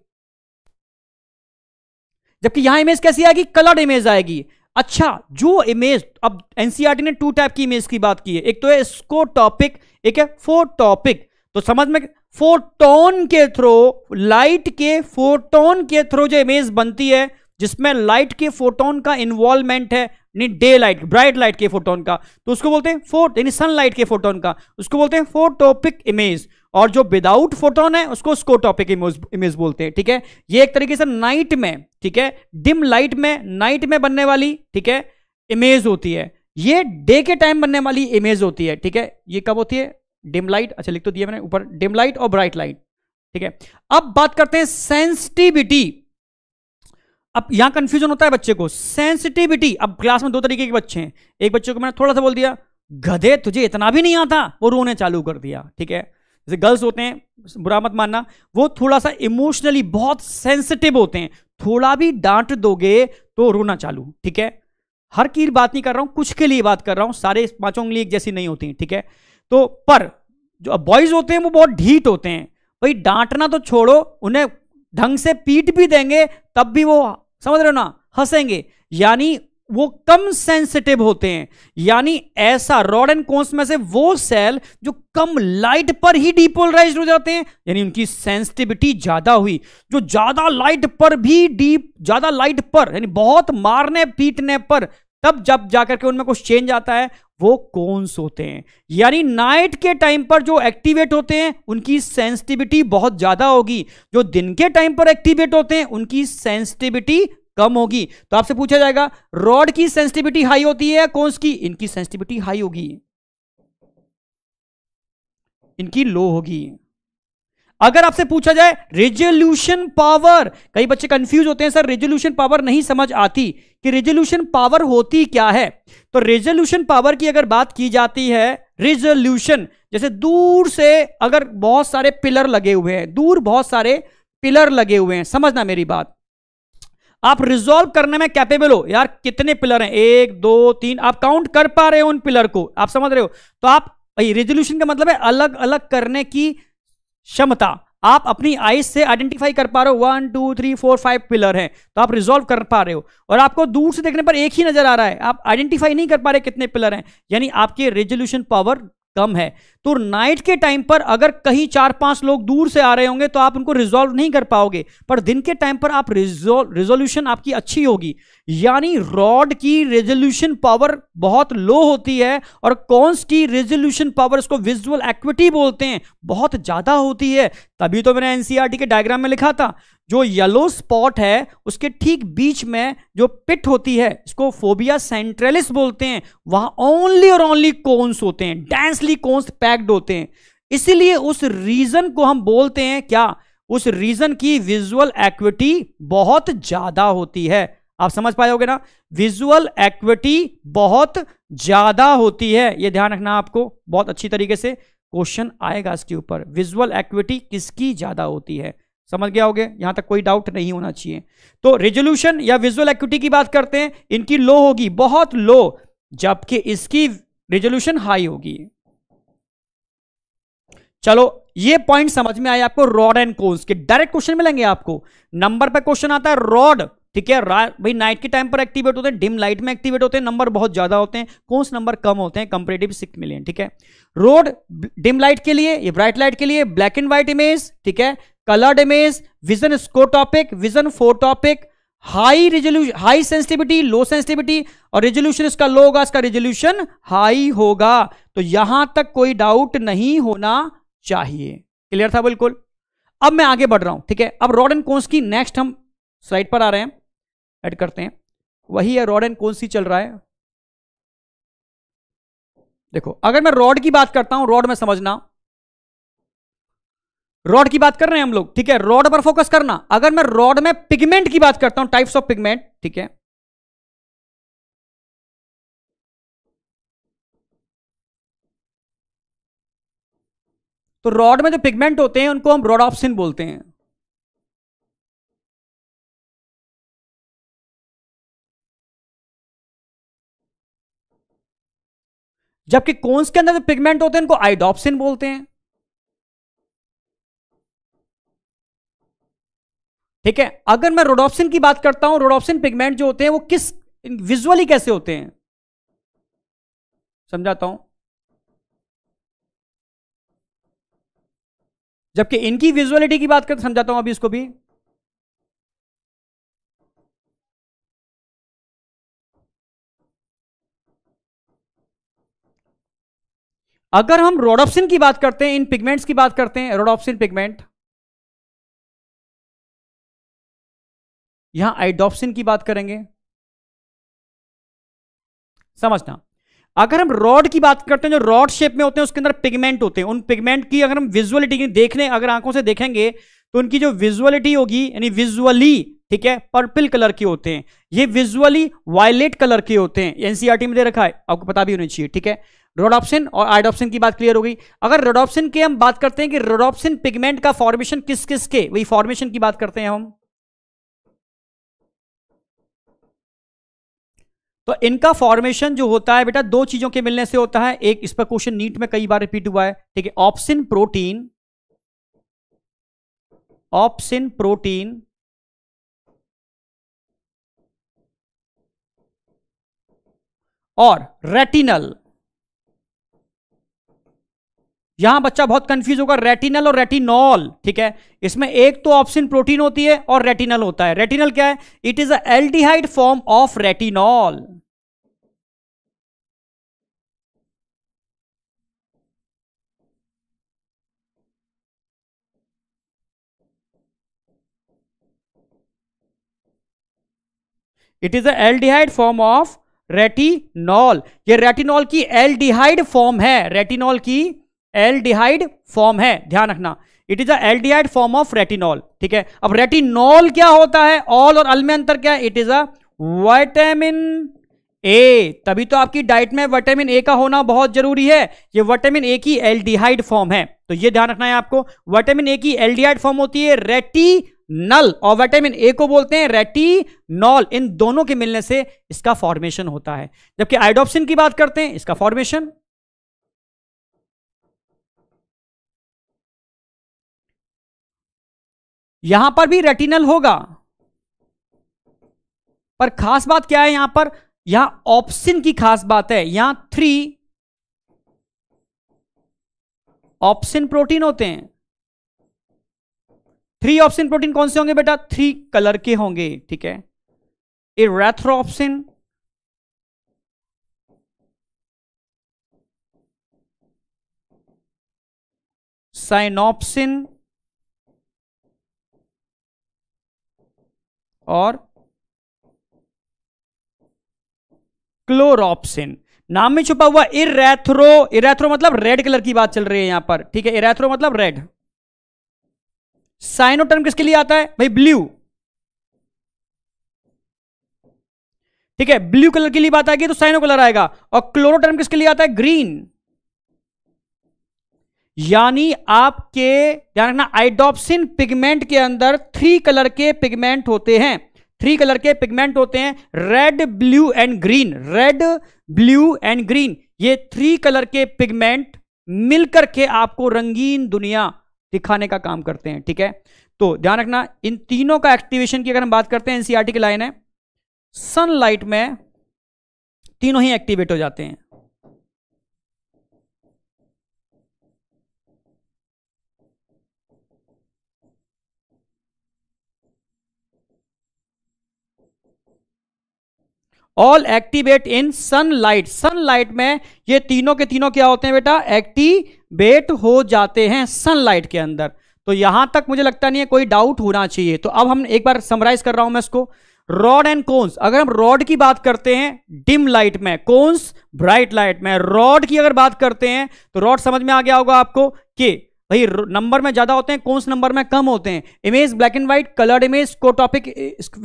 B: जबकि यहां इमेज कैसी आएगी कलर्ड इमेज आएगी अच्छा जो इमेज अब एनसीआरटी e ने टू टाइप की इमेज की बात की है एक तो है स्को टॉपिक एक है फोर टॉपिक तो समझ में फोटोन के थ्रू लाइट के फोटोन के थ्रू जो इमेज बनती है जिसमें लाइट के फोटोन का इन्वॉल्वमेंट है यानी डे लाइट ब्राइट लाइट के फोटोन का तो उसको बोलते हैं फोट यानी सनलाइट के फोटोन का उसको बोलते हैं फोटोपिक इमेज और जो विदाउट फोटोन है उसको स्कोटॉपिक इमेज इमेज बोलते हैं ठीक है ये एक तरीके से नाइट में ठीक है डिम लाइट में नाइट में बनने वाली ठीक है इमेज होती है ये डे के टाइम बनने वाली इमेज होती है ठीक है ये कब होती है डिम लाइट अच्छा लिख तो दिया मैंने ऊपर डिम लाइट और ब्राइट लाइट ठीक है अब बात करते हैं सेंसिटिविटी अब यहां कंफ्यूजन होता है बच्चे को सेंसिटिविटी अब क्लास में दो तरीके के बच्चे हैं एक बच्चे को मैंने थोड़ा सा बोल दिया गधे तुझे इतना भी नहीं आता वो रोने चालू कर दिया ठीक है जैसे गर्ल्स होते हैं बुरा मत मानना वो थोड़ा सा इमोशनली बहुत सेंसिटिव होते हैं थोड़ा भी डांट दोगे तो रोना चालू ठीक है हर की बात नहीं कर रहा हूं कुछ के लिए बात कर रहा हूं सारे पांचों उंगली एक जैसी नहीं होती ठीक है तो पर जो बॉयज होते हैं वो बहुत ढीट होते हैं भाई डांटना तो छोड़ो उन्हें ढंग से पीट भी देंगे तब भी वो समझ रहे हो ना हंसेंगे यानी वो कम सेंसिटिव होते हैं यानी ऐसा रॉड एंड कोन्स में से वो सेल जो कम लाइट पर ही डिपोलराइज हो जाते हैं यानी उनकी सेंसिटिविटी ज्यादा हुई जो ज्यादा लाइट पर भी डीप ज्यादा लाइट पर यानी बहुत मारने पीटने पर तब जब जाकर के उनमें कुछ चेंज आता है वो कोन्स होते हैं यानी नाइट के टाइम पर जो एक्टिवेट होते हैं उनकी सेंसिटिविटी बहुत ज्यादा होगी जो दिन के टाइम पर एक्टिवेट होते हैं उनकी सेंसिटिविटी कम होगी तो आपसे पूछा जाएगा रॉड की सेंसिटिविटी हाई होती है या कोन्स की इनकी सेंसिटिविटी हाई होगी इनकी लो होगी अगर आपसे पूछा जाए रेजोल्यूशन पावर कई बच्चे कंफ्यूज होते हैं सर रेजोल्यूशन पावर नहीं समझ आती कि रेजोल्यूशन पावर होती क्या है तो रेजोल्यूशन पावर की अगर बात की जाती है रेजोल्यूशन जैसे दूर से अगर बहुत सारे पिलर लगे हुए हैं दूर बहुत सारे पिलर लगे हुए हैं समझना मेरी बात आप रिजोल्व करने में कैपेबल हो यार कितने पिलर हैं एक दो तीन आप काउंट कर पा रहे हो उन पिलर को आप समझ रहे हो तो आप रेजोल्यूशन का मतलब है अलग अलग करने की क्षमता आप अपनी आइज से आइडेंटिफाई कर पा रहे हो one two three four five pillar हैं तो आप रिजोल्व कर पा रहे हो और आपको दूर से देखने पर एक ही नजर आ रहा है आप आइडेंटिफाई नहीं कर पा रहे कितने पिलर हैं यानी आपके रेजोल्यूशन पावर कम है तो नाइट के टाइम पर अगर कहीं चार पांच लोग दूर से आ रहे होंगे तो आप उनको रिजोल्व नहीं कर पाओगे पर दिन के टाइम पर आप रिजोल्यूशन आपकी अच्छी होगी यानी रॉड की रेजोल्यूशन पावर बहुत लो होती है और कॉन्स की रेजोल्यूशन पावर इसको विजुअल एक्विटी बोलते हैं बहुत ज्यादा होती है तभी तो मैंने एनसीआरटी के डायग्राम में लिखा था जो येलो स्पॉट है उसके ठीक बीच में जो पिट होती है इसको फोबिया सेंट्रलिस बोलते हैं वहां ओनली और ओनली कोन्स होते हैं डेंसली कोन्स पैक्ड होते हैं इसलिए उस रीजन को हम बोलते हैं क्या उस रीजन की विजुअल एक्विटी बहुत ज्यादा होती है आप समझ पाए होगे ना विजुअल एक्विटी बहुत ज्यादा होती है यह ध्यान रखना आपको बहुत अच्छी तरीके से क्वेश्चन आएगा इसके ऊपर विजुअल एक्विटी किसकी ज्यादा होती है समझ गया होगे यहां तक कोई डाउट नहीं होना चाहिए तो रेजोल्यूशन या विजुअल एक्विटी की बात करते हैं इनकी लो होगी बहुत लो जबकि इसकी रेजोल्यूशन हाई होगी चलो ये पॉइंट समझ में आया आपको रॉड एंड कोन्स के डायरेक्ट क्वेश्चन मिलेंगे आपको नंबर पर क्वेश्चन आता है रॉड ठीक है भाई नाइट के टाइम पर एक्टिवेट होते हैं डिम लाइट में एक्टिवेट होते हैं नंबर बहुत ज्यादा होते हैं कौन से नंबर कम होते हैं कंपेरेटिव सिक्स मिलियन ठीक है रोड डिम लाइट के लिए ये ब्राइट लाइट के लिए ब्लैक एंड व्हाइट इमेज ठीक है coloured image vision scotopic vision photopic high resolution high sensitivity low sensitivity और रेजोल्यूशन इसका लो होगा इसका रेजोल्यूशन हाई होगा तो यहां तक कोई डाउट नहीं होना चाहिए क्लियर था बिल्कुल अब मैं आगे बढ़ रहा हूं ठीक है अब रॉड एंड कोन्स की नेक्स्ट हम स्लाइड पर आ रहे हैं ऐड करते हैं वही है रॉड एंड कौन सी चल रहा है
A: देखो अगर मैं रॉड की बात करता हूं रॉड में समझना रॉड की बात कर रहे हैं हम लोग ठीक है रॉड पर फोकस करना अगर मैं रॉड में पिगमेंट की बात करता हूं टाइप्स ऑफ पिगमेंट ठीक है तो रॉड में जो पिगमेंट होते हैं उनको हम रॉड ऑप्शन बोलते हैं जबकि कोन्स के अंदर जो पिगमेंट होते हैं उनको आइडोप्सिन बोलते हैं
B: ठीक है अगर मैं रोडोप्सिन की बात करता हूं रोडोप्सिन पिगमेंट जो होते हैं वो किस विजुअली कैसे होते
A: हैं समझाता हूं जबकि इनकी विजुअलिटी की बात करते समझाता हूं अभी इसको भी अगर हम रोडोप्सिन की बात करते हैं इन पिगमेंट्स की बात करते हैं रोडोप्सिन पिगमेंट यहां आइडोप्सिन की बात करेंगे समझना अगर हम रॉड की बात करते हैं जो रॉड शेप में होते हैं उसके अंदर पिगमेंट होते हैं
B: उन पिगमेंट की अगर हम विजुअलिटी देखने अगर आंखों से देखेंगे तो उनकी जो विजुअलिटी होगी यानी विजुअली ठीक है पर्पल कलर के होते हैं ये विजुअली वायलेट कलर के होते हैं एनसीआरटी e में दे रखा है आपको पता भी होना चाहिए ठीक है रोडॉप्सिन और आइडोप्सिन की बात क्लियर हो गई अगर रोडॉप्सिन की हम बात करते हैं कि रोडॉप्सिन पिगमेंट का फॉर्मेशन किस किस के वही फॉर्मेशन की बात करते हैं हम तो इनका फॉर्मेशन जो होता है बेटा दो चीजों के मिलने से होता है एक इस पर क्वेश्चन नीट में कई बार रिपीट हुआ है ठीक है
A: ऑप्सिन प्रोटीन ऑप्सिन प्रोटीन और रेटिनल
B: यहां बच्चा बहुत कंफ्यूज होगा रेटिनल और रेटिनॉल ठीक है इसमें एक तो ऑप्शन प्रोटीन होती है और रेटिनल होता है रेटिनल क्या है it is aldehyde form of retinol
A: it is aldehyde form of
B: retinol ये रेटिनॉल की एल्डिहाइड फॉर्म है रेटिनॉल की एल्डिहाइड फॉर्म है ध्यान रखना it is aldehyde form of retinol ठीक है अब रेटिनॉल क्या होता है ऑल और अल में अंतर क्या है इट इज अटामिन ए तभी तो आपकी डाइट में वटामिन ए का होना बहुत जरूरी है ये वटामिन ए की एल्डिहाइड फॉर्म है तो ये ध्यान रखना है आपको वटामिन ए की एल्डिहाइड फॉर्म होती है नल और वाइटामिन ए को बोलते हैं रेटिनॉल इन दोनों के मिलने से इसका फॉर्मेशन होता है
A: जबकि आइडोप्सिन की बात करते हैं इसका फॉर्मेशन यहां पर भी रेटिनल होगा पर खास बात क्या है यहां पर यहां
B: ऑप्शन की खास बात है यहां थ्री ऑप्शन प्रोटीन होते हैं थ्री ऑप्शन प्रोटीन कौन से होंगे बेटा थ्री कलर के होंगे ठीक है ए ऑप्शन
A: साइनोप्सिन और
B: क्लोरोप्सिन नाम में छुपा हुआ इरेथ्रो इरेथ्रो मतलब रेड कलर की बात चल रही है यहां पर ठीक है इरेथ्रो मतलब रेड साइनोटर्म किसके लिए आता है भाई ब्लू ठीक है ब्लू कलर के लिए बात आएगी तो साइनो कलर आएगा और क्लोरोटर्म किसके लिए आता है ग्रीन यानी आपके ध्यान रखना आइडोप्सिन पिगमेंट के अंदर थ्री कलर के पिगमेंट होते हैं थ्री कलर के पिगमेंट होते हैं red blue and green red blue and green ये थ्री कलर के पिगमेंट मिलकर के आपको रंगीन दुनिया दिखाने का काम करते हैं ठीक है तो ध्यान रखना इन तीनों का एक्टिवेशन की अगर हम बात करते हैं एनसीआरटी की लाइन है सनलाइट में
A: तीनों ही एक्टिवेट हो जाते हैं all activate in
B: sunlight sunlight में ये तीनों के तीनों क्या होते हैं बेटा एक्टिवेट हो जाते हैं सनलाइट के अंदर तो यहां तक मुझे लगता नहीं है कोई डाउट होना चाहिए तो अब हम एक बार समराइज कर रहा हूं मैं इसको रॉड एंड कोन्स अगर हम रॉड की बात करते हैं डिम लाइट में कोन्स ब्राइट लाइट में रॉड की अगर बात करते हैं तो रॉड समझ में आ गया होगा आपको कि भाई नंबर में ज्यादा होते हैं कौन से नंबर में कम होते हैं image black and white coloured image को टॉपिक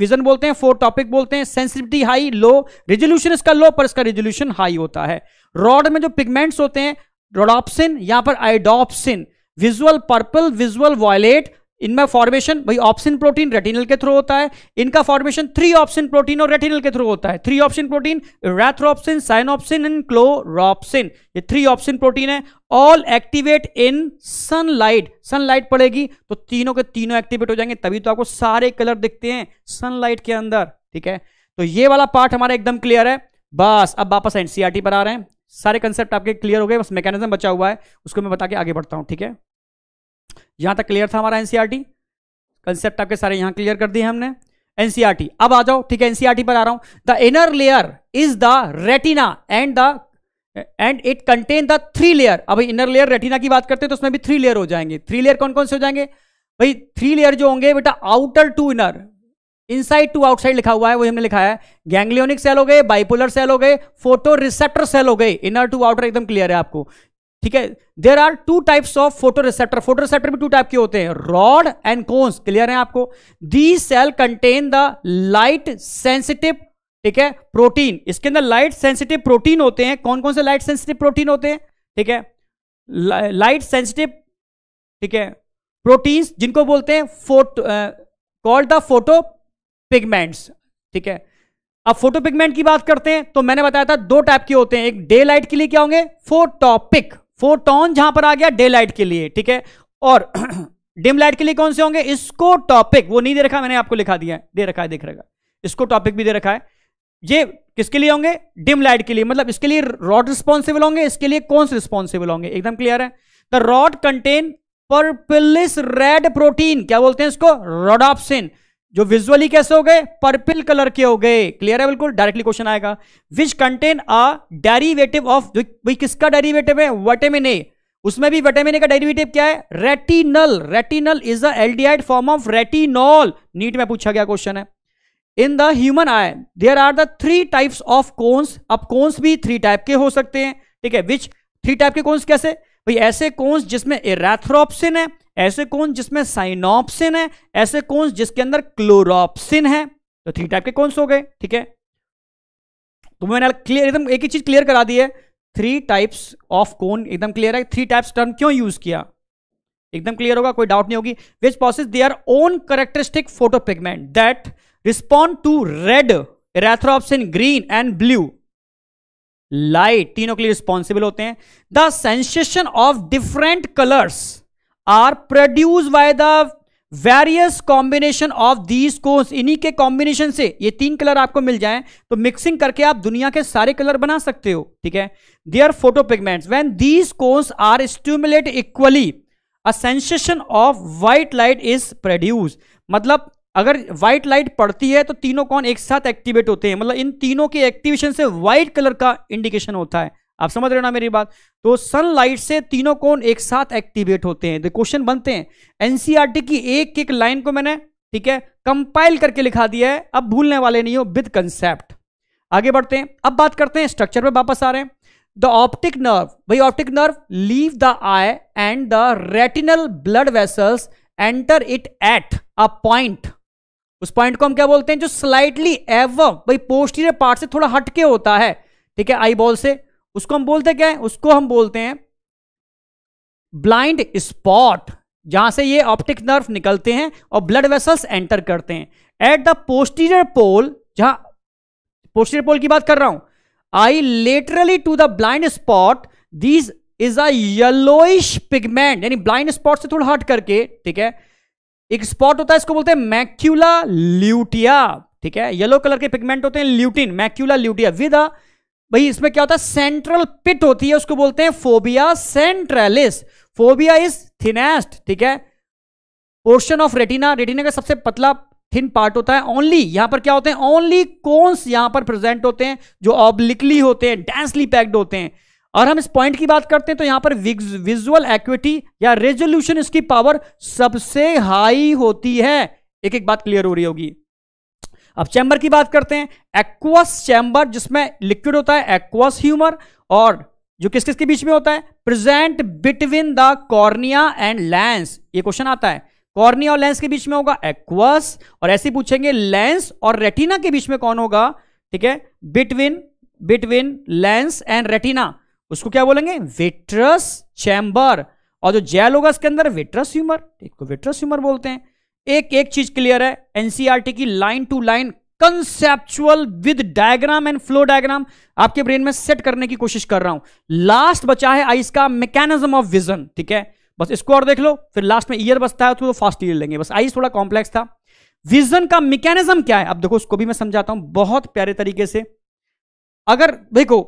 B: विजन बोलते हैं फोर टॉपिक बोलते हैं सेंसिटिविटी हाई लो रेजोल्यूशन इसका लो पर इसका रेजोल्यूशन हाई होता है रॉड में जो पिगमेंट्स होते हैं रोडॉप्सिन यहां पर iodopsin visual purple visual violet इनमें फॉर्मेशन भाई ऑप्शन प्रोटीन रेटिनल के थ्रू होता है इनका फॉर्मेशन थ्री ऑप्शन प्रोटीन और रेटिनल के थ्रू होता है three opsin protein erythropsin cyanopsin and chloropsin ये थ्री ऑप्शन प्रोटीन है all activate in sunlight sunlight पड़ेगी तो तीनों के तीनों एक्टिवेट हो जाएंगे तभी तो आपको सारे कलर दिखते हैं सनलाइट के अंदर ठीक है तो ये वाला पार्ट हमारा एकदम क्लियर है बस अब वापस एनसीआरटी पर आ रहे हैं सारे कंसेप्ट आपके क्लियर हो गए बस मैकेनिज्म बचा हुआ है उसको मैं बता के आगे बढ़ता हूं ठीक है यहाँ तक क्लियर था हमारा एनसीईआरटी कंसेप्ट e आपके सारे यहां क्लियर कर दिए हमने एनसीईआरटी e अब आ जाओ ठीक है एनसीईआरटी e पर आ रहा हूं the inner layer is the retina and the and it contain the three layer अब इनर लेयर रेटिना की बात करते हैं तो उसमें भी थ्री लेयर हो जाएंगे थ्री लेयर कौन कौन से हो जाएंगे भाई थ्री लेयर जो होंगे बेटा outer to inner inside to outside लिखा हुआ है वो हमने लिखा है गैंग्लियोनिक सेल हो गए बाइपोलर सेल हो गए फोटो रिसेप्टर सेल हो गए इनर टू आउटर एकदम क्लियर है आपको ठीक है there are two types of photoreceptor photoreceptor भी टू टाइप के होते हैं रॉड एंड कोन्स क्लियर है आपको the cell contain the light sensitive ठीक है प्रोटीन इसके अंदर लाइट सेंसिटिव प्रोटीन होते हैं कौन कौन से लाइट सेंसिटिव प्रोटीन होते हैं ठीक है लाइट सेंसिटिव ठीक है प्रोटीन्स जिनको बोलते हैं photo called the photopigments ठीक है अब फोटो पिगमेंट की बात करते हैं तो मैंने बताया था दो टाइप के होते हैं एक डे लाइट के लिए क्या होंगे फोटोपिक फोटोन जहां पर आ गया डे लाइट के लिए ठीक है और डिम लाइट के लिए कौन से होंगे इसको टॉपिक वो नहीं दे रखा मैंने आपको लिखा दिया है दे रखा है देख रखा इसको टॉपिक भी दे रखा है ये किसके लिए होंगे डिम लाइट के लिए मतलब इसके लिए रॉड रिस्पॉन्सिबल होंगे इसके लिए कौन से रिस्पॉन्सिबल होंगे एकदम क्लियर है the rod contain purplish red protein क्या बोलते हैं इसको रोडॉपसिन जो विजुअली कैसे हो गए पर्पल कलर के हो गए क्लियर है बिल्कुल डायरेक्टली क्वेश्चन आएगा which contain a derivative of भाई किसका डेरिवेटिव है वटेमिन ए उसमें भी वटेमिन ए का डेरिवेटिव क्या है retinal retinal is the aldehyde form of retinol NEET में पूछा गया क्वेश्चन है in the human eye there are the three types of cones अब कोन्स भी थ्री टाइप के हो सकते हैं ठीक है विच थ्री टाइप के कोन्स कैसे भाई ऐसे कोन्स जिसमें एराथ्रोप्सिन है ऐसे कौन जिसमें साइनोप्सिन है ऐसे कौन जिसके अंदर क्लोरॉप्सिन है तो थ्री टाइप के से हो गए ठीक है तो मैंने क्लियर एकदम एक ही चीज क्लियर करा दी है थ्री टाइप्स ऑफ कोन एकदम क्लियर है थ्री टाइप्स टर्म क्यों यूज किया एकदम क्लियर होगा कोई डाउट नहीं होगी which process they are own characteristic photopigment that respond to red erythropsin green and blue light तीनों के लिए रिस्पॉन्सिबल होते हैं the sensation of different colours are produce by the various combination of these cones इन्हीं के combination से ये तीन कलर आपको मिल जाए तो मिक्सिंग करके आप दुनिया के सारे कलर बना सकते हो ठीक है they are photopigment when these cones are stimulate equally a sensation of white light is produce मतलब अगर व्हाइट लाइट पड़ती है तो तीनों कौन एक साथ एक्टिवेट होते हैं मतलब इन तीनों के एक्टिवेशन से व्हाइट कलर का इंडिकेशन होता है आप समझ रहे हो ना मेरी बात तो सनलाइट से तीनों कोण एक साथ एक्टिवेट होते हैं क्वेश्चन बनते हैं एनसीआरटी e की एक एक लाइन को मैंने ठीक है कंपाइल करके लिखा दिया है अब भूलने वाले नहीं हो विद कंसेप्ट आगे बढ़ते हैं अब बात करते हैं स्ट्रक्चर पे वापस आ रहे हैं द ऑप्टिक नर्व भाई optic nerve leave the eye and the retinal blood vessels enter it at a point उस पॉइंट को हम क्या बोलते हैं जो स्लाइटली एव भाई पोस्टीरियर पार्ट से थोड़ा हटके होता है ठीक है आई बॉल से उसको हम बोलते क्या है उसको हम बोलते हैं ब्लाइंड स्पॉट जहां से ये ऑप्टिक नर्व निकलते हैं और ब्लड वेसल्स एंटर करते हैं एट द पोस्टीरियर पोल जहां पोस्टीरियर पोल की बात कर रहा हूं eye laterally to the blind spot these is yellowish pigment यानी ब्लाइंड स्पॉट से थोड़ा हट करके ठीक है एक स्पॉट होता है इसको बोलते हैं मैक्यूला ल्यूटिया ठीक है येलो कलर के पिगमेंट होते हैं lutein macula lutea with a भाई इसमें क्या होता है सेंट्रल पिट होती है उसको बोलते हैं fovea centralis fovea is thinnest ठीक है पोर्शन ऑफ रेटिना रेटिना का सबसे पतला थिन पार्ट होता है ओनली यहां पर क्या होते हैं ओनली कौन यहां पर प्रेजेंट होते हैं जो ऑब्लिकली होते हैं डेंसली पैक्ड होते हैं और हम इस पॉइंट की बात करते हैं तो यहां पर विजुअल एक्विटी या रेजोल्यूशन इसकी पावर सबसे हाई होती है एक एक बात क्लियर हो रही होगी अब चैम्बर की बात करते हैं एक्वस चैम्बर जिसमें लिक्विड होता है एक्वस ह्यूमर और जो किस किस के बीच में होता है present between the cornea and lens ये क्वेश्चन आता है कॉर्निया और लेंस के बीच में होगा एक्वस और ऐसे पूछेंगे लेंस और रेटिना के बीच में कौन होगा ठीक है between between lens and retina उसको क्या बोलेंगे विट्रस चैम्बर और जो जेल होगा इसके अंदर विट्रस ह्यूमर इसको विट्रस ह्यूमर बोलते हैं एक एक चीज क्लियर है एनसीईआरटी e की line to line conceptual with diagram and flow diagram आपके ब्रेन में सेट करने की कोशिश कर रहा हूं लास्ट बचा है आइस का मैकेनिज्म ऑफ विजन ठीक है बस इसको और देख लो फिर लास्ट में ईयर बचता है तो फास्ट ईयर लेंगे बस आइस थोड़ा कॉम्प्लेक्स था विजन
A: का मैकेनिज्म क्या है अब देखो उसको भी मैं समझाता हूं बहुत प्यारे तरीके से अगर देखो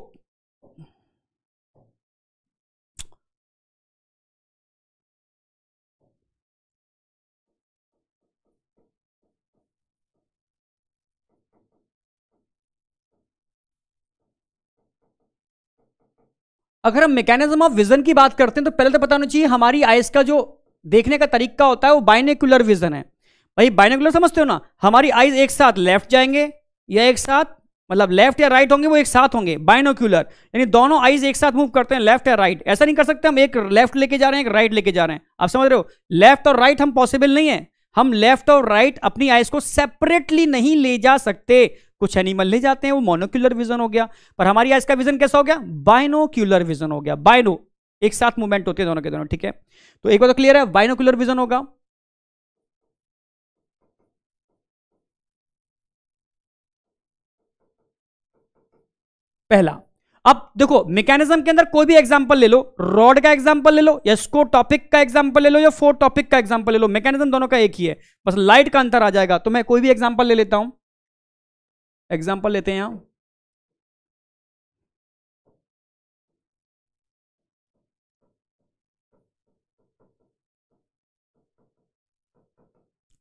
B: अगर हम मैकेनिज्म ऑफ विजन की बात करते हैं तो पहले तो पता होना चाहिए हमारी आइस का जो देखने का तरीका होता है वो बाइनेकुलर विजन है भाई बाइनेकुलर समझते हो ना हमारी आइज एक साथ लेफ्ट जाएंगे या एक साथ मतलब लेफ्ट या राइट होंगे वो एक साथ होंगे बाइनोक्यूलर यानी दोनों आइज एक साथ मूव करते हैं लेफ्ट या राइट ऐसा नहीं कर सकते हम एक लेफ्ट लेके जा रहे हैं एक राइट लेके जा रहे हैं आप समझ रहे हो लेफ्ट और राइट हम पॉसिबल नहीं है हम लेफ्ट और राइट अपनी आइज को सेपरेटली नहीं ले जा सकते कुछ एनिमल ले जाते हैं वो मोनोक्यूलर विजन हो गया पर हमारी आज का विजन कैसा हो गया बाइनोक्यूलर विजन हो गया बाइनो एक साथ मूवमेंट होती है दोनों के दोनों ठीक है
A: तो एक बार तो क्लियर है बाइनोक्यूलर विजन होगा पहला
B: अब देखो मैकेनिज्म के अंदर कोई भी एग्जांपल ले लो रॉड का एग्जांपल ले लो या स्को टॉपिक का एग्जांपल ले लो या फोर टॉपिक का एग्जांपल ले लो मैकेनिज्म दोनों का एक ही है बस लाइट का अंतर आ जाएगा तो मैं कोई
A: भी एग्जांपल ले लेता हूं एग्जाम्पल लेते हैं यहां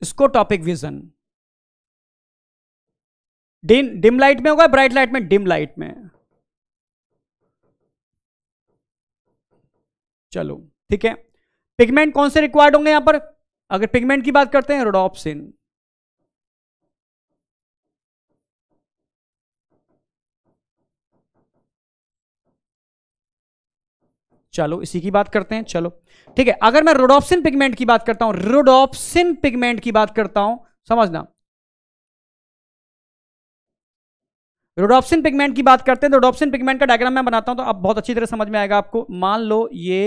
A: इसको topic vision dim dim light में होगा ब्राइट लाइट में डिम लाइट में चलो ठीक है पिगमेंट कौन से रिक्वायर्ड होंगे यहां पर अगर पिगमेंट की बात करते हैं रोडोप्सिन चलो इसी की बात करते हैं चलो ठीक है
B: अगर मैं रोडोप्सिन पिगमेंट की बात करता हूं रोडोप्सिन पिगमेंट की बात करता हूं समझना
A: रोडोप्सिन पिगमेंट की बात करते हैं तो रोडोप्सिन पिगमेंट का डायग्राम मैं बनाता हूं तो आप बहुत अच्छी तरह समझ में आएगा आपको मान लो ये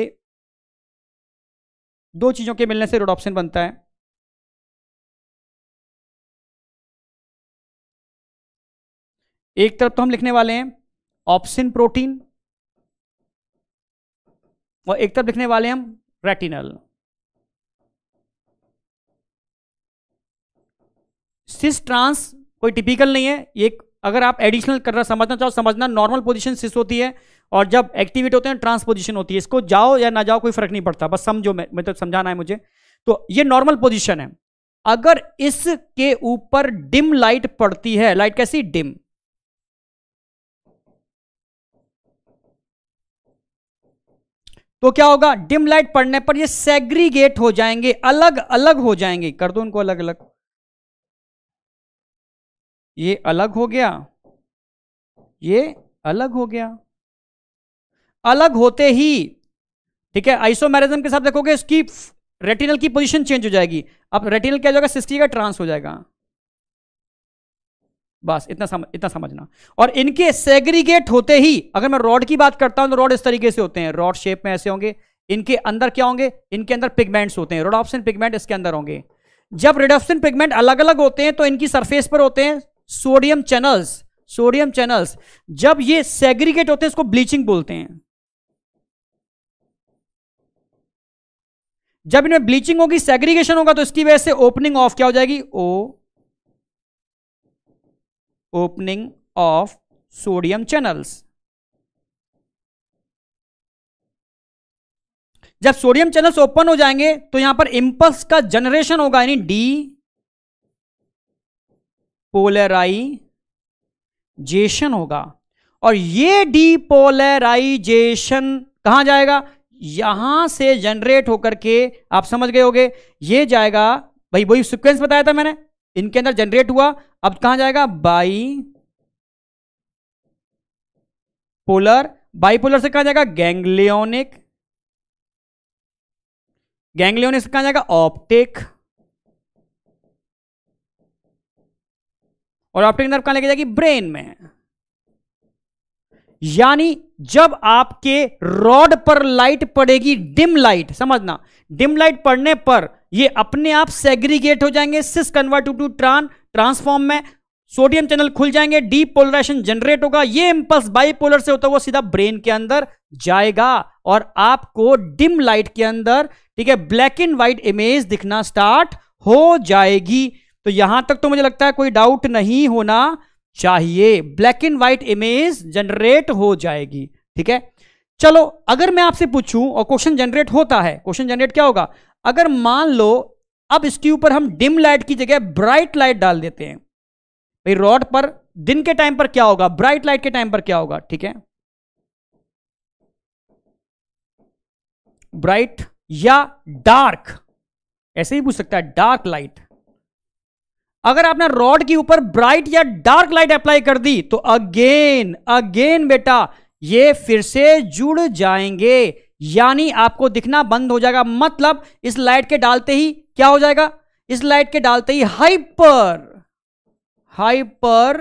A: दो चीजों के मिलने से रोडोप्सिन बनता है एक तरफ तो हम लिखने वाले हैं ऑप्सिन प्रोटीन और एक तरफ लिखने वाले हम
B: रेटिनल सिस ट्रांस कोई टिपिकल नहीं है एक अगर आप एडिशनल रहा समझना चाहो समझना नॉर्मल पोजीशन सिस होती है और जब एक्टिवेट होते हैं ट्रांस पोजीशन होती है इसको जाओ या ना जाओ कोई फर्क नहीं पड़ता बस समझो मैं मतलब तो समझाना है मुझे तो ये नॉर्मल पोजीशन है अगर इसके ऊपर डिम लाइट पड़ती है लाइट कैसी डिम तो क्या होगा डिम लाइट पड़ने पर ये सेग्रीगेट हो जाएंगे अलग अलग हो जाएंगे कर दो उनको अलग अलग
A: ये अलग हो गया ये अलग हो गया अलग होते ही ठीक है आइसोमेरिज्म के साथ देखोगे
B: इसकी रेटिनल की पोजीशन चेंज हो जाएगी अब रेटिनल क्या हो जाएगा सिस्टी का ट्रांस हो जाएगा बस इतना समझ इतना समझना और इनके सेग्रीगेट होते ही अगर मैं रॉड की बात करता हूं तो रॉड इस तरीके से होते हैं रॉड शेप में ऐसे होंगे इनके अंदर क्या होंगे इनके अंदर पिगमेंट्स होते हैं रोडॉप्सिन पिगमेंट इसके अंदर होंगे जब रेडॉप्सिन पिगमेंट अलग अलग होते हैं तो इनकी सरफेस पर होते हैं सोडियम चैनल्स सोडियम चैनल्स जब ये सेग्रीगेट होते हैं इसको ब्लीचिंग बोलते हैं जब इनमें ब्लीचिंग होगी सेग्रीगेशन होगा तो इसकी वजह से ओपनिंग ऑफ क्या हो जाएगी uh
A: opening of sodium channels जब सोडियम चैनल्स ओपन हो जाएंगे तो यहां पर इंपल्स का जनरेशन होगा यानी डी
B: पोलराइजेशन होगा और ये पोलराइजेशन कहां जाएगा यहां से जनरेट होकर के आप समझ गए होगे ये जाएगा भाई वही सीक्वेंस बताया था मैंने इनके अंदर जनरेट हुआ अब कहाँ जाएगा बाई पोलर बाईपोलर से कहा जाएगा गैंग्लियोनिक गैंग्लियोनिक से कहा जाएगा ऑप्टिक और ऑप्टिक नर्व कहां लेके जाएगी ब्रेन में यानी जब आपके रॉड पर लाइट पड़ेगी डिम लाइट समझना डिम लाइट पड़ने पर ये अपने आप सेग्रीगेट हो जाएंगे cis convert to trans transform में सोडियम चैनल खुल जाएंगे डीपोलराइजेशन जनरेट होगा ये इंपल्स बाइपोलर से होता वो सीधा ब्रेन के अंदर जाएगा और आपको डिम लाइट के अंदर ठीक है ब्लैक एंड व्हाइट इमेज दिखना स्टार्ट हो जाएगी तो यहां तक तो मुझे लगता है कोई डाउट नहीं होना चाहिए black and white image generate हो जाएगी ठीक है चलो अगर मैं आपसे पूछूं और क्वेश्चन जनरेट होता है क्वेश्चन जनरेट क्या होगा अगर मान लो अब इसके ऊपर हम डिम लाइट की जगह ब्राइट लाइट डाल देते हैं भाई रॉड पर दिन के टाइम पर क्या होगा ब्राइट लाइट के टाइम पर क्या होगा ठीक है ब्राइट या डार्क ऐसे ही पूछ सकता है डार्क लाइट अगर आपने रॉड के ऊपर ब्राइट या डार्क लाइट अप्लाई कर दी तो अगेन अगेन बेटा ये फिर से जुड़ जाएंगे यानी आपको दिखना बंद हो जाएगा मतलब इस लाइट के डालते ही क्या हो जाएगा इस लाइट के डालते ही हाइपर हाइपर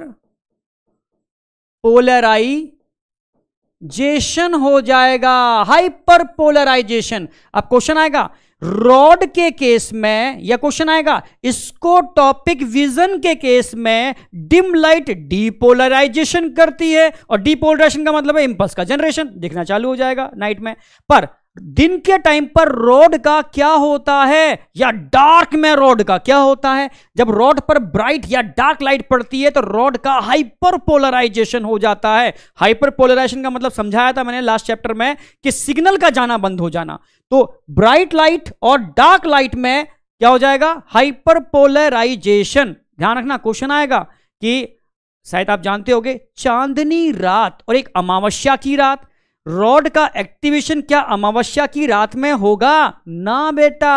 B: पोलराइजेशन हो जाएगा हाइपर पोलराइजेशन अब क्वेश्चन आएगा रॉड के केस में या क्वेश्चन आएगा इसको टॉपिक विजन के केस में डिम लाइट डीपोलराइजेशन करती है और डीपोलराइजेशन का मतलब है इंपल्स का जनरेशन देखना चालू हो जाएगा नाइट में पर दिन के टाइम पर रोड का क्या होता है या डार्क में रोड का क्या होता है जब रोड पर ब्राइट या डार्क लाइट पड़ती है तो रोड का हाइपर पोलराइजेशन हो जाता है हाइपर पोलराइजेशन का मतलब समझाया था मैंने लास्ट चैप्टर में कि सिग्नल का जाना बंद हो जाना तो ब्राइट लाइट और डार्क लाइट में क्या हो जाएगा हाइपर पोलराइजेशन ध्यान रखना क्वेश्चन आएगा कि शायद आप जानते हो चांदनी रात और एक अमावस्या की रात रॉड का एक्टिवेशन क्या अमावस्या की रात में होगा ना बेटा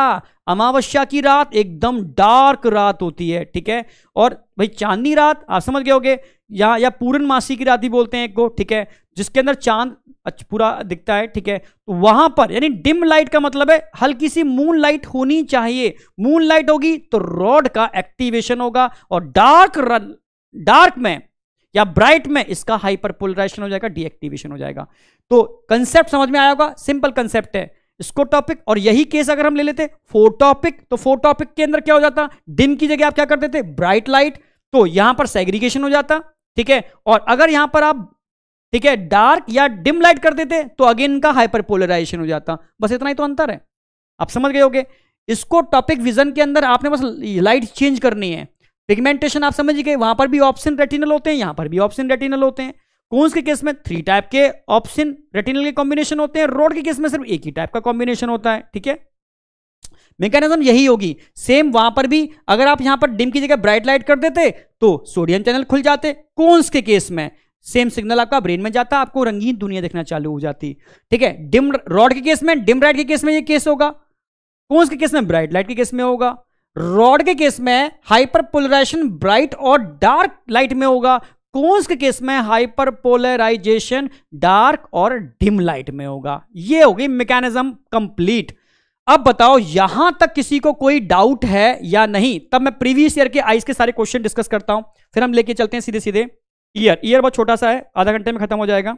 B: अमावस्या की रात एकदम डार्क रात होती है ठीक है और भाई चांदनी रात आप समझ गए होगे या या पूर्णमासी की रात भी बोलते हैं एक को ठीक है जिसके अंदर चांद अच्छा पूरा दिखता है ठीक है तो वहां पर यानी डिम लाइट का मतलब है हल्की सी मून लाइट होनी चाहिए मून लाइट होगी तो रॉड का एक्टिवेशन होगा और डार्क रन डार्क में या ब्राइट में इसका हाइपर पोलराइजेशन हो जाएगा डीएक्टिवेशन हो जाएगा तो कंसेप्ट समझ में आया होगा सिंपल कंसेप्ट है इसको टॉपिक और यही केस अगर हम ले लेते फोर तो फोर के अंदर क्या हो जाता डिम की जगह आप क्या करते थे ब्राइट लाइट तो यहां पर सेग्रीगेशन हो जाता ठीक है और अगर यहां पर आप ठीक है डार्क या डिम लाइट कर देते तो अगेन इनका हाइपर पोलराइजेशन हो जाता बस इतना ही तो अंतर है आप समझ गए होगे इसको टॉपिक विजन के अंदर आपने बस लाइट चेंज करनी है पिगमेंटेशन आप समझ गए वहां पर भी ऑप्शन रेटिनल होते हैं यहां पर भी ऑप्शन रेटिनल होते हैं कोन्स के केस में थ्री टाइप के ऑप्शन रेटिनल के कॉम्बिनेशन होते हैं रोड के केस में सिर्फ एक ही टाइप का कॉम्बिनेशन होता है ठीक है मैकेनिज्म यही होगी सेम वहां पर भी अगर आप यहां पर डिम की जगह ब्राइट लाइट कर देते तो सोडियम चैनल खुल जाते कौन के केस में सेम सिग्नल आपका ब्रेन में जाता आपको रंगीन दुनिया देखना चालू हो जाती ठीक है डिम रॉड के केस में डिम ब्राइट के केस में ये केस होगा कौन के केस में ब्राइट लाइट के केस में होगा रॉड के केस में हाइपर पोलराइजेशन ब्राइट और डार्क लाइट में होगा कोन्स के केस में हाइपर पोलराइजेशन डार्क और डिम लाइट में होगा ये होगी मैकेनिज्म कंप्लीट अब बताओ यहां तक किसी को कोई डाउट है या नहीं तब मैं प्रीवियस ईयर के आइस के सारे क्वेश्चन डिस्कस करता हूं फिर हम लेके चलते हैं सीधे सीधे ईयर ईयर बहुत छोटा सा है आधा घंटे में खत्म हो जाएगा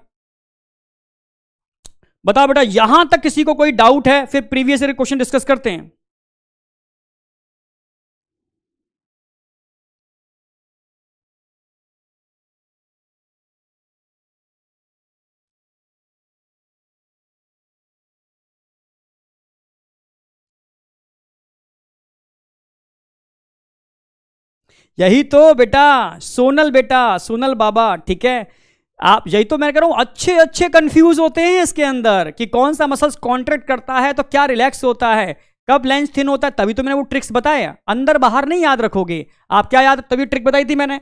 A: बताओ बेटा यहां तक किसी को कोई डाउट है फिर प्रीवियस ईयर क्वेश्चन डिस्कस करते हैं यही तो बेटा सोनल बेटा सोनल बाबा ठीक है आप यही तो मैं कह रहा हूं अच्छे
B: अच्छे कंफ्यूज होते हैं इसके अंदर कि कौन सा मसल्स कॉन्ट्रैक्ट करता है तो क्या रिलैक्स होता है कब लेंस थिन होता है तभी तो मैंने वो ट्रिक्स बताया अंदर बाहर नहीं याद रखोगे आप क्या याद तभी ट्रिक बताई थी मैंने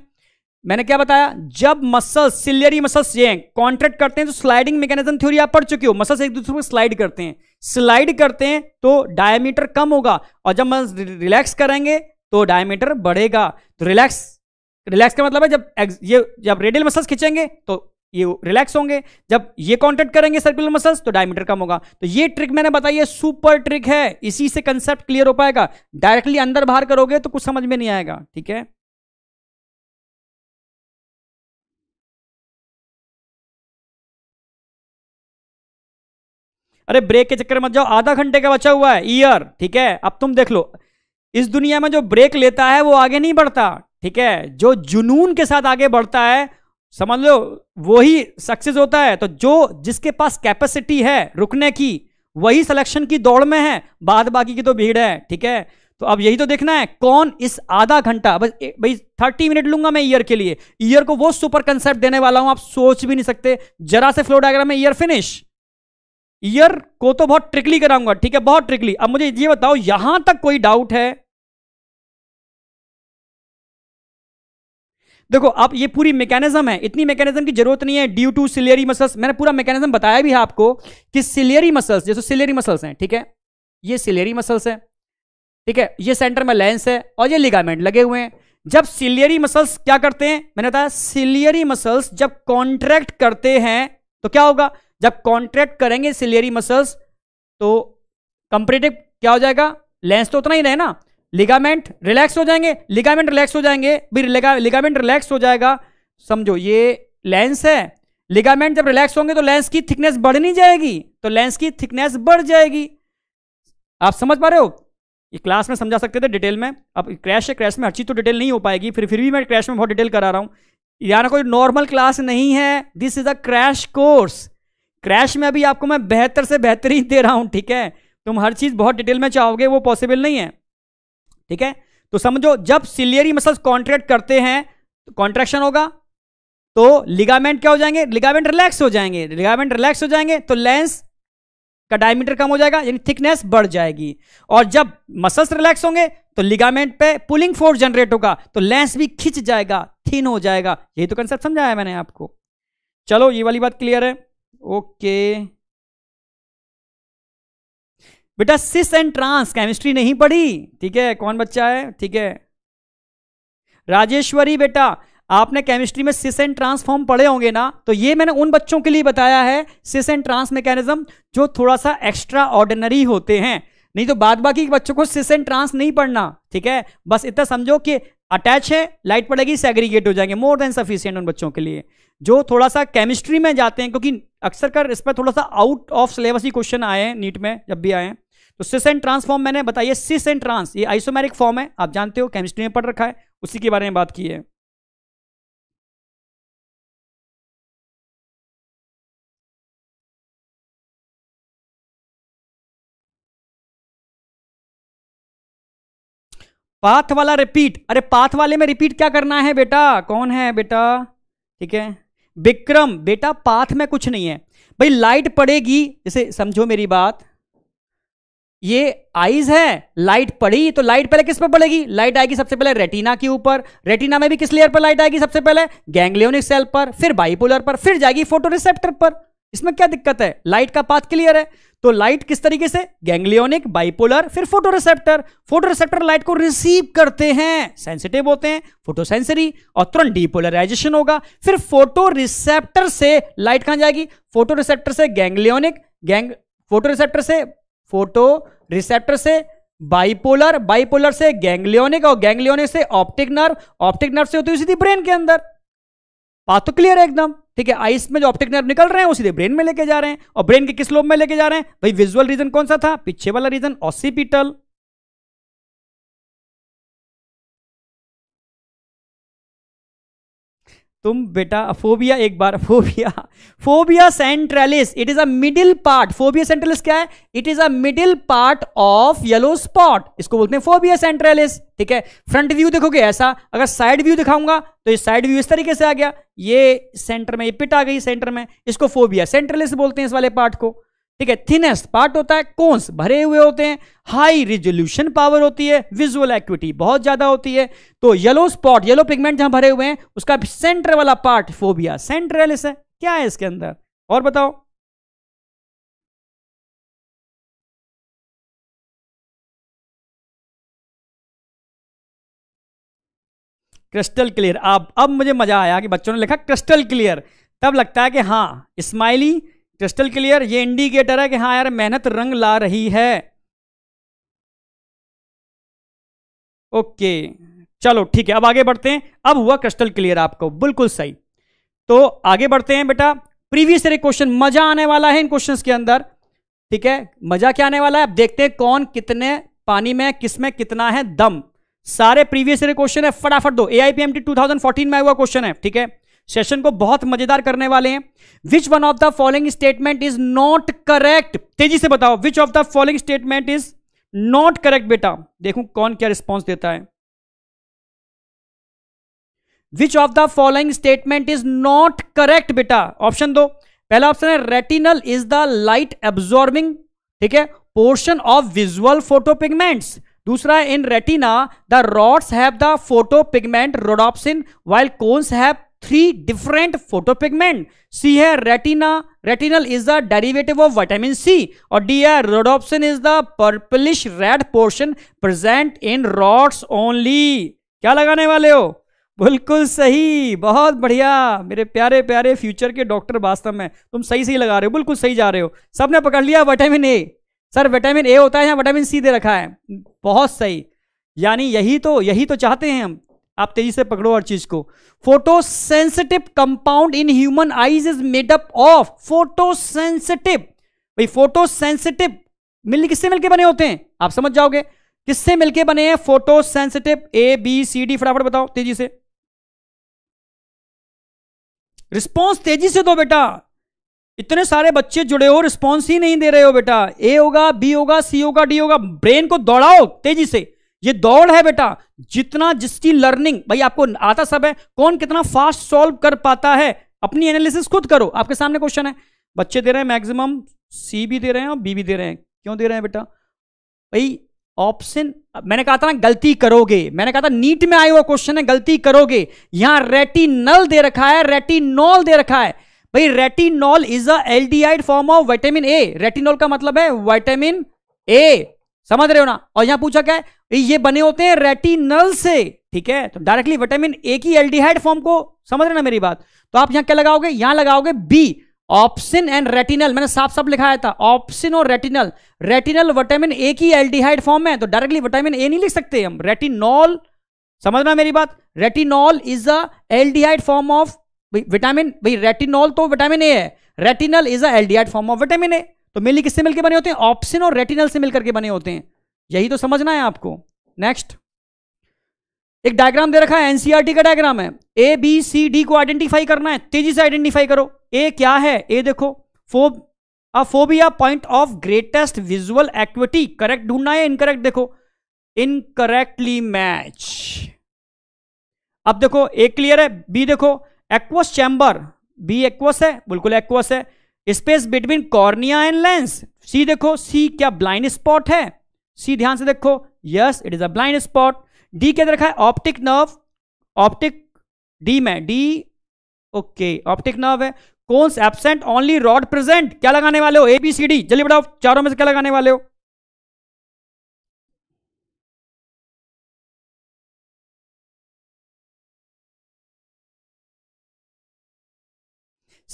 B: मैंने क्या बताया जब मसल्स सिलियरी मसल्स ये कॉन्ट्रैक्ट करते हैं तो स्लाइडिंग मैकेनिज्म थ्योरी आप पढ़ चुके हो मसल्स एक दूसरे को स्लाइड करते हैं स्लाइड करते हैं तो डायमीटर कम होगा और जब मसल्स रिलैक्स करेंगे तो डायमीटर बढ़ेगा तो रिलैक्स रिलैक्स का मतलब है जब ये जब रेडियल मसल्स खींचेंगे तो ये रिलैक्स होंगे जब ये कॉन्टेक्ट करेंगे सर्कुलर मसल्स तो डायमीटर कम होगा तो ये ट्रिक मैंने बताई है सुपर ट्रिक है
A: इसी से कंसेप्ट क्लियर हो पाएगा डायरेक्टली अंदर बाहर करोगे तो कुछ समझ में नहीं आएगा ठीक है अरे ब्रेक के चक्कर मत जाओ आधा घंटे का बचा हुआ है
B: ईयर ठीक है अब तुम देख लो इस दुनिया में जो ब्रेक लेता है वो आगे नहीं बढ़ता ठीक है जो जुनून के साथ आगे बढ़ता है समझ लो वो ही सक्सेस होता है तो जो जिसके पास कैपेसिटी है रुकने की वही सिलेक्शन की दौड़ में है बाद बाकी की तो भीड़ है ठीक है तो अब यही तो देखना है कौन इस आधा घंटा बस भाई थर्टी मिनट लूंगा मैं ईयर के लिए ईयर को वो सुपर कंसेप्ट देने वाला हूं आप सोच भी नहीं सकते जरा से
A: फ्लो डायग्राम में ईयर फिनिश ईयर को तो बहुत ट्रिकली कराऊंगा ठीक है बहुत ट्रिकली अब मुझे ये बताओ यहां तक कोई डाउट है देखो आप ये पूरी मैकेनिज्म है इतनी मैकेनिज्म की जरूरत नहीं है ड्यू टू सिलियरी मसल्स मैंने
B: पूरा मैकेनिज्म बताया भी है आपको कि सिलियरी मसल्स जैसे सिलियरी मसल्स हैं ठीक है ये सिलियरी मसल्स है ठीक है ये सेंटर में लेंस है और ये लिगामेंट लगे हुए हैं जब सिलियरी मसल्स क्या करते हैं मैंने बताया सिलियरी मसल्स जब कॉन्ट्रैक्ट करते हैं तो क्या होगा जब कॉन्ट्रैक्ट करेंगे सिलियरी मसल्स तो कंपेरेटिव क्या हो जाएगा लेंस तो उतना ही रहे ना लिगामेंट रिलैक्स हो जाएंगे लिगामेंट रिलैक्स हो जाएंगे लिगामेंट रिलैक्स हो जाएगा समझो ये लेंस है लिगामेंट जब रिलैक्स होंगे तो लेंस की थिकनेस बढ़ नहीं जाएगी तो लेंस की थिकनेस बढ़ जाएगी आप समझ पा रहे हो ये क्लास में समझा सकते थे डिटेल में अब क्रैश है क्रैश में हर चीज़ तो डिटेल नहीं हो पाएगी फिर फिर भी मैं क्रैश में बहुत डिटेल करा रहा हूँ यार कोई नॉर्मल क्लास नहीं है this is a crash course crash में अभी आपको मैं बेहतर से बेहतरीन दे रहा हूँ ठीक है तुम हर चीज़ बहुत डिटेल में चाहोगे वो पॉसिबल नहीं है ठीक है तो समझो जब सिलियरी मसल्स कॉन्ट्रैक्ट करते हैं तो कॉन्ट्रेक्शन होगा तो लिगामेंट क्या हो जाएंगे लिगामेंट रिलैक्स हो जाएंगे लिगामेंट रिलैक्स हो जाएंगे तो लेंस का डायमीटर कम हो जाएगा यानी थिकनेस बढ़ जाएगी और जब मसल्स रिलैक्स होंगे तो लिगामेंट पे पुलिंग फोर्स जनरेट होगा तो लेंस भी खिंच जाएगा थिन हो जाएगा यही तो कंसेप्ट समझाया मैंने आपको चलो ये वाली बात क्लियर है
A: ओके बेटा सिस एंड ट्रांस केमिस्ट्री नहीं पढ़ी ठीक है कौन बच्चा है ठीक है राजेश्वरी
B: बेटा आपने केमिस्ट्री में सिस एंड ट्रांसफॉर्म पढ़े होंगे ना तो ये मैंने उन बच्चों के लिए बताया है सिस एंड ट्रांस मैकेनिज्म जो थोड़ा सा एक्स्ट्रा ऑर्डिनरी होते हैं नहीं तो बाद बाकी बच्चों को सिस एंड ट्रांस नहीं पढ़ना ठीक है बस इतना समझो कि अटैच है लाइट पड़ेगी सेग्रीगेट हो जाएंगे मोर देन सफिशियंट उन बच्चों के लिए जो थोड़ा सा केमिस्ट्री में जाते हैं क्योंकि अक्सर कर इस पर थोड़ा सा आउट ऑफ सिलेबस ही क्वेश्चन आए हैं नीट में जब भी आए हैं तो सिस एंड ट्रांसफॉर्म
A: मैंने बताइए सिस एंड ट्रांस ये आइसोमेरिक फॉर्म है आप जानते हो केमिस्ट्री में पढ़ रखा है उसी के बारे में बात की है पाथ वाला रिपीट अरे पाथ वाले में रिपीट क्या
B: करना है बेटा कौन है बेटा ठीक है विक्रम बेटा पाथ में कुछ नहीं है भाई लाइट पड़ेगी जैसे समझो मेरी बात ये आईज है लाइट पड़ी तो लाइट पहले किस पर पड़ेगी लाइट आएगी सबसे पहले रेटिना के ऊपर रेटिना में भी किस लेयर पर लाइट आएगी सबसे पहले गैंग्लियोनिक सेल पर फिर बाइपोलर पर फिर जाएगी फोटोरिसेप्टर पर इसमें क्या दिक्कत है लाइट का पाथ क्लियर है तो लाइट किस तरीके से गैंग्लियोनिक बाइपोलर फिर फोटोरिसेप्टर फोटोरिसेप्टर लाइट को रिसीव करते हैं सेंसिटिव होते हैं फोटोसेंसरी और तुरंत डीपोलराइजेशन होगा फिर फोटोरिसेप्टर से लाइट कहां जाएगी फोटोरिसेप्टर से गैंग्लियोनिक गैंग फोटोरिसेप्टर से फोटो रिसेप्टर से बाइपोलर बाइपोलर से गैंग्लियोनिक और गैंग्लियोनिक से ऑप्टिक नर्व ऑप्टिक नर्व से होती है सीधी ब्रेन के अंदर बात तो क्लियर है एकदम ठीक है आइस में जो ऑप्टिक नर्व निकल रहे हैं वो सीधे
A: ब्रेन में लेके जा रहे हैं और ब्रेन के किस लोब में लेके जा रहे हैं भाई विजुअल रीजन कौन सा था पीछे वाला रीजन ऑसिपिटल तुम बेटा फोबिया एक बार fovea fovea
B: centralis it is a middle part fovea centralis क्या है it is a middle part of yellow spot इसको बोलते हैं फोबिया सेंट्रलिस ठीक है फ्रंट व्यू देखोगे ऐसा अगर साइड व्यू दिखाऊंगा तो ये साइड व्यू इस तरीके से आ गया ये सेंटर में ये पिट आ गई सेंटर में इसको फोबिया सेंट्रलिस बोलते हैं इस वाले पार्ट को ठीक है थिनेस्ट पार्ट होता है कोन्स भरे हुए होते हैं हाई रिजोल्यूशन पावर होती है विजुअल एक्विटी बहुत ज्यादा होती है तो येलो स्पॉट येलो पिगमेंट
A: जहां भरे हुए हैं उसका सेंटर वाला पार्ट फोबिया सेंट्रल है क्या है इसके अंदर और बताओ क्रिस्टल क्लियर अब अब मुझे मजा आया कि बच्चों ने लिखा क्रिस्टल क्लियर तब लगता है कि हाँ स्माइली
B: क्रिस्टल क्लियर ये इंडिकेटर है कि हाँ यार मेहनत रंग ला रही है ओके चलो ठीक है अब आगे बढ़ते हैं अब हुआ क्रिस्टल क्लियर आपको बिल्कुल सही तो आगे बढ़ते हैं बेटा प्रीवियस ईयर क्वेश्चन मजा आने वाला है इन क्वेश्चंस के अंदर ठीक है मजा क्या आने वाला है अब देखते हैं कौन कितने पानी में किस में कितना है दम सारे प्रीवियस ईयर क्वेश्चन है फटाफट दो ए थाउजेंड फोर्टीन में हुआ क्वेश्चन है ठीक है सेशन को बहुत मजेदार करने वाले हैं which one of the following statement is not correct तेजी से बताओ which of the following statement is not correct बेटा देखू कौन क्या रिस्पॉन्स देता है which of the following statement is not correct बेटा ऑप्शन दो पहला ऑप्शन है retinal is the light absorbing ठीक है portion of visual photo pigments दूसरा in retina the rods have the photo pigment rhodopsin while cones have three different photopigment C है retina retinal is the derivative of vitamin C और D है rhodopsin is the purplish red portion present in rods only क्या लगाने वाले हो बिल्कुल सही बहुत बढ़िया मेरे प्यारे प्यारे फ्यूचर के डॉक्टर वास्तव में तुम सही सही लगा रहे हो बिल्कुल सही जा रहे हो सबने पकड़ लिया vitamin A sir vitamin A होता है यहाँ विटामिन सी दे रखा है बहुत सही यानी यही तो यही तो चाहते हैं हम आप तेजी से पकड़ो हर चीज को photosensitive compound in human eyes is made up of photosensitive भाई फोटोसेंसिटिव मिल किससे मिलके बने होते हैं आप समझ जाओगे किससे मिलके बने हैं photosensitive A B C D फटाफट बताओ तेजी से रिस्पॉन्स तेजी से दो बेटा इतने सारे बच्चे जुड़े हो रिस्पॉन्स ही नहीं दे रहे हो बेटा ए होगा बी होगा सी होगा डी होगा ब्रेन को दौड़ाओ तेजी से ये दौड़ है बेटा जितना जिसकी लर्निंग भाई आपको आता सब है कौन कितना फास्ट सॉल्व कर पाता है अपनी एनालिसिस खुद करो आपके सामने क्वेश्चन है बच्चे दे रहे हैं मैक्सिमम सी भी दे रहे हैं और बी भी दे रहे हैं क्यों दे रहे हैं बेटा भाई ऑप्शन मैंने कहा था ना गलती करोगे मैंने कहा था नीट में आए हुआ क्वेश्चन है गलती करोगे यहां रेटिनल दे रखा है रेटिनॉल दे रखा है भाई retinol is a aldehyde form of vitamin A retinol का मतलब है वाइटामिन ए समझ रहे हो ना और यहां पूछा क्या है ये बने होते हैं रेटिनल से ठीक है तो डायरेक्टली विटामिन ए की एल्डिहाइड फॉर्म को समझ रहे ना मेरी बात तो आप यहां क्या लगाओगे यहां लगाओगे बी ऑप्शन एंड रेटिनल मैंने साफ साफ लिखाया था ऑप्शन और रेटिनल रेटिनल विटामिन ए की एल्डिहाइड फॉर्म है तो डायरेक्टली विटामिन ए नहीं लिख सकते हम रेटिनॉल समझना मेरी बात retinol is a aldehyde form of vitamin भाई रेटिनॉल तो विटामिन ए है retinal is a aldehyde form of vitamin A तो मेनली किससे मिलकर बने होते हैं ऑप्शन और रेटिनल से मिलकर के बने होते हैं यही तो समझना है आपको नेक्स्ट एक डायग्राम दे रखा है एनसीआरटी e का डायग्राम है ए बी सी डी को आइडेंटिफाई करना है तेजी से आइडेंटिफाई करो ए क्या है ए देखो फोब अब fovea point of greatest visual acuity correct ढूंढना है इनकरेक्ट देखो इनकरेक्टली मैच अब देखो ए क्लियर है बी देखो एक्वस चैम्बर बी एक्वस है बिल्कुल एक्वस है space between cornea and lens C देखो सी क्या ब्लाइंड स्पॉट है सी ध्यान से देखो yes it is a blind spot D क्या रखा है ऑप्टिक नर्व ऑप्टिक डी में डी ओके ऑप्टिक नर्व है कौन एबसेंट ओनली रॉड
A: प्रेजेंट क्या लगाने वाले हो एबीसीडी जल्दी बताओ चारों में से क्या लगाने वाले हो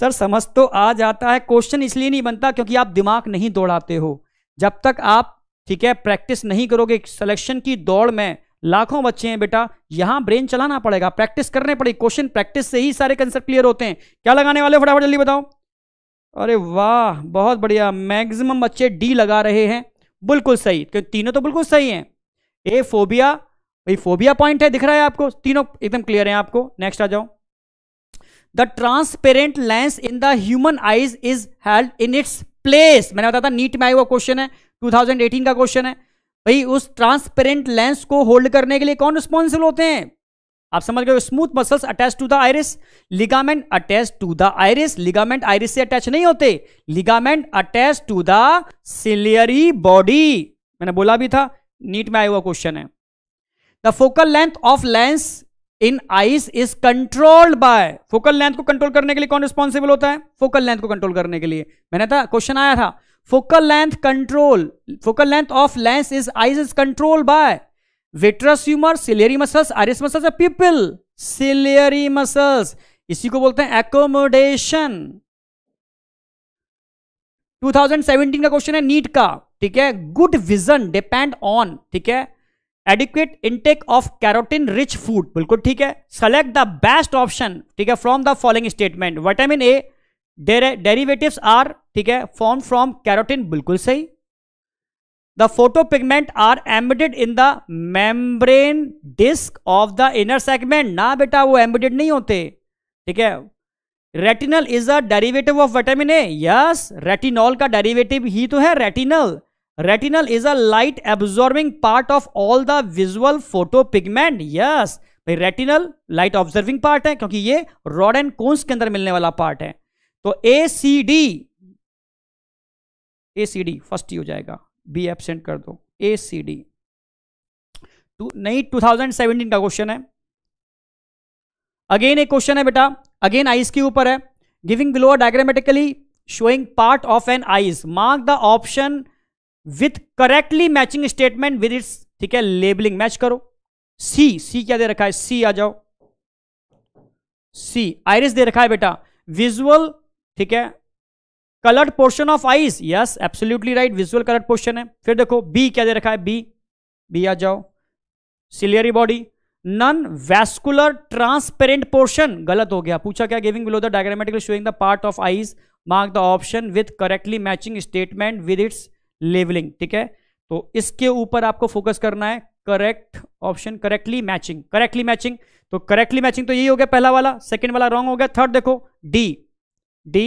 A: सर समझ तो आ जाता है
B: क्वेश्चन इसलिए नहीं बनता क्योंकि आप दिमाग नहीं दौड़ाते हो जब तक आप ठीक है प्रैक्टिस नहीं करोगे सिलेक्शन की दौड़ में लाखों बच्चे हैं बेटा यहां ब्रेन चलाना पड़ेगा प्रैक्टिस करने पड़ेगी क्वेश्चन प्रैक्टिस से ही सारे कंसेप्ट क्लियर होते हैं क्या लगाने वाले फटाफट जल्दी बताओ अरे वाह बहुत बढ़िया मैक्सिमम बच्चे डी लगा रहे हैं बिल्कुल सही क्योंकि तीनों तो बिल्कुल सही हैं ए फोबिया भाई फोबिया पॉइंट है दिख रहा है आपको तीनों एकदम क्लियर है आपको नेक्स्ट आ जाओ the transparent lens in the human eyes is held in its place मैंने बताया था नीट में आया हुआ क्वेश्चन है 2018 का क्वेश्चन है भाई उस ट्रांसपेरेंट लेंस को होल्ड करने के लिए कौन रिस्पॉन्सिबल होते हैं आप समझ गए smooth muscles attach to the iris ligament attach to the iris ligament iris से अटैच नहीं होते ligament attach to the ciliary body मैंने बोला भी था नीट में आया हुआ क्वेश्चन है the focal length of lens in eyes is controlled by focal length को कंट्रोल करने के लिए कौन रिस्पॉन्सिबल होता है फोकल लेंथ को कंट्रोल करने के लिए मैंने था क्वेश्चन आया था focal length control focal length of lens is eyes is control by vitreous humour ciliary muscles iris muscles या पीपल सिलियरी मसल्स इसी को बोलते हैं एकोमोडेशन 2017 का क्वेश्चन है नीट का ठीक है गुड विजन डिपेंड ऑन ठीक है adequate intake of carotene rich food बिल्कुल ठीक है सेलेक्ट द बेस्ट ऑप्शन ठीक है from the following statement vitamin A derivative are ठीक है फॉर्म फ्रॉम कैरोटिन बिल्कुल सही the photo pigment are embedded in the membrane disc of the inner segment ना बेटा वो एम्बेडेड नहीं होते ठीक है retinal is a derivative of vitamin A yes retinol का डेरिवेटिव ही तो है retinal retinal is a light absorbing part of all the visual photo pigment yes भाई रेटिनल लाइट ऑब्जर्विंग पार्ट है क्योंकि ये रॉड एंड कोन्स के अंदर मिलने वाला पार्ट है तो A C D A C D first ही हो जाएगा बी एबसेंट कर दो ए सी डी टू नहीं टू थाउजेंड सेवेंटीन का क्वेश्चन है अगेन एक क्वेश्चन है बेटा अगेन आइस के ऊपर है giving below diagrammatically showing part of an eyes mark the option with correctly matching statement with its ठीक है लेबलिंग मैच करो सी सी क्या दे रखा है सी आ जाओ सी आइरिस दे रखा है बेटा विजुअल ठीक है coloured portion of eyes yes absolutely right visual coloured portion है फिर देखो बी क्या दे रखा है बी बी आ जाओ ciliary body non vascular transparent portion गलत हो गया पूछा क्या giving below the diagrammatical showing the part of eyes mark the option with correctly matching statement with its levelling ठीक है तो इसके ऊपर आपको फोकस करना है correct option correctly matching correctly matching तो करेक्टली मैचिंग तो यही हो गया पहला वाला सेकंड वाला रॉन्ग हो गया थर्ड देखो D D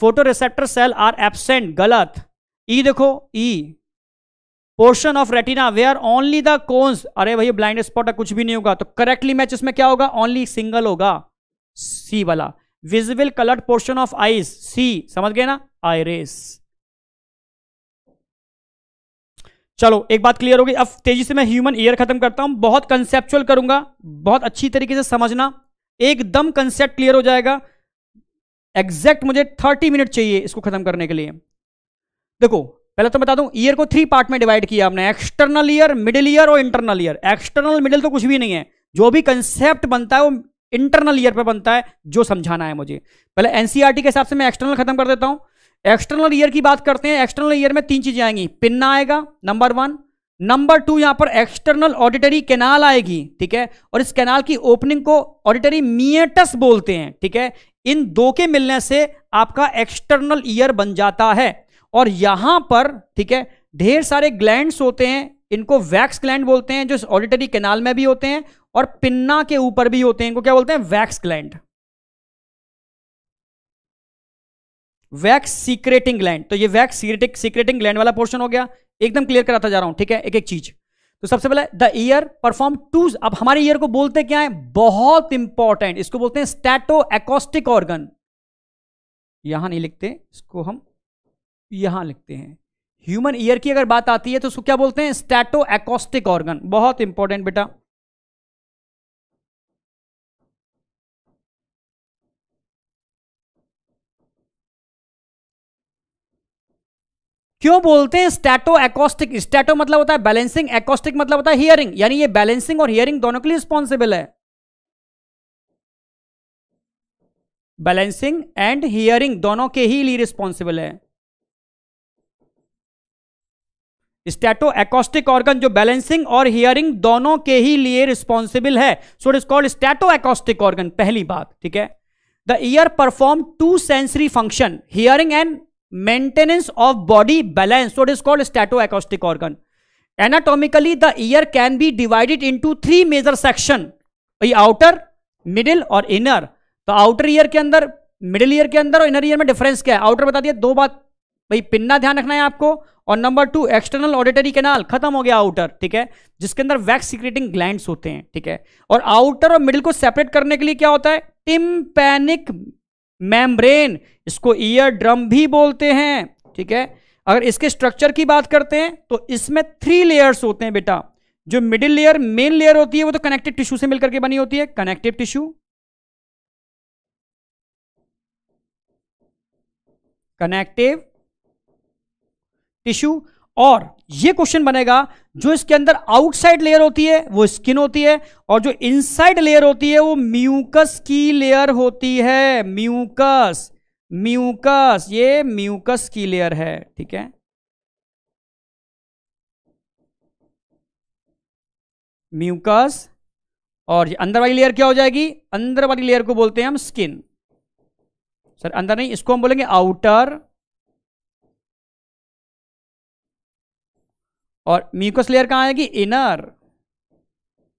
B: photo receptor cell are absent गलत ई e देखो E portion of retina they are only the cones अरे भैया ब्लाइंड स्पॉट कुछ भी नहीं होगा तो करेक्टली मैच इसमें क्या होगा ओनली सिंगल होगा सी वाला visible coloured portion of eyes C समझ गए ना रेस चलो एक बात क्लियर होगी अब तेजी से मैं ह्यूमन ईयर खत्म करता हूं बहुत कंसेप्चुअल करूंगा बहुत अच्छी तरीके से समझना एकदम कंसेप्ट क्लियर हो जाएगा एग्जैक्ट मुझे थर्टी मिनट चाहिए इसको खत्म करने के लिए देखो पहले तो बता दूं ईयर को थ्री पार्ट में डिवाइड किया हमने एक्सटर्नल ईयर मिडिल ईयर और इंटरनल ईयर एक्सटर्नल मिडिल तो कुछ भी नहीं है जो भी कंसेप्ट बनता है वो इंटरनल ईयर पर बनता है जो समझाना है मुझे पहले एनसीआरटी e के हिसाब से मैं एक्सटर्नल खत्म कर देता हूं एक्सटर्नल ईयर की बात करते हैं एक्सटर्नल ईयर में तीन चीजें आएंगी पिन्ना आएगा नंबर वन नंबर टू यहां पर एक्सटर्नल ऑडिटरी कैनाल आएगी ठीक है और इस कैनाल की ओपनिंग को ऑडिटरी मियटस बोलते हैं ठीक है इन दो के मिलने से आपका एक्सटर्नल ईयर बन जाता है और यहां पर ठीक है ढेर सारे ग्लैंड होते हैं इनको वैक्स ग्लैंड बोलते हैं जो ऑडिटरी कैनाल में भी होते हैं और पिन्ना के ऊपर भी होते हैं इनको क्या बोलते हैं wax gland wax secreting gland तो ये वैक्स सीक्रेटिंग ग्लैंड वाला पोर्शन हो गया एकदम क्लियर कराता जा रहा हूं ठीक है एक एक चीज तो सबसे पहले द ईयर परफॉर्म टूज अब हमारे ईयर को बोलते क्या है बहुत इंपॉर्टेंट इसको बोलते हैं स्टैटो एकोस्टिक ऑर्गन यहां नहीं लिखते इसको हम यहां लिखते हैं ह्यूमन ईयर की अगर बात आती है तो उसको क्या बोलते हैं स्टैटो
A: एकोस्टिक ऑर्गन बहुत इंपॉर्टेंट बेटा क्यों बोलते हैं स्टैटो एकोस्टिक स्टैटो मतलब होता है बैलेंसिंग
B: एकोस्टिक मतलब होता है हियरिंग यानी ये बैलेंसिंग और हियरिंग दोनों के लिए रिस्पॉन्सिबल है बैलेंसिंग एंड हियरिंग दोनों के ही लिए रिस्पॉन्सिबल है स्टैटो एकोस्टिक ऑर्गन जो बैलेंसिंग और हियरिंग दोनों के ही लिए रिस्पॉन्सिबल है so it is called stato acoustic organ पहली बात ठीक है the ear perform two sensory function hearing and maintenance of body balance what is called stato acoustic organ anatomically the ear can be divided into three major section outer middle और inner तो outer ear के अंदर middle ear के अंदर और inner ear में difference क्या है आउटर बता दिया दो बात भाई पिन्ना ध्यान रखना है आपको और number two external auditory canal खत्म हो गया आउटर ठीक है जिसके अंदर वैक्स सिक्रेटिंग ग्लैंड्स होते हैं ठीक है और आउटर और मिडिल को सेपरेट करने के लिए क्या होता है टिम्पैनिक मेम्ब्रेन इसको ईयर ड्रम भी बोलते हैं ठीक है अगर इसके स्ट्रक्चर की बात करते हैं तो इसमें थ्री लेयर्स होते हैं बेटा जो मिडिल लेयर मेन लेयर होती है वो तो कनेक्टिव टिश्यू से मिलकर के बनी होती है कनेक्टिव टिश्यू
A: कनेक्टिव टिश्यू और ये क्वेश्चन बनेगा जो इसके
B: अंदर आउटसाइड लेयर होती है वो स्किन होती है और जो इनसाइड लेयर होती है वो म्यूकस की लेयर होती है म्यूकस म्यूकस ये म्यूकस की लेयर है ठीक है म्यूकस और ये अंदर वाली लेयर क्या हो जाएगी अंदर वाली लेयर को बोलते हैं हम स्किन सर अंदर नहीं इसको हम बोलेंगे आउटर और म्यूकस लेयर कहां आएगी इनर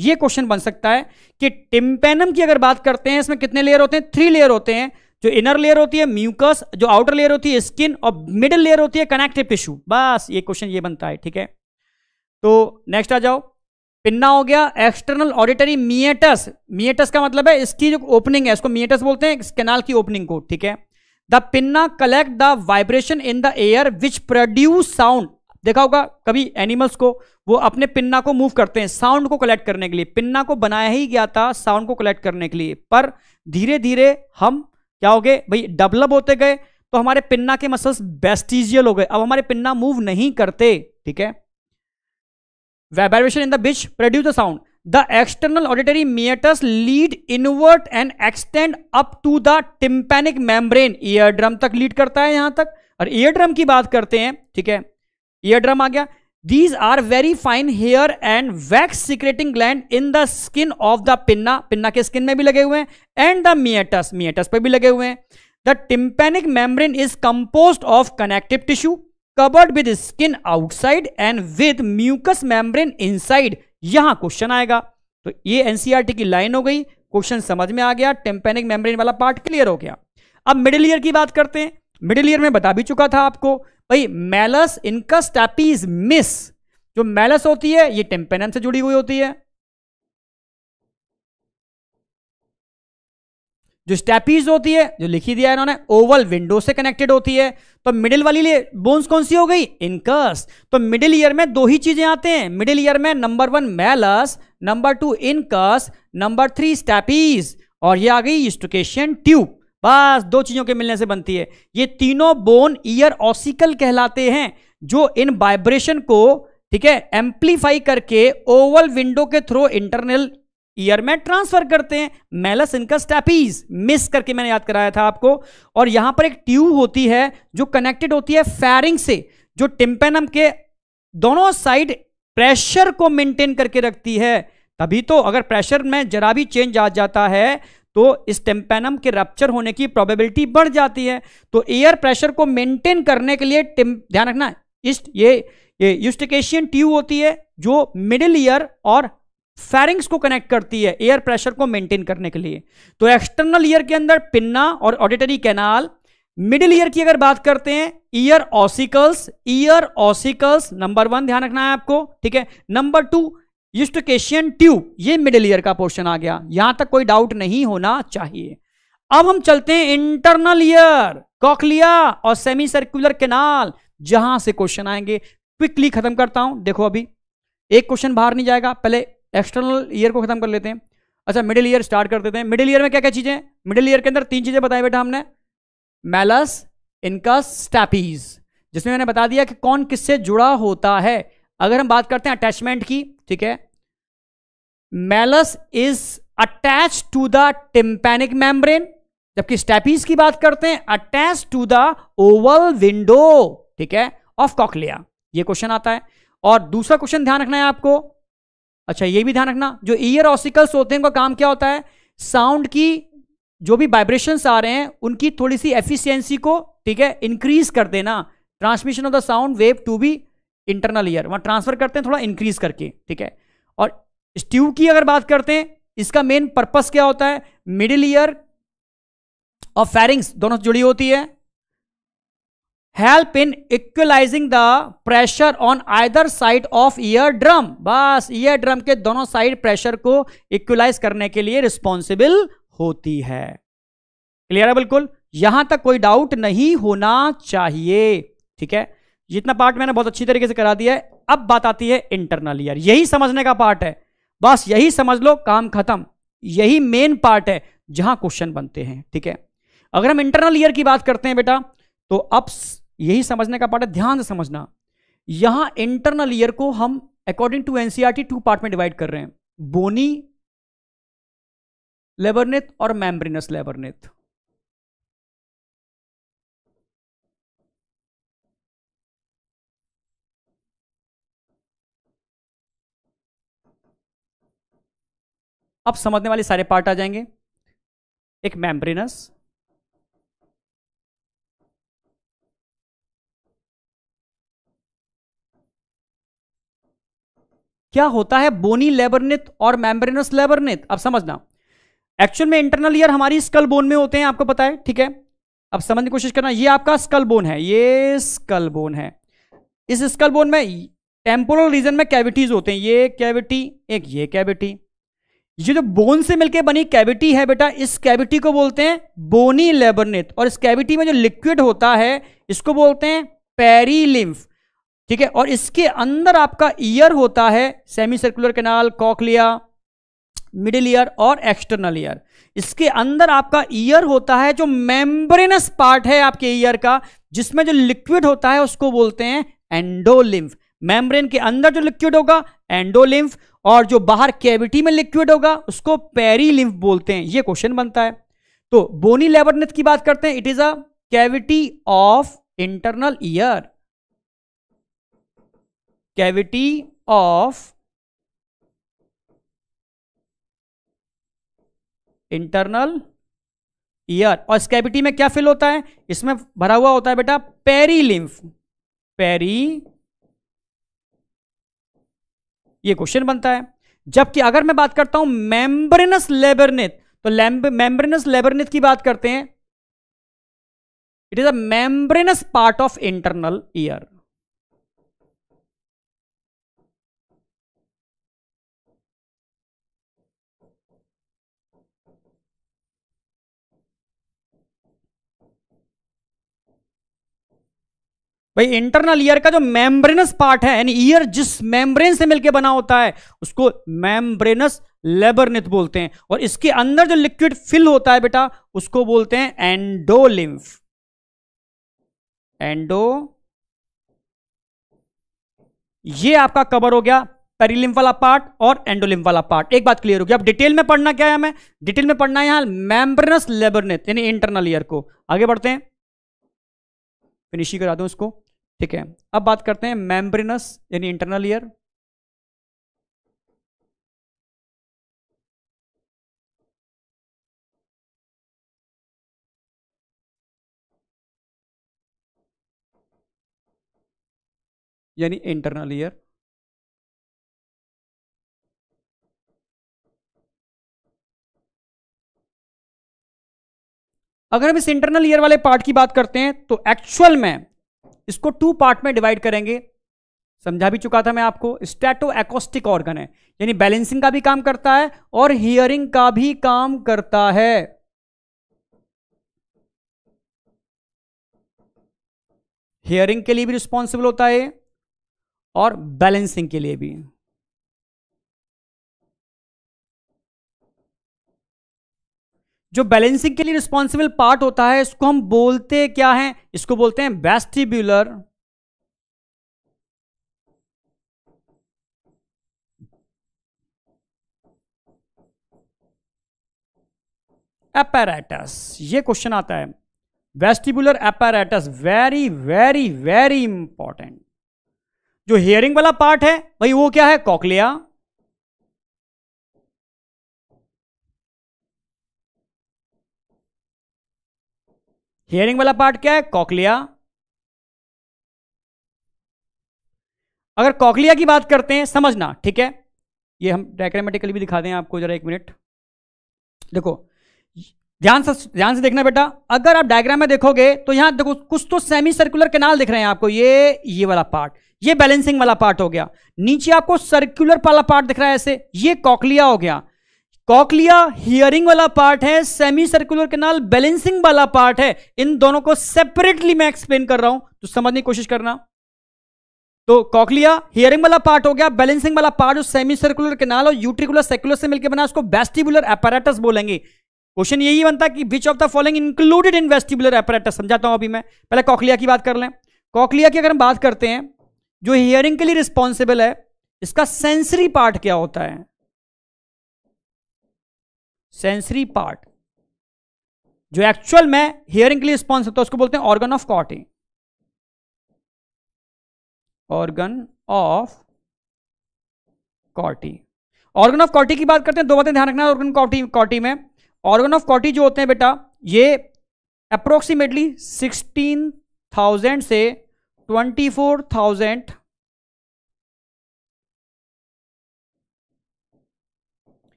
B: ये क्वेश्चन बन सकता है कि टिम्पेनम की अगर बात करते हैं इसमें कितने लेयर होते हैं थ्री लेयर होते हैं जो इनर लेयर होती है म्यूकस जो आउटर लेयर होती है स्किन और मिडिल लेयर होती है कनेक्टिव टिश्यू बस ये क्वेश्चन ये बनता है ठीक है तो नेक्स्ट आ जाओ पिन्ना हो गया एक्सटर्नल ऑडिटरी मिएटस मिएटस का मतलब है इसकी जो ओपनिंग है इसको मिएटस बोलते हैं इस कैनाल की ओपनिंग को ठीक है the pinna collect the vibration in the air which produce sound देखा होगा कभी एनिमल्स को वो अपने पिन्ना को मूव करते हैं साउंड को कलेक्ट करने के लिए पिन्ना को बनाया ही गया था साउंड को कलेक्ट करने के लिए पर धीरे धीरे हम क्या हो गए भाई डेवलप होते गए तो हमारे पिन्ना के मसल्स बेस्टिजियल हो गए अब हमारे पिन्ना मूव नहीं करते ठीक है vibration in the which produce the sound the external auditory meatus lead inward and extend up to the tympanic membrane eardrum तक लीड करता है यहां तक और ड्रम की बात करते हैं ठीक है ईयर ड्रम आ गया these are very fine hair and wax secreting gland in the skin of the pinna pinna के स्किन में भी लगे हुए हैं एंड द मियटस मियटस पर भी लगे हुए हैं the tympanic membrane is compose of connective tissue covered with skin outside and with mucus membrane side यहां क्वेश्चन आएगा तो ये एनसीआरटी e की लाइन हो गई क्वेश्चन समझ में आ गया टिम्पेनिक मेम्ब्रेन वाला पार्ट क्लियर हो गया अब मिडिल ईयर की बात करते हैं मिडिल ईयर में बता भी चुका था आपको भाई मैलस इनका स्टैपीज मिस जो मैलस होती है ये टेम्पेनम से जुड़ी हुई होती है जो स्टैपीज होती है जो लिखी दिया है इन्होंने ओवल विंडो से कनेक्टेड होती है तो मिडिल वाली बोन्स कौन सी हो गई इनकस तो मिडिल ईयर में दो ही चीजें आते हैं मिडिल ईयर में number one malleus number two incus number three stapes और ये आ गई स्टोकेशियन ट्यूब बस दो चीजों के मिलने से बनती है ये तीनों बोन ईयर ऑसिकल कहलाते हैं जो इन वाइब्रेशन को ठीक है एम्पलीफाई करके ओवल विंडो के थ्रू इंटरनल ईयर में ट्रांसफर करते हैं मेलस इनका स्टेपीज मिस करके मैंने याद कराया था आपको और यहां पर एक ट्यूब होती है जो कनेक्टेड होती है फैरिंग से जो टिम्पेनम के दोनों साइड प्रेशर को मेंटेन करके रखती है तभी तो अगर प्रेशर में जरा भी चेंज आ जाता है तो इस स्टेम्पेनम के रप्चर होने की प्रोबेबिलिटी बढ़ जाती है तो एयर प्रेशर को मेंटेन करने के लिए ध्यान रखना इस ये ये यूस्टिकेशियन ट्यूब होती है जो मिडिल ईयर और फेरिंग्स को कनेक्ट करती है एयर प्रेशर को मेंटेन करने के लिए तो एक्सटर्नल ईयर के अंदर पिन्ना और ऑडिटरी कैनाल मिडिल ईयर की अगर बात करते हैं ear ossicles ear ossicles number one ध्यान रखना है आपको ठीक है नंबर टू ईस्ट ट्यूब ये मिडिल ईयर का पोर्शन आ गया यहां तक कोई डाउट नहीं होना चाहिए अब हम चलते हैं इंटरनल ईयर कॉकलिया और सेमी सर्कुलर केनाल जहां से क्वेश्चन आएंगे क्विकली खत्म करता हूं देखो अभी एक क्वेश्चन बाहर नहीं जाएगा पहले एक्सटर्नल ईयर को खत्म कर लेते हैं अच्छा मिडिल ईयर स्टार्ट कर देते हैं मिडिल ईयर में क्या क्या चीजें मिडिल ईयर के अंदर तीन चीजें बताई बेटा हमने मैलस इनका स्टैपीज जिसमें मैंने बता दिया कि कौन किससे जुड़ा होता है अगर हम बात करते हैं अटैचमेंट की ठीक है malleus is attach to the tympanic membrane जबकि स्टेपीज की बात करते हैं attach to the oval window ठीक है ऑफ कॉकलिया ये क्वेश्चन आता है और दूसरा क्वेश्चन ध्यान रखना है आपको अच्छा ये भी ध्यान रखना जो ईयर ऑसिकल्स होते हैं उनका काम क्या होता है साउंड की जो भी वाइब्रेशंस आ रहे हैं उनकी थोड़ी सी एफिशिएंसी को ठीक है इंक्रीज कर देना transmission of the sound wave to be internal ear वहां ट्रांसफर करते हैं थोड़ा इंक्रीज करके ठीक है और स्ट्यू की अगर बात करते हैं इसका मेन पर्पस क्या होता है मिडिल ईयर और फेरिंग्स दोनों जुड़ी होती है help in equalising the pressure on either side of eardrum बस ईयर ड्रम के दोनों साइड प्रेशर को इक्वलाइज करने के लिए रिस्पॉन्सिबल होती है क्लियर है बिल्कुल यहां तक कोई डाउट नहीं होना चाहिए ठीक है जितना पार्ट मैंने बहुत अच्छी तरीके से करा दिया है अब बात आती है इंटरनल ईयर यही समझने का पार्ट है बस यही समझ लो काम खत्म यही मेन पार्ट है जहां क्वेश्चन बनते हैं ठीक है अगर हम इंटरनल ईयर की बात करते हैं बेटा तो अब यही समझने का पार्ट है ध्यान से समझना यहां इंटरनल ईयर को हम according to
A: NCERT two part में डिवाइड कर रहे हैं बोनी लेबरनेथ और मैम्ब्रिनस लेबरनेथ अब समझने वाले सारे पार्ट आ जाएंगे एक मेम्ब्रेनस
B: क्या होता है बोनी लेबरनेथ और मेम्ब्रेनस लेबरनेथ अब समझना एक्चुअल में इंटरनल ईयर हमारी स्कल बोन में होते हैं आपको पता है ठीक है अब समझने की कोशिश करना ये आपका स्कल बोन है ये स्कल बोन है इस स्कल बोन में टेम्पोरल रीजन में कैविटीज होते हैं ये कैविटी एक ये कैविटी ये जो बोन से मिलकर बनी कैविटी है बेटा इस कैविटी को बोलते हैं बोनी लेबरनेट और इस कैविटी में जो लिक्विड होता है इसको बोलते हैं पेरीलिम्फ ठीक है और इसके अंदर आपका ईयर होता है semi circular canal cochlea middle ear और एक्सटर्नल ईयर इसके अंदर आपका ईयर होता है जो मेम्ब्रेनस पार्ट है आपके ईयर का जिसमें जो लिक्विड होता है उसको बोलते हैं एंडोलिम्फ मेम्ब्रेन के अंदर जो लिक्विड होगा एंडोलिम्फ और जो बाहर कैविटी में लिक्विड होगा उसको पेरी लिम्फ बोलते हैं ये क्वेश्चन बनता है तो बोनी लेबरनेथ की बात करते हैं it is a cavity of internal ear cavity of internal ear और इस कैविटी में क्या फिल होता है इसमें भरा हुआ होता है बेटा पेरी लिम्फ पेरी ये क्वेश्चन बनता है जबकि अगर मैं बात करता हूं मेम्ब्रेनस लेबरनेथ तो मेम्ब्रेनस लेबरनेथ की बात करते हैं it is a membranous part of
A: internal ear
B: भाई इंटरनल ईयर का जो मेम्ब्रेनस पार्ट है यानी ईयर जिस मेम्ब्रेन से मिलकर बना होता है उसको मेम्ब्रेनस लेबरनिथ बोलते हैं और इसके अंदर जो लिक्विड फिल होता है बेटा उसको बोलते हैं एंडोलिम्फ एंडो ये आपका कवर हो गया पेरिलिम्फ वाला पार्ट और एंडोलिम्फ वाला पार्ट एक बात क्लियर हो गया अब डिटेल में पढ़ना क्या है हमें डिटेल में पढ़ना है यहां मेम्ब्रेनस लेबरनेथ यानी इंटरनल ईयर को आगे बढ़ते हैं फिनिशिंग करा
A: दूं इसको ठीक है अब बात करते हैं मेम्ब्रेनस यानी इंटरनल ईयर यानी इंटरनल ईयर अगर हम इस इंटरनल ईयर वाले पार्ट की बात करते हैं तो एक्चुअल में
B: इसको टू पार्ट में डिवाइड करेंगे समझा भी चुका था मैं आपको स्टेटो एकोस्टिक ऑर्गन है यानी बैलेंसिंग का भी काम करता है और हियरिंग का भी काम करता है
A: हियरिंग के लिए भी रिस्पॉन्सिबल होता है और बैलेंसिंग के लिए भी
B: जो बैलेंसिंग के लिए रिस्पॉन्सिबल पार्ट होता है इसको हम बोलते क्या है इसको बोलते हैं
A: वेस्टिब्यूलर
B: apparatus ये क्वेश्चन आता है vestibular apparatus very very
A: very important जो हियरिंग वाला पार्ट है भाई वो क्या है कॉकलिया हियरिंग वाला पार्ट क्या है कॉकलिया
B: अगर कॉकलिया की बात करते हैं समझना ठीक है ये हम डायग्रामेटिकली भी दिखा दें आपको जरा एक मिनट देखो ध्यान से ध्यान से देखना बेटा अगर आप डायग्राम में देखोगे तो यहां देखो कुछ तो सेमी सर्कुलर कैनाल दिख रहे हैं आपको ये ये वाला पार्ट ये बैलेंसिंग वाला पार्ट हो गया नीचे आपको सर्कुलर वाला पार्ट दिख रहा है ऐसे ये कॉकलिया हो गया कॉकलिया हियरिंग वाला पार्ट है सेमी सर्कुलर कैनाल बैलेंसिंग वाला पार्ट है इन दोनों को सेपरेटली मैं एक्सप्लेन कर रहा हूं तो समझने की कोशिश करना तो कॉकलिया हियरिंग वाला पार्ट हो गया बैलेंसिंग वाला पार्ट जो सेमी सर्कुलर कैनाल और यूट्रिकुलर सेक्युलर से मिलकर बना उसको वेस्टिबुलर एपरेटस बोलेंगे क्वेश्चन यही बनता कि which of the following included in vestibular apparatus समझाता हूं अभी मैं पहले कॉकलिया की बात कर लें कॉकलिया की अगर हम बात करते हैं जो हियरिंग के लिए रिस्पॉन्सिबल है इसका सेंसरी पार्ट क्या होता है सेंसरी पार्ट जो एक्चुअल में हियरिंग के लिए रिस्पॉन्स होता है उसको बोलते हैं ऑर्गन ऑफ कॉटिंग organ of Corti organ of Corti की बात करते हैं दो बातें ध्यान रखना ऑर्गन कॉटी कॉटी में ऑर्गन ऑफ कॉटी जो होते हैं बेटा ये अप्रोक्सीमेटली सिक्सटीन थाउजेंड से
A: twenty four thousand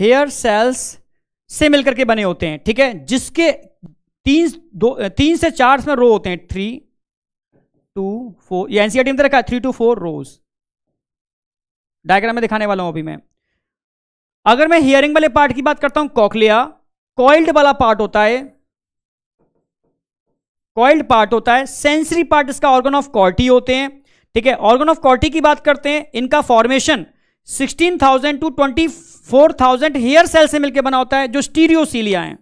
A: hair cells से मिलकर के बने होते हैं
B: ठीक है जिसके तीन दो तीन से चार में रो होते हैं थ्री टू फोर ये एनसीआर e टीम रखा है three two four rows diagram में दिखाने वाला हूं अभी मैं अगर मैं हियरिंग वाले पार्ट की बात करता हूं कॉकलिया कॉइल्ड वाला पार्ट होता है कॉइल्ड पार्ट होता है सेंसरी पार्ट इसका ऑर्गन ऑफ कॉर्टी होते हैं ठीक है ऑर्गन ऑफ कॉर्टी की बात करते हैं इनका formation 16,000 thousand to twenty four thousand hair cell से मिलकर बना होता है जो स्टीरियोसीलिया है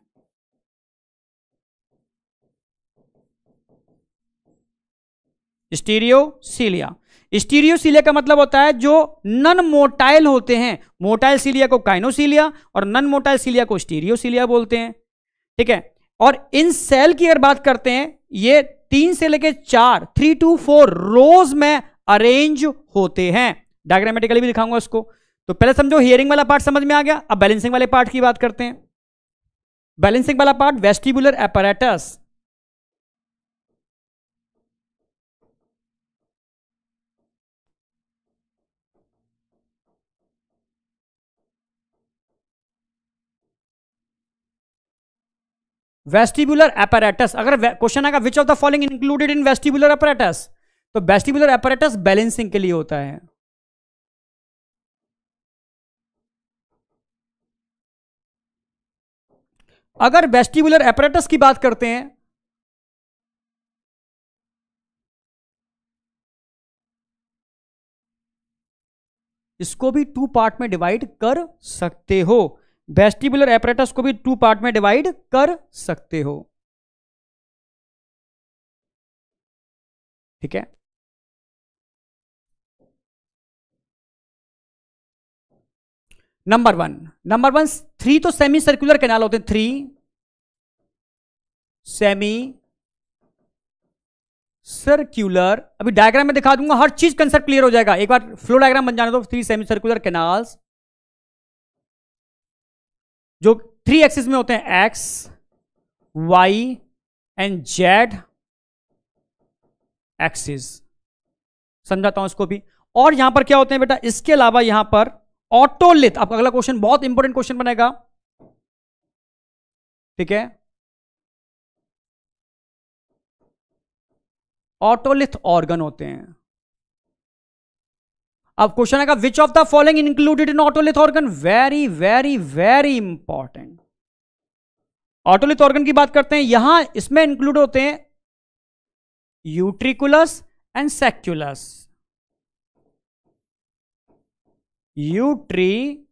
B: स्टीरियोसीलिया स्टीरियोसीलिया का मतलब होता है जो नन मोटाइल होते हैं मोटाइल सीलिया को काइनोसीलिया और नन मोटाइल सीलिया को स्टीरियोसीलिया बोलते हैं ठीक है और इन सेल की अगर बात करते हैं ये तीन से लेकर चार थ्री टू फोर रोज में अरेंज होते हैं डायग्रामेटिकली भी दिखाऊंगा उसको तो पहले समझो हियरिंग वाला पार्ट समझ में आ गया अब बैलेंसिंग वाले पार्ट की बात करते हैं
A: बैलेंसिंग वाला part vestibular apparatus
B: vestibular apparatus अगर क्वेश्चन आएगा which of the following included in vestibular apparatus
A: तो वेस्टिबुलर एपरेटस बैलेंसिंग के लिए होता है अगर वेस्टिबुलर एपरेटस की बात करते हैं इसको भी
B: टू पार्ट में डिवाइड कर सकते हो वेस्टिबुलर एपरेटस को भी टू पार्ट में डिवाइड
A: कर सकते हो ठीक है number one number one three तो सेमी सर्कुलर कैनाल होते हैं थ्री
B: सेमी सर्क्यूलर अभी डायग्राम में दिखा दूंगा हर चीज कंसेप्ट क्लियर हो जाएगा एक बार फ्लो डायग्राम बन जाने दो थ्री सेमी सर्कुलर
A: कैनाल्स जो थ्री एक्सिस में होते हैं X Y and Z
B: axis समझाता हूं इसको भी और यहां पर क्या होते हैं बेटा इसके अलावा यहां पर
A: ऑटोलिथ आपका अगला क्वेश्चन बहुत इंपॉर्टेंट क्वेश्चन बनेगा ठीक है ऑटोलिथ ऑर्गन होते हैं अब क्वेश्चन आएगा which of the following
B: included in otolith organ very very very important otolith organ की बात करते हैं यहां इसमें इंक्लूड होते हैं यूट्रिकुलस एंड सेक्यूलस utriculus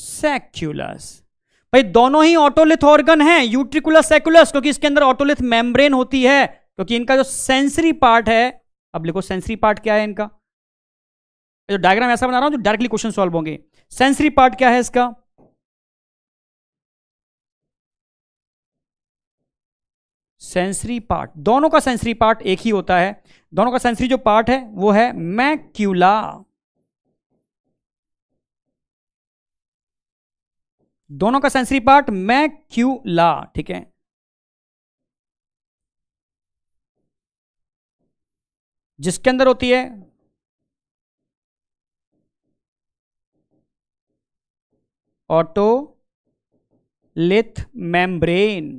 B: सेक्यूलस भाई दोनों ही ऑटोलिथ ऑर्गन हैं यूट्रिकुलस सेक्यूलस क्योंकि इसके अंदर ऑटोलिथ मेम्ब्रेन होती है क्योंकि इनका जो सेंसरी पार्ट
A: है अब लिखो सेंसरी पार्ट क्या है इनका जो डायग्राम ऐसा बना रहा हूं जो डायरेक्टली क्वेश्चन सॉल्व होंगे सेंसरी पार्ट क्या है इसका सेंसरी पार्ट दोनों का सेंसरी पार्ट एक ही होता है
B: दोनों का सेंसरी जो पार्ट है वो है मैक्यूला
A: दोनों का सेंसरी पार्ट मैक्यूला ठीक है जिसके अंदर होती है
B: ऑटो लिथ मेम्ब्रेन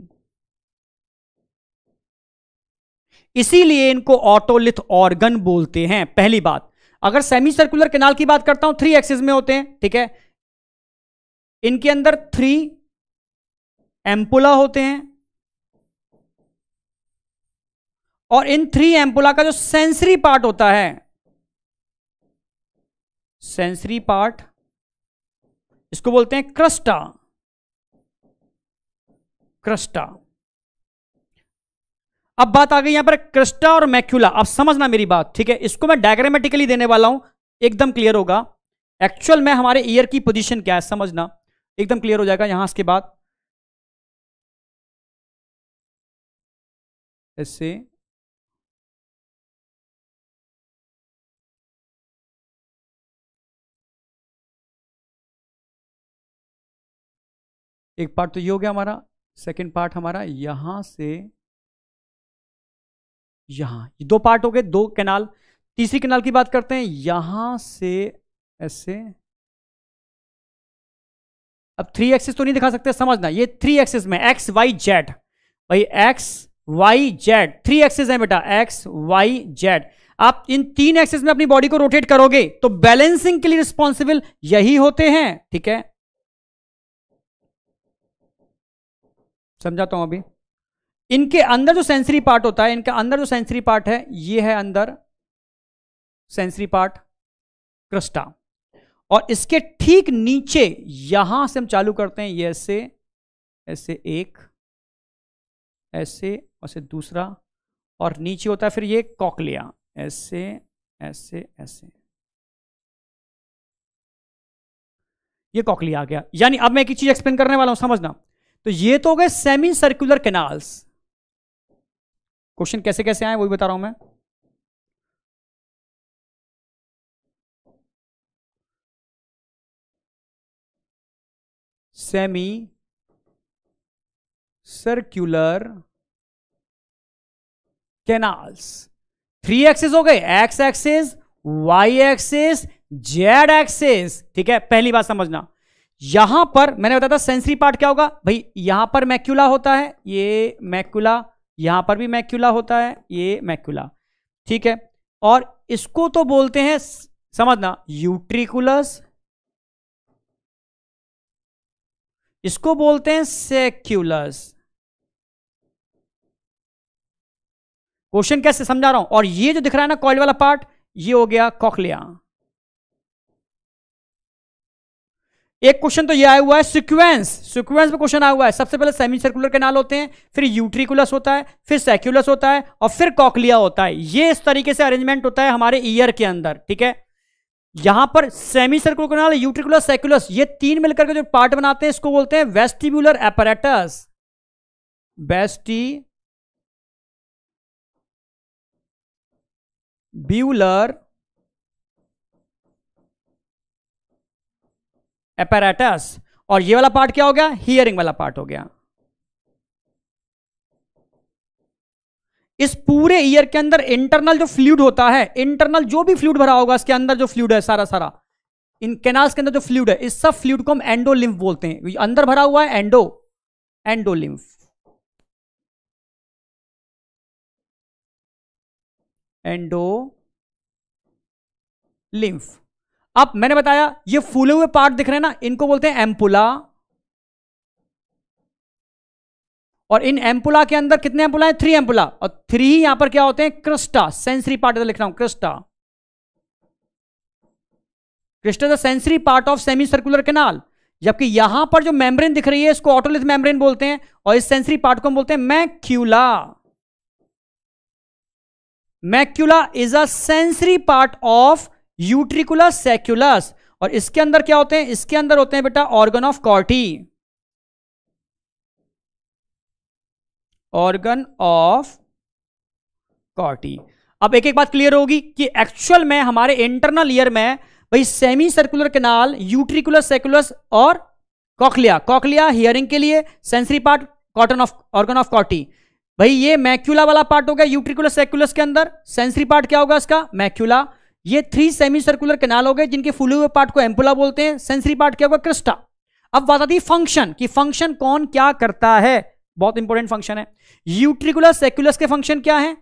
B: इसीलिए इनको ऑटोलिथ ऑर्गन बोलते हैं पहली बात अगर सेमी सर्कुलर केनाल की बात करता हूं थ्री एक्सिस में होते हैं ठीक है इनके अंदर थ्री एम्पुला होते हैं और इन थ्री एम्पुला का जो सेंसरी पार्ट होता है सेंसरी पार्ट इसको बोलते हैं क्रस्टा क्रस्टा अब बात आ गई यहां पर क्रिस्टा और मैक्यूला अब समझना मेरी बात ठीक है इसको मैं डायग्रामेटिकली देने वाला हूं एकदम क्लियर होगा एक्चुअल में
A: हमारे ईयर की पोजीशन क्या है समझना एकदम क्लियर हो जाएगा यहां इसके बाद ऐसे एक पार्ट तो ये हो गया हमारा सेकंड पार्ट हमारा यहां से ये दो पार्ट
B: हो गए दो कैनाल तीसरी कैनाल की बात करते हैं यहां से ऐसे अब थ्री एक्सेस तो नहीं दिखा सकते समझना ये थ्री एक्सेस में एक्स वाई जेड भाई X Y Z three axes है बेटा एक्स वाई जेड आप इन तीन एक्सेस में अपनी बॉडी को रोटेट करोगे तो बैलेंसिंग के लिए रिस्पॉन्सिबल यही होते हैं ठीक है समझाता हूं अभी इनके अंदर जो सेंसरी पार्ट होता है इनके अंदर जो सेंसरी पार्ट है ये है अंदर सेंसरी पार्ट क्रिस्टा और इसके ठीक नीचे यहां से हम चालू करते हैं ये ऐसे ऐसे एक
A: ऐसे और से दूसरा और नीचे होता है फिर ये कॉकलिया ऐसे ऐसे ऐसे ये कॉकलिया आ गया यानी अब मैं एक चीज एक्सप्लेन करने वाला हूं समझना तो ये तो हो गए सेमी सर्कुलर कैनाल्स क्वेश्चन कैसे कैसे आए वही बता रहा हूं मैं semicircular canals
B: three axes हो गए X axes Y axes Z axes ठीक है पहली बात समझना यहां पर मैंने बताया था सेंसरी पार्ट क्या होगा भाई यहां पर मैक्यूला होता है ये मैक्यूला यहां पर भी मैक्यूला होता है ये मैक्यूला ठीक है और इसको तो बोलते हैं समझना यूट्रिकुलस
A: इसको बोलते हैं सेक्यूलस क्वेश्चन कैसे समझा रहा हूं और ये जो दिख रहा है ना कॉइल वाला पार्ट ये हो गया कॉकलिया
B: एक क्वेश्चन तो ये आया हुआ है सिक्वेंस सिक्वेंस में क्वेश्चन आया हुआ है सबसे पहले सेमी सर्कुलर कैनाल होते हैं फिर यूट्रिकुलस होता है फिर सेक्यूलस होता है और फिर कॉकलिया होता है ये इस तरीके से अरेंजमेंट होता है हमारे ईयर के अंदर ठीक है यहां पर semi circular canal
A: utriculus sacculus ये तीन मिलकर के जो पार्ट बनाते हैं इसको बोलते हैं वेस्टिब्यूलर एपरेटस वेस्टी ब्यूलर
B: एपेराटस और ये वाला पार्ट क्या हो गया हियरिंग वाला पार्ट हो गया इस पूरे ईयर के अंदर इंटरनल जो फ्लूड होता है इंटरनल जो भी फ्लूड भरा होगा इसके अंदर जो फ्लूड है सारा सारा इन कैनाल्स के अंदर
A: जो फ्लूड है इस सब फ्लूड को हम एंडोलिम्फ बोलते हैं अंदर भरा हुआ है एंडो एंडोलिम्फ एंडो लिम्फ अब मैंने बताया ये फूले
B: हुए पार्ट दिख रहे हैं ना इनको बोलते हैं एम्पुला और इन एम्पुला के अंदर कितने एम्पुला है थ्री एम्पुला और थ्री ही यहां पर क्या होते हैं क्रिस्टा सेंसरी पार्ट लिख रहा हूं crista crista the sensory part of semi circular canal जबकि यहां पर जो मेम्ब्रेन दिख रही है इसको ऑटोलिथ मेम्ब्रेन बोलते हैं और इस सेंसरी पार्ट को हम बोलते हैं macula macula is a sensory part of utriculus sacculus और इसके अंदर क्या होते हैं इसके अंदर होते हैं बेटा organ of Corti organ of Corti अब एक एक बात क्लियर होगी कि एक्चुअल में हमारे इंटरनल ईयर में भाई semi circular canal utriculus sacculus और कॉकलिया कॉकलिया हियरिंग के लिए sensory part cotton of organ of Corti भाई ये मैक्यूला वाला पार्ट हो गया यूट्रिकुलस सेक्युलस के अंदर सेंसरी पार्ट क्या होगा इसका मैक्यूला ये थ्री सेमी सर्कुलर कैनाल हो गए जिनके फूले हुए पार्ट को एम्पुला बोलते हैं सेंसरी पार्ट क्या होगा क्रिस्टा अब बात आती फंक्शन कि फंक्शन कौन क्या करता है बहुत इंपॉर्टेंट फंक्शन है यूट्रिकुलर सेक्युलस के फंक्शन क्या है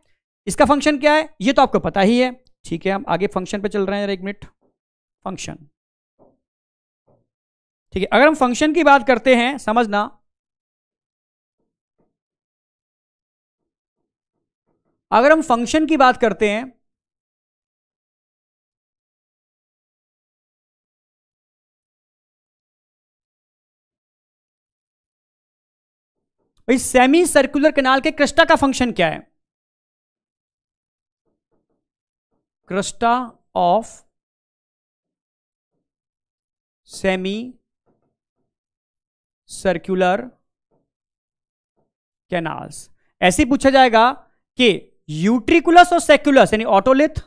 B: इसका फंक्शन क्या है ये तो आपको पता ही है ठीक है हम आगे फंक्शन पे चल रहे हैं एक मिनट फंक्शन
A: ठीक है अगर हम फंक्शन की बात करते हैं समझना अगर हम फंक्शन की बात करते हैं भाई सेमी सर्कुलर कनाल के क्रस्टा का फंक्शन क्या है crista of semi semicircular
B: canals ऐसे पूछा जाएगा कि यूट्रिकुलस और सेक्युलस यानी
A: ऑटोलिथ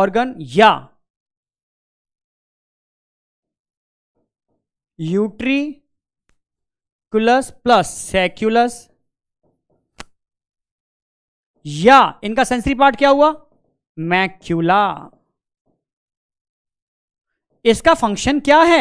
A: ऑर्गन या यूट्रिकुलस प्लस सेक्युलस
B: या इनका सेंसरी पार्ट क्या हुआ मैक्यूला इसका फंक्शन क्या है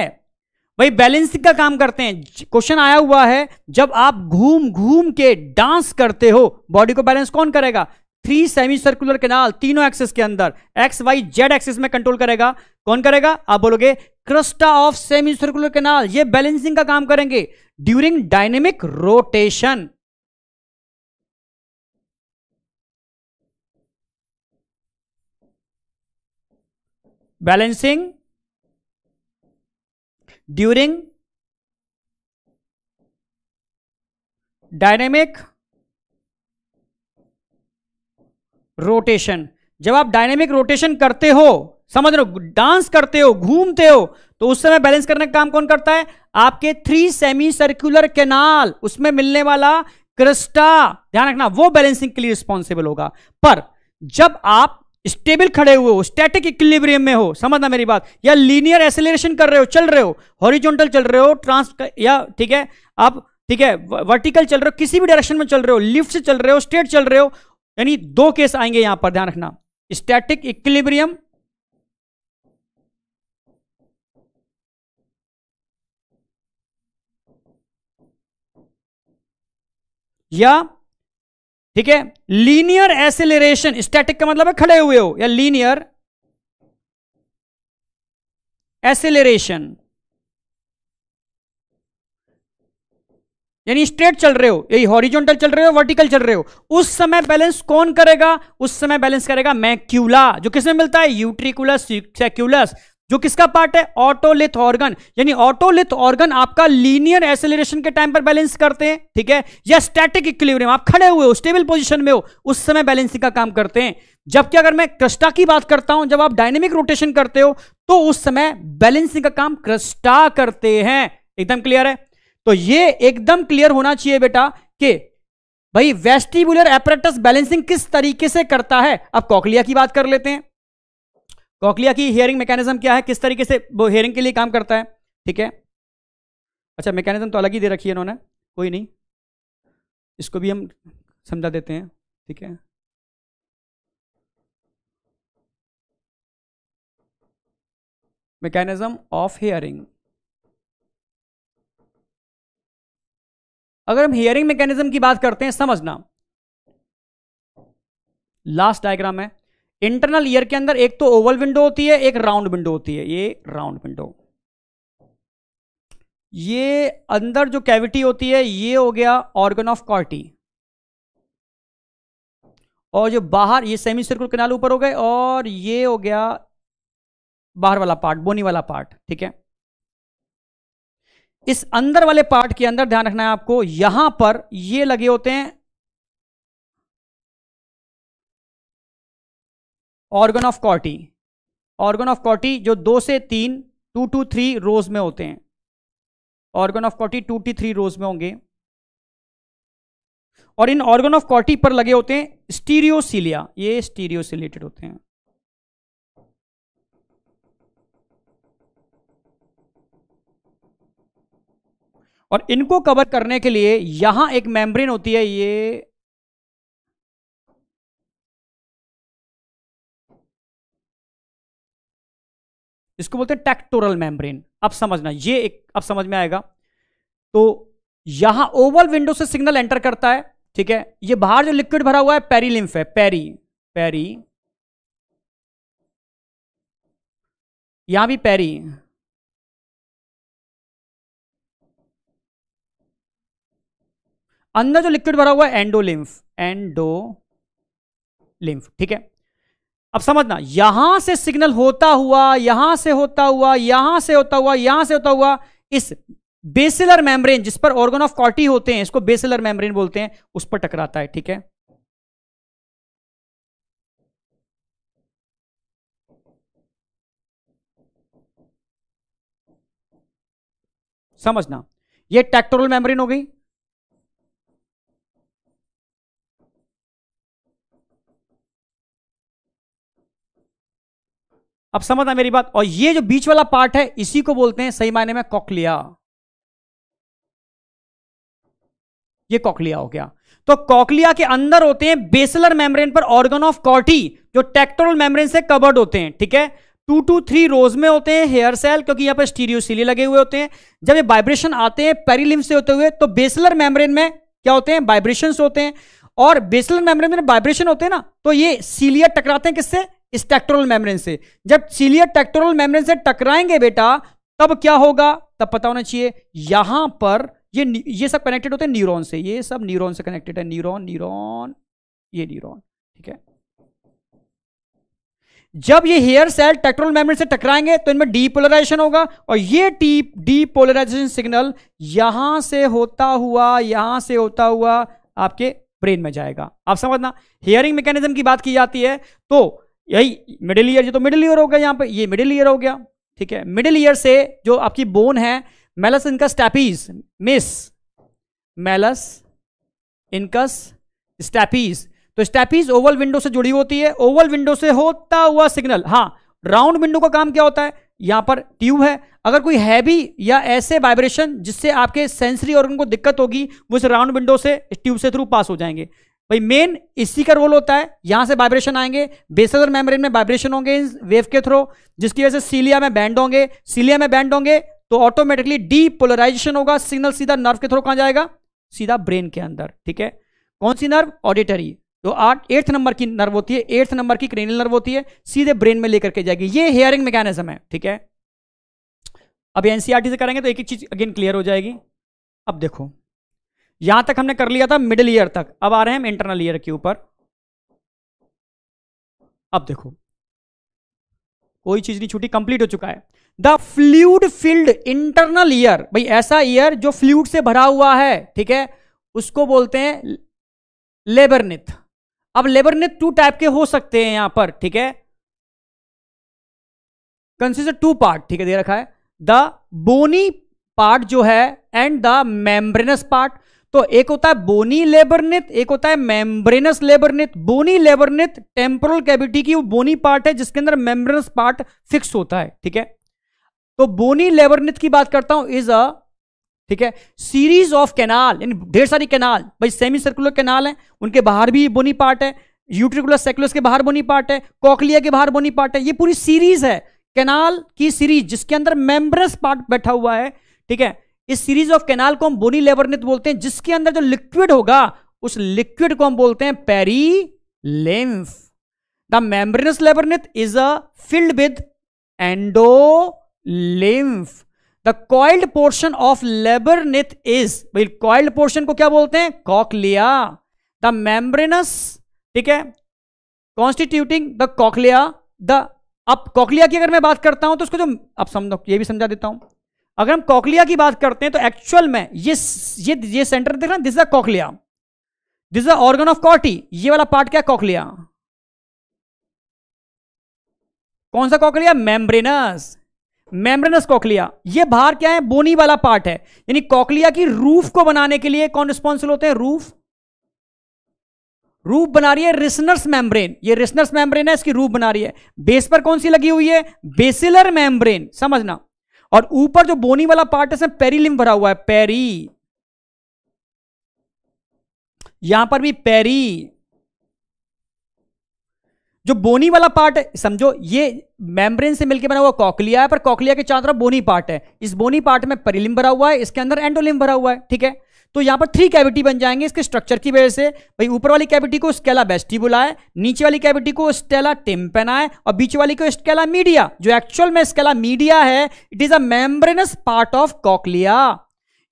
B: भाई बैलेंसिंग का काम करते हैं क्वेश्चन आया हुआ है जब आप घूम घूम के डांस करते हो बॉडी को बैलेंस कौन करेगा थ्री सेमी सर्कुलर कैनाल तीनों एक्सिस के अंदर एक्स वाई जेड एक्सिस में कंट्रोल करेगा कौन करेगा आप बोलोगे crista of semi circular canal ये बैलेंसिंग का काम करेंगे during
A: dynamic rotation balancing during dynamic
B: rotation जब आप डायनेमिक रोटेशन करते हो समझ रहे हो डांस करते हो घूमते हो तो उस समय बैलेंस करने का काम कौन करता है आपके थ्री सेमी सर्कुलर कैनाल उसमें मिलने वाला क्रिस्टा ध्यान रखना वो बैलेंसिंग के लिए रिस्पॉन्सिबल होगा पर जब आप स्टेबल खड़े हुए हो स्टैटिक इक्विलिब्रियम में हो समझना मेरी बात या लीनियर एसेलरेशन कर रहे हो चल रहे हो हॉरिजॉन्टल चल रहे हो ट्रांस या ठीक है आप ठीक है वर्टिकल चल रहे हो किसी भी डायरेक्शन में चल रहे हो लिफ्ट से चल रहे हो स्ट्रेट चल रहे हो यानी दो केस आएंगे यहां पर ध्यान रखना स्टैटिक इक्विलिब्रियम
A: या ठीक है लीनियर
B: एसेलरेशन स्टैटिक का मतलब है खड़े हुए हो या लीनियर एसेलरेशन यानी स्ट्रेट चल रहे हो यही हॉरिजॉन्टल चल रहे हो वर्टिकल चल रहे हो उस समय बैलेंस कौन करेगा उस समय बैलेंस करेगा मैक्यूला जो किसमें मिलता है यूट्रिकुलस सेक्यूलस जो किसका पार्ट है ऑटोलिथ ऑर्गन यानी ऑटोलिथ ऑर्गन आपका लीनियर एसेलरेशन के टाइम पर बैलेंस करते हैं ठीक है या स्टैटिक इक्विलिब्रियम आप खड़े हुए हो स्टेबल पोजीशन में हो उस समय बैलेंसिंग का काम करते हैं जबकि अगर मैं क्रस्टा की बात करता हूं जब आप डायनेमिक रोटेशन करते हो तो उस समय बैलेंसिंग का काम क्रस्टा करते हैं एकदम क्लियर है तो ये एकदम क्लियर होना चाहिए बेटा कि भाई वेस्टिबुलर एपरेटस बैलेंसिंग किस तरीके से करता है अब कॉकलिया की बात कर लेते हैं कॉकलिया की हेयरिंग मैकेनिज्म क्या है किस तरीके से वो हेयरिंग के लिए काम करता है ठीक है अच्छा मैकेनिज्म तो अलग ही दे रखी है इन्होंने
A: कोई नहीं इसको भी हम समझा देते हैं ठीक है मैकेनिज्म ऑफ हेयरिंग अगर हम हियरिंग मैकेनिज्म की बात करते हैं समझना
B: लास्ट डायग्राम है इंटरनल ईयर के अंदर एक तो ओवल विंडो होती है एक राउंड विंडो होती है ये राउंड विंडो ये अंदर जो कैविटी होती है ये हो गया ऑर्गन ऑफ कॉर्टी और जो बाहर ये सेमी सर्कुल कैनाल ऊपर हो गए और ये हो गया बाहर वाला पार्ट बोनी वाला पार्ट ठीक है इस अंदर वाले पार्ट के अंदर ध्यान
A: रखना है आपको यहां पर ये लगे होते हैं organ of Corti organ of Corti जो दो
B: से तीन टू टू थ्री रोज में होते हैं organ of Corti two to three rows में होंगे और इन ऑर्गन ऑफ कॉटी पर लगे होते हैं स्टीरियोसिलिया ये स्टीरियोसिलेटेड होते हैं और इनको कवर
A: करने के लिए यहां एक मेम्ब्रेन होती है ये इसको बोलते हैं टेक्टोरल मेम्ब्रेन अब समझना ये एक अब समझ में आएगा तो
B: यहां ओवल विंडो से सिग्नल एंटर करता है ठीक है ये बाहर जो लिक्विड भरा हुआ है पेरीलिम्फ है पेरी
A: पेरी यहां भी पेरी अंदर जो लिक्विड भरा हुआ है एंडोलिम्फ एंडो
B: लिम्फ ठीक है अब समझना यहां से सिग्नल होता हुआ यहां से होता हुआ यहां से होता हुआ यहां से होता हुआ इस बेसिलर मेम्ब्रेन जिस पर ऑर्गन ऑफ कॉटी होते हैं इसको बेसिलर मेम्ब्रेन बोलते हैं उस पर टकराता है ठीक है
A: समझना ये टैक्टोरल मेम्ब्रेन हो गई अब समझना मेरी बात और ये जो बीच वाला पार्ट है इसी को बोलते हैं सही मायने में कॉकलिया
B: ये कॉकलिया हो गया तो कॉकलिया के अंदर होते हैं बेसलर मेम्ब्रेन पर ऑर्गन ऑफ कॉटी जो टेक्टोरल मेम्ब्रेन से कवर्ड होते हैं ठीक है टू टू थ्री रोज में होते हैं हेयर सेल क्योंकि यहां पर स्टीरियोसिली लगे हुए होते हैं जब ये वाइब्रेशन आते हैं पेरीलिम से होते हुए तो बेसलर मेम्ब्रेन में क्या होते हैं वाइब्रेशन होते हैं और बेसलर मेम्ब्रेन में वाइब्रेशन होते हैं ना तो ये सीलिया टकराते हैं किससे इस टेक्टोरल मेम्ब्रेन से जब सीलियर टेक्टोरल मेम्ब्रेन से टकराएंगे बेटा तब क्या होगा तब पता होना चाहिए यहां पर ये ये सब कनेक्टेड होते हैं न्यूरॉन से ये सब न्यूरॉन से कनेक्टेड है न्यूरॉन न्यूरॉन ये न्यूरॉन ठीक है जब ये हेयर सेल टेक्ट्रोल मेम्ब्रेन से टकराएंगे तो इनमें डीपोलराइजेशन होगा और ये टी डीपोलराइजेशन सिग्नल यहां से होता हुआ यहां से होता हुआ आपके ब्रेन में जाएगा आप समझना हेयरिंग मैकेनिज्म की बात की जाती है तो यही मिडिल ईयर ये तो मिडिल ईयर हो गया यहाँ पे ये मिडिल ईयर हो गया ठीक है मिडिल ईयर से जो आपकी बोन है मेलस इनका स्टैपीज मिस मेलस इनकस स्टैपीज तो स्टैपीज ओवल विंडो से जुड़ी होती है ओवल विंडो से होता हुआ सिग्नल हाँ राउंड विंडो का काम क्या होता है यहां पर ट्यूब है अगर कोई हैवी या ऐसे वाइब्रेशन जिससे आपके सेंसरी ऑर्गन को दिक्कत होगी वो इस राउंड विंडो से ट्यूब से थ्रू पास हो जाएंगे भाई मेन इसी का रोल होता है यहां से वाइब्रेशन आएंगे बेसलर मेम्ब्रेन में वाइब्रेशन होंगे इन वेव के थ्रो जिसकी वजह से सीलिया में बैंड होंगे सीलिया में बैंड होंगे तो ऑटोमेटिकली डीपोलराइजेशन होगा सिग्नल सीधा नर्व के थ्रू कहां जाएगा सीधा ब्रेन के अंदर ठीक है कौन सी नर्व ऑडिटरी तो आठ एट्थ नंबर की नर्व होती है एट्थ नंबर की क्रेनियल नर्व होती है सीधे ब्रेन में लेकर के जाएगी ये हेयरिंग मैकेनिज्म है ठीक है अब एनसीआरटी e से करेंगे तो एक एक चीज अगेन क्लियर हो जाएगी अब देखो यहां तक हमने कर लिया था मिडिल ईयर तक अब आ रहे हैं हम इंटरनल ईयर के ऊपर अब देखो कोई चीज नहीं छुट्टी कंप्लीट हो चुका है the fluid filled internal ear भाई ऐसा ईयर जो फ्लूड से भरा हुआ है
A: ठीक है उसको बोलते हैं लेबरनिथ अब लेबरनिथ टू टाइप के हो सकते हैं यहां पर ठीक है कंसिडर टू
B: पार्ट ठीक है दे रखा है द बोनी पार्ट जो है एंड द मेम्ब्रेनस पार्ट तो एक होता है बोनी लेबरनिथ एक होता है membranous labyrinth bony labyrinth temporal cavity की वो बोनी पार्ट है जिसके अंदर मेम्ब्रेनस पार्ट फिक्स होता है ठीक है तो बोनी लेबरनिथ की बात करता हूं इज अ ठीक है सीरीज ऑफ कैनाल यानी ढेर सारी कैनाल भाई सेमी सर्कुलर कैनाल है उनके बाहर भी बोनी पार्ट है यूट्रिकुलर सेक्युलस के बाहर बोनी पार्ट है कॉकलिया के बाहर बोनी पार्ट है ये पूरी सीरीज है कैनाल की सीरीज जिसके अंदर मेम्ब्रेनस पार्ट बैठा हुआ है ठीक है इस सीरीज ऑफ कैनाल को हम बोनी लेबरनेथ बोलते हैं जिसके अंदर जो लिक्विड होगा उस लिक्विड को हम बोलते हैं perilymph the membranous labyrinth is a filled with endolymph the coiled portion of labyrinth is भाई कॉइल्ड पोर्शन को क्या बोलते हैं कॉकलिया द मेम्ब्रेनस ठीक है कॉन्स्टिट्यूटिंग द कॉकलिया द अब कॉकलिया की अगर मैं बात करता हूं तो उसको जो अब समझो ये भी समझा देता हूं अगर हम कॉकलिया की बात करते हैं तो एक्चुअल में ये ये ये सेंटर देख रहे हैं this is cochlea this is organ of Corti ये वाला पार्ट क्या कॉकलिया कौन सा कॉकलिया मेम्ब्रेनस मेम्ब्रेनस कॉकलिया ये बाहर क्या है बोनी वाला पार्ट है यानी कॉकलिया की रूफ को बनाने के लिए कौन रिस्पॉन्सिबल होते हैं रूफ रूफ बना रही है रिसनर्स मेम्ब्रेन ये रिसनर्स मेम्ब्रेन है इसकी रूफ बना रही है बेस पर कौन सी लगी हुई है बेसिलर मेम्ब्रेन समझना और ऊपर जो बोनी वाला पार्ट है पेरीलिम भरा हुआ है पेरी यहां पर भी पेरी जो बोनी वाला पार्ट है समझो ये मेम्ब्रेन से मिलकर बना हुआ कॉकलिया है पर कॉकलिया के चारों तरफ बोनी पार्ट है इस बोनी पार्ट में परिलिम भरा हुआ है इसके अंदर एंडोलिम भरा हुआ है ठीक है तो यहाँ पर थ्री कैविटी बन जाएंगे इसके स्ट्रक्चर की वजह से भाई ऊपर वाली कैविटी को स्केला बेस्टी बुलाए नीचे वाली कैविटी को स्टेला टिम्पेनाए और बीच वाली को स्केला मीडिया जो एक्चुअल में स्केला मीडिया है it is a membranous part of cochlea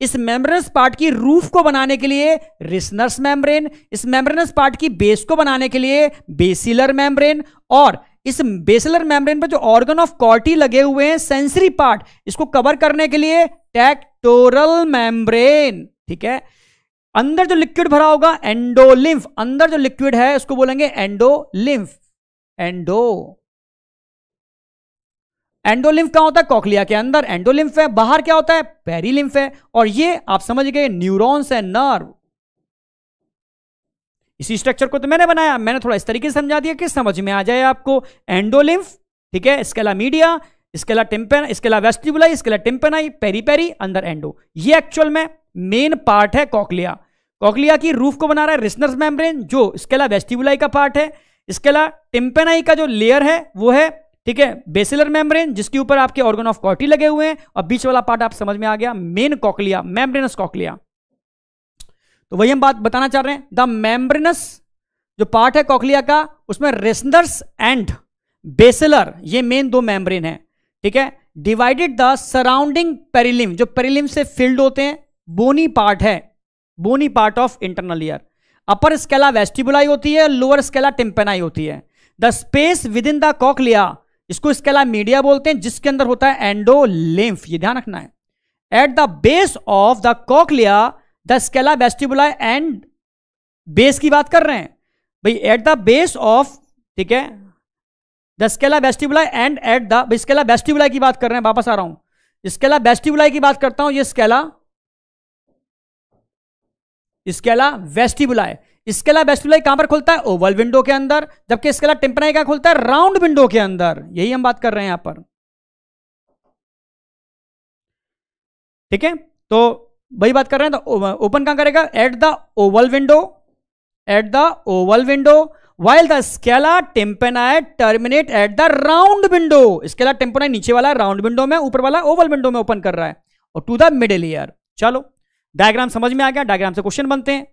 B: इस मेम्ब्रेनस पार्ट की रूफ को बनाने के लिए रिसनर्स मेम्ब्रेन इस मेम्ब्रेनस पार्ट की बेस को बनाने के लिए बेसिलर मेम्ब्रेन और इस बेसिलर मेम्ब्रेन पर जो ऑर्गन ऑफ कॉर्टी लगे हुए हैं सेंसरी पार्ट इसको कवर करने के लिए टैक्टोरल मेम्ब्रेन ठीक है अंदर जो लिक्विड भरा होगा एंडोलिम्फ अंदर जो लिक्विड है उसको बोलेंगे एंडोलिम्फ एंडो एंडोलिम्फ क्या होता है कॉकलिया के अंदर एंडोलिम्फ है बाहर क्या होता है पेरीलिम्फ है और ये आप समझ गए न्यूरॉन्स है नर्व इसी स्ट्रक्चर को तो मैंने बनाया मैंने थोड़ा इस तरीके से समझा दिया कि समझ में आ जाए आपको एंडोलिम्फ ठीक है media scala tympani scala vestibuli scala tympani peri peri अंदर एंडो ये एक्चुअल में मेन पार्ट है कॉकलिया कॉकलिया की रूफ को बना रहा है रिस्नर्स मेम्ब्रेन जो स्केला वेस्टिबुलाई का पार्ट है स्केला टिम्पेनाई का जो लेयर है वो है ठीक है बेसिलर मेम्ब्रेन जिसके ऊपर आपके ऑर्गन ऑफ कॉटी लगे हुए हैं और बीच वाला पार्ट आप समझ में आ गया मेन कॉकलिया मेम्ब्रेनस कॉकलिया तो वही हम बात बताना चाह रहे हैं द मेम्ब्रेनस जो पार्ट है कॉकलिया का उसमें रिस्नर्स एंड बेसिलर ये मेन दो मेम्ब्रेन है ठीक है डिवाइडेड द सराउंडिंग पेरिलिम जो पेरिलिम से फील्ड होते हैं बोनी पार्ट है bony part of internal ear upper scala vestibuli होती है लोअर स्केला टिम्पेनाई होती है the space within the cochlea इसको स्केला मीडिया बोलते हैं जिसके अंदर होता है एंडोलिम्फ ये ध्यान रखना है at the base of the cochlea the scala vestibuli and base की बात कर रहे हैं भाई एट द बेस ऑफ ठीक है the scala vestibuli and at the scala vestibuli की बात कर रहे हैं वापस आ रहा हूं स्केला बेस्टिबुलाई की बात करता हूं ये scala scala vestibuli scala vestibuli कहां पर खुलता है ओवल विंडो के अंदर जबकि स्केला टिम्पनाई का खुलता है राउंड विंडो के अंदर यही हम बात कर रहे हैं यहां पर ठीक है तो वही बात कर रहे हैं तो ओपन कहां करेगा at the oval window at the oval window while the scala tympani terminate at the round window scala tympani नीचे वाला राउंड विंडो में ऊपर वाला ओवल विंडो में ओपन कर रहा है और टू द मिडिल ईयर चलो डायग्राम समझ में आ गया डायग्राम से क्वेश्चन बनते हैं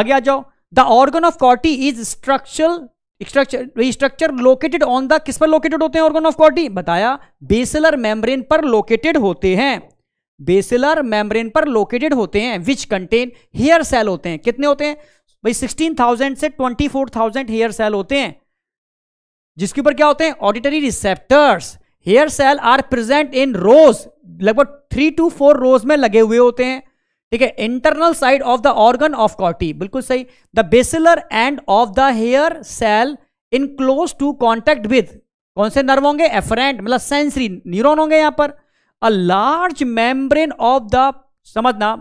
B: आगे आ जाओ the organ of Corti is structural structure structure located on the किस पर लोकेटेड होते हैं ऑर्गन ऑफ कॉर्टी बताया बेसिलर मेम्ब्रेन पर लोकेटेड होते हैं बेसिलर मेम्ब्रेन पर लोकेटेड होते हैं विच कंटेन हेयर सेल होते हैं कितने होते हैं भाई सिक्सटीन थाउजेंड से twenty four thousand hair cell होते हैं जिसके ऊपर क्या होते हैं auditory receptors hair cell are present in rows लगभग थ्री टू फोर रोज में लगे हुए होते हैं ठीक है internal side of the organ of Corti बिल्कुल सही the basilar end of the hair cell in close to contact with कौन से नर्व होंगे एफरेंट मतलब सेंसरी न्यूरोन होंगे यहां पर a large membrane of the समझना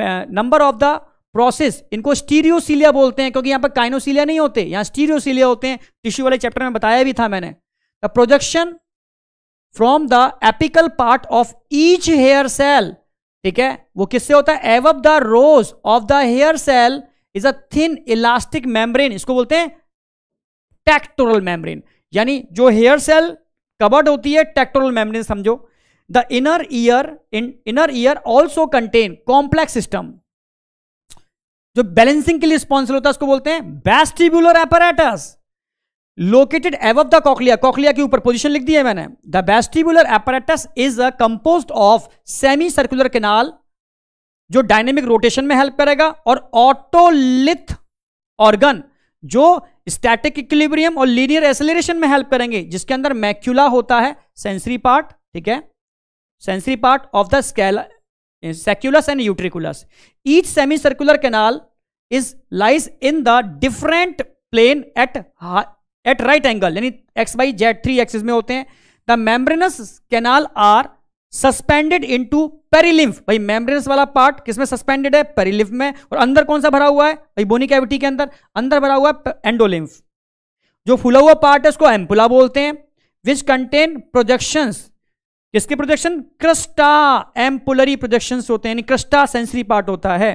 B: नंबर ऑफ द प्रोसेस इनको स्टीरियोसिलिया बोलते हैं क्योंकि यहां पर काइनोसिलिया नहीं होते यहां स्टीरियोसिलिया होते हैं टिश्यू वाले चैप्टर में बताया भी था मैंने the projection from the apical part of each hair cell ठीक है वो किससे होता है above the rows of the hair cell is a thin elastic membrane इसको बोलते हैं टेक्टोरल मेम्ब्रेन यानी जो हेयर सेल कवर्ड होती है टेक्टोरल मेम्ब्रेन समझो the inner ear in inner ear also contain complex system जो बैलेंसिंग के लिए स्पॉन्सिबल होता है उसको बोलते हैं vestibular apparatus located above the cochlea cochlea के ऊपर पोजिशन लिख दी है मैंने the vestibular apparatus is a compose of semi circular canal जो डायनेमिक रोटेशन में हेल्प करेगा और ऑटोलिथ ऑर्गन जो स्टैटिक इक्विलिब्रियम और लीनियर एसेलरेशन में हेल्प करेंगे जिसके अंदर मैक्यूला होता है सेंसरी पार्ट ठीक है sensory part of the scala sacculus and utriculus each semi circular canal is lies in the different plane at at right angle यानी X by Z three axis में होते हैं the membranous canal are suspended into perilymph भाई membranous वाला part किसमें suspended है पेरीलिम्फ में और अंदर कौन सा भरा हुआ है भाई बोनी कैविटी के अंदर अंदर भरा हुआ है एंडोलिम्फ जो फुला हुआ पार्ट है उसको एम्पुला बोलते हैं विच कंटेन प्रोजेक्शंस इसके प्रोजेक्शन क्रस्टा एम्पुलरी प्रोजेक्शन होते हैं क्रस्टा सेंसरी पार्ट होता है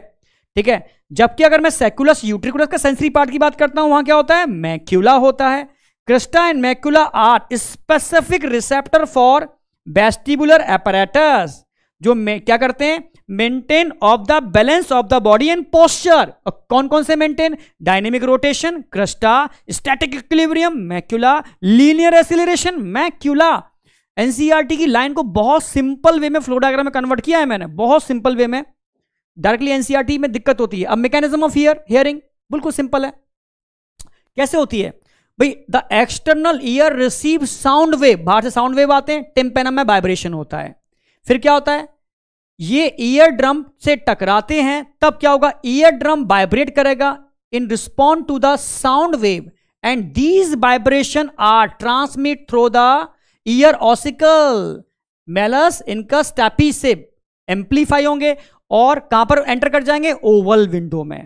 B: ठीक है जबकि अगर मैं सेकुलस यूट्रिकुलस का सेंसरी पार्ट की बात करता हूं वहां क्या होता है मैक्यूला होता है crista and macula are specific receptor for vestibular apparatus जो क्या करते हैं maintain of the balance of the body and posture कौन कौन से maintain dynamic rotation crista static equilibrium macula linear acceleration macula NCERT की लाइन को बहुत सिंपल वे में फ्लोडाग्राम में कन्वर्ट किया है मैंने बहुत सिंपल वे में डायरेक्टली एनसीईआरटी में दिक्कत होती है अब मैकेनिज्म ऑफ ईयर हियरिंग बिल्कुल सिंपल है कैसे होती है भाई the external ear receive sound wave बाहर से साउंड वेव आते हैं टिम्पेनम में वाइब्रेशन होता है फिर क्या होता है ये ईयर ड्रम से टकराते हैं तब क्या होगा ईयर ड्रम वाइब्रेट करेगा in respond to the sound wave and these vibration are transmit through the ear ossicle malleus stapes से एम्पलीफाई होंगे और कहां पर एंटर कर जाएंगे ओवल विंडो में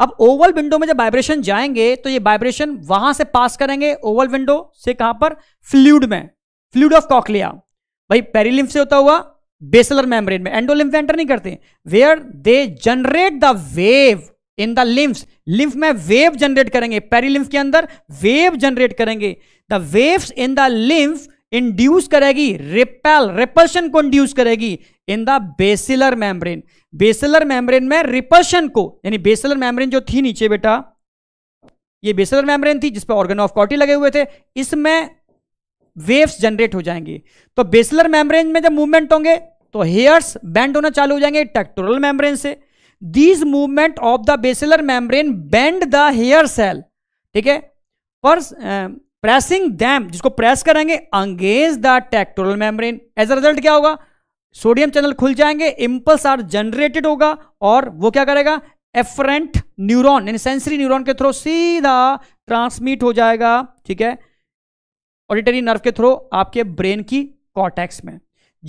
B: अब ओवल विंडो में जब वाइब्रेशन जाएंगे तो ये वाइब्रेशन वहां से पास करेंगे ओवल विंडो से कहां पर फ्लूड में फ्लूड ऑफ कॉकलिया भाई पेरीलिम्फ से होता हुआ बेसलर मेम्ब्रेन में एंडोलिम्फ एंटर नहीं करते where they generate the wave in the lymph lymph में वेव जनरेट करेंगे पेरीलिम्फ के अंदर वेव जनरेट करेंगे the waves in the lymph induce करेगी रिपेल रिपल्शन को इंड्यूस करेगी in the basilar membrane basilar membrane में रिपल्शन को यानी बेसिलर मेम्ब्रेन जो थी नीचे बेटा ये बेसिलर मेम्ब्रेन थी जिसपे ऑर्गन ऑफ कॉटी लगे हुए थे इसमें वेव्स जनरेट हो जाएंगे तो बेसिलर मेम्ब्रेन में जब मूवमेंट होंगे तो हेयर्स बैंड होना चालू हो जाएंगे टेक्टोरल मेम्ब्रेन से these movement of the basilar membrane bend the hair cell ठीक है पर प्रेसिंग दैम जिसको प्रेस करेंगे अंगेज the tectorial membrane as a result क्या होगा सोडियम चैनल खुल जाएंगे इम्पल्स आर जनरेटेड होगा और वो क्या करेगा एफरेंट न्यूरोन यानी सेंसरी न्यूरोन के थ्रू सीधा ट्रांसमिट हो जाएगा ठीक है ऑडिटरी नर्व के थ्रू आपके ब्रेन की कॉटेक्स में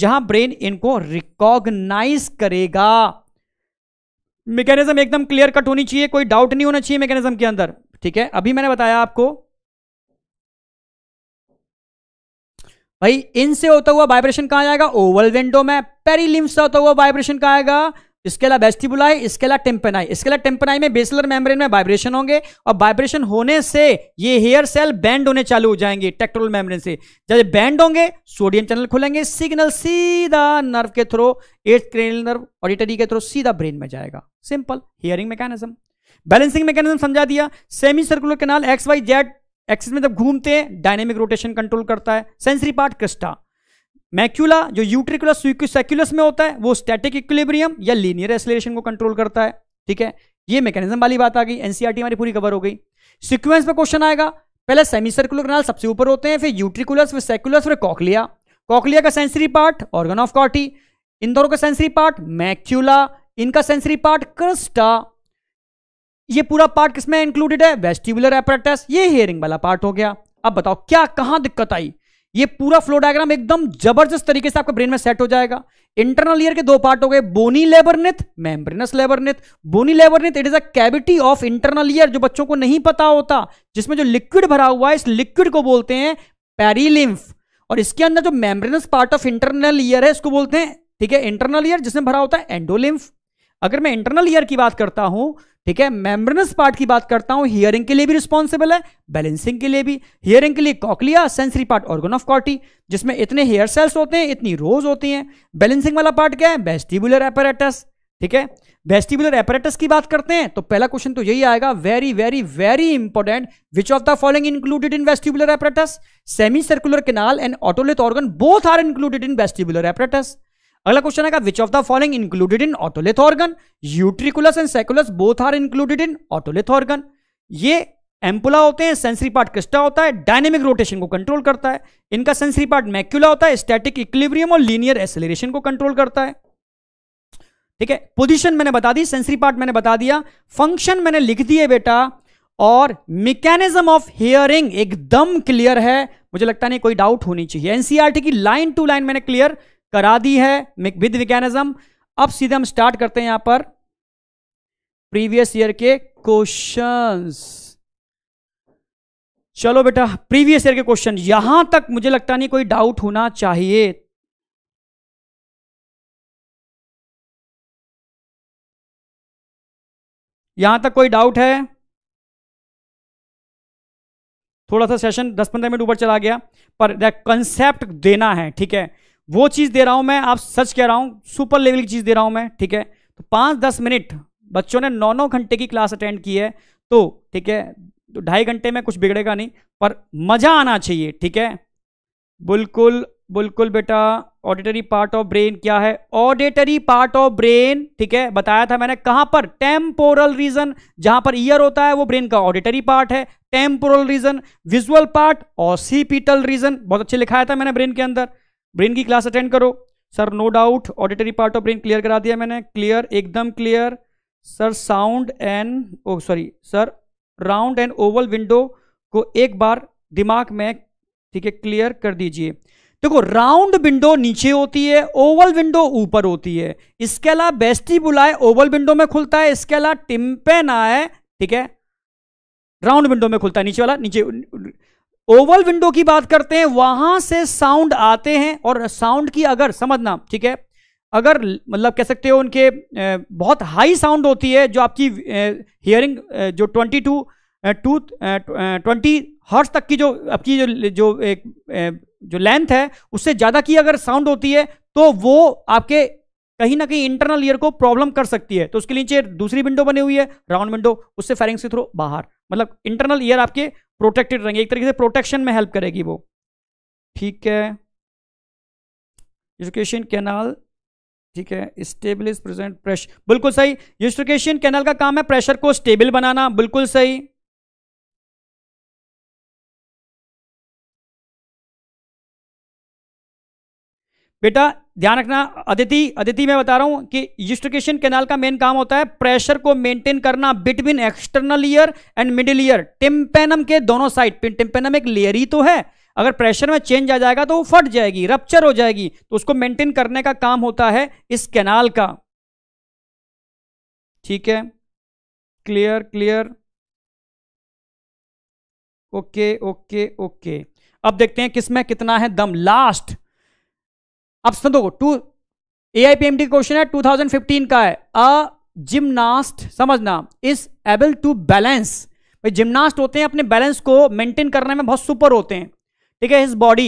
B: जहां ब्रेन इनको रिकॉग्नाइज करेगा मैकेनिज्म एकदम क्लियर कट होनी चाहिए कोई डाउट नहीं होना चाहिए मैकेनिज्म के अंदर ठीक है अभी मैंने बताया आपको भाई इनसे होता हुआ वाइब्रेशन कहाँ जाएगा ओवल विंडो में पेरीलिम्फ से होता हुआ वाइब्रेशन कहा आएगा इसकेला वेस्टिबुलाई अलावा टेम्पेनाई अलावा टेम्पेनाई में बेसलर मेम्ब्रेन में वाइब्रेशन होंगे और वाइब्रेशन होने से ये हेयर सेल बैंड होने चालू हो जाएंगे टेक्ट्रोल मेम्ब्रेन से जब बैंड होंगे सोडियम चैनल खुलेंगे सिग्नल सीधा नर्व के through eight cranial nerve auditory के थ्रू सीधा ब्रेन में जाएगा simple hearing mechanism balancing mechanism समझा दिया semi circular canal X Y Z axis में जब घूमते हैं डायनेमिक रोटेशन कंट्रोल करता है सेंसरी पार्ट क्रिस्टा मैक्यूला जो यूट्रिकुलस सेक्यूलस में होता है वो स्टैटिक इक्विलिब्रियम या लीनियर एसलेशन को कंट्रोल करता है ठीक है ये मैकेनिज्म वाली बात आ गई एनसीआरटी e हमारी पूरी कवर हो गई सिक्वेंस में क्वेश्चन आएगा पहले सेमी सर्कुलर कनाल सबसे ऊपर होते हैं फिर यूट्रिकुलस फिर सेक्युलस फिर कॉकलिया कॉकलिया का sensory part organ of Corti इन दोनों का सेंसरी पार्ट मैक्यूला इनका सेंसरी पार्ट क्रिस्टा ये पूरा पार्ट किसमें इंक्लूडेड है वेस्टिबुलर एपरेटस ये हेयरिंग वाला पार्ट हो गया अब बताओ क्या कहां दिक्कत आई ये पूरा फ्लो डायग्राम एकदम जबरदस्त तरीके से आपके ब्रेन में सेट हो जाएगा इंटरनल ईयर के दो पार्ट हो गए bony labyrinth membranous labyrinth bony labyrinth it is a cavity of internal ear जो बच्चों को नहीं पता होता जिसमें जो लिक्विड भरा हुआ है इस लिक्विड को बोलते हैं पेरीलिम्फ और इसके अंदर जो membranous part of internal ear है इसको बोलते हैं ठीक है इंटरनल ईयर जिसमें भरा होता है एंडोलिम्फ अगर मैं इंटरनल ईयर की बात करता हूं ठीक है मेम्ब्रेनस पार्ट की बात करता हूं हियरिंग के लिए भी रिस्पॉन्सिबल है बैलेंसिंग के लिए भी हियरिंग के लिए cochlea sensory part organ of Corti जिसमें इतने हेयर सेल्स होते हैं इतनी रोज होती हैं बैलेंसिंग वाला पार्ट क्या है बेस्टिबुलर एपरेटस ठीक है वेस्टिबुलर एपरेटस की बात करते हैं तो पहला क्वेश्चन तो यही आएगा very very very important which of the following included in vestibular apparatus semi circular canal and otolith organ both are included in vestibular apparatus अगला क्वेश्चन आएगा which of the following included in otolith organ utriculus and sacculus both are included in otolith organ ये ampulla होते हैं sensory part Crysta होता है dynamic rotation को control करता है इनका सेंसरी पार्ट मैक्यूला होता है स्टैटिक इक्लिब्रियम और लीनियर एसेलरेशन को कंट्रोल करता है ठीक है पोजिशन मैंने बता दी सेंसरी पार्ट मैंने बता दिया फंक्शन मैंने लिख दिए बेटा और मैकेनिज्म ऑफ हियरिंग एकदम क्लियर है मुझे लगता नहीं कोई डाउट होनी चाहिए एनसीआरटी e की लाइन टू लाइन मैंने क्लियर करा दी है विद मैकेनिज्म अब सीधे हम स्टार्ट करते हैं यहां पर प्रीवियस ईयर के क्वेश्चंस
A: चलो बेटा प्रीवियस ईयर के क्वेश्चन यहां तक मुझे लगता नहीं कोई डाउट होना चाहिए यहां तक कोई डाउट है थोड़ा सा सेशन 10-15 मिनट ऊपर चला गया पर कंसेप्ट देना है ठीक है वो
B: चीज़ दे रहा हूं मैं आप सच कह रहा हूं सुपर लेवल की चीज़ दे रहा हूं मैं ठीक है तो पांच दस मिनट बच्चों ने नौ नौ घंटे की क्लास अटेंड की है तो ठीक है तो ढाई घंटे में कुछ बिगड़ेगा नहीं पर मज़ा आना चाहिए ठीक है बिल्कुल बिल्कुल बेटा ऑडिटरी पार्ट ऑफ ब्रेन क्या है ऑडिटरी पार्ट ऑफ ब्रेन ठीक है बताया था मैंने कहां पर टेम्पोरल रीजन जहां पर ईयर होता है वो ब्रेन का ऑडिटरी पार्ट है टेम्पोरल रीजन विजुअल पार्ट और सीपीटल रीजन बहुत अच्छे लिखाया था मैंने ब्रेन के अंदर ब्रेन की क्लास अटेंड करो sir no doubt auditory part of brain clear करा दिया मैंने क्लियर एकदम clear sir sound and oh sorry sir round and oval window को एक बार दिमाग में ठीक है क्लियर कर दीजिए देखो राउंड विंडो नीचे होती है ओवल विंडो ऊपर होती है इसके अलावा बेस्टी बुलाए ओवल विंडो में खुलता है इसके अलावा टिम्पेन आए ठीक है राउंड विंडो में खुलता है नीचे वाला नीचे ओवल विंडो की बात करते हैं वहां से साउंड आते हैं और साउंड की अगर समझना ठीक है अगर मतलब कह सकते हो उनके बहुत हाई साउंड होती है जो आपकी हियरिंग जो twenty to to twenty hertz तक की जो आपकी जो जो एक जो लेंथ है उससे ज़्यादा की अगर साउंड होती है तो वो आपके कहीं ना कहीं इंटरनल ईयर को प्रॉब्लम कर सकती है तो उसके नीचे दूसरी विंडो बनी हुई है राउंड विंडो उससे फेरिंग से थ्रो बाहर मतलब इंटरनल ईयर आपके प्रोटेक्टेड रहेंगे एक तरीके से प्रोटेक्शन में हेल्प करेगी वो ठीक है एजुकेशन कैनाल ठीक है स्टेबल इज प्रेजेंट प्रेशर बिल्कुल सही यूस्ट्रिकेशन
A: कैनल का काम है प्रेशर को स्टेबल बनाना बिल्कुल सही बेटा ध्यान रखना अदिति अदिति मैं बता रहा हूं कि यूस्टिकेशन कैनाल का मेन काम होता है प्रेशर
B: को मेंटेन करना between external ear and middle ear tympanum के दोनों साइड टिम्पेनम एक लेयर ही तो है अगर प्रेशर में चेंज आ जाएगा तो वो फट जाएगी रप्चर हो जाएगी तो उसको
A: मेंटेन करने का काम होता है इस कैनाल का ठीक है clear clear okay okay okay अब देखते हैं किसमें कितना है दम लास्ट
B: ऑप्शन दो to A I P M T question है 2015 का है अ जिमनास्ट समझना इज एबल टू बैलेंस भाई जिमनास्ट होते हैं अपने बैलेंस को मेंटेन करने में बहुत सुपर होते हैं ठीक है his body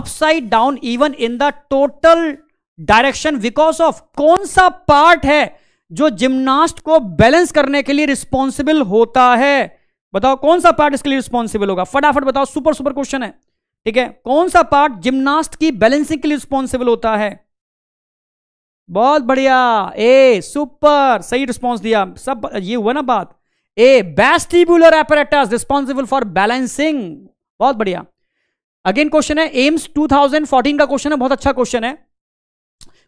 B: upside down even in the total direction because of कौन सा पार्ट है जो जिमनास्ट को बैलेंस करने के लिए रिस्पॉन्सिबल होता है बताओ कौन सा पार्ट इसके लिए रिस्पॉन्सिबल होगा फटाफट बताओ सुपर सुपर क्वेश्चन है ठीक है कौन सा पार्ट जिम्नास्ट की बैलेंसिंग के लिए रिस्पॉन्सिबल होता है बहुत बढ़िया ए सुपर सही रिस्पॉन्स दिया सब ये हुआ ना बात A vestibular apparatus responsible for balancing बहुत बढ़िया अगेन क्वेश्चन है एम्स 2014 का क्वेश्चन है बहुत अच्छा क्वेश्चन है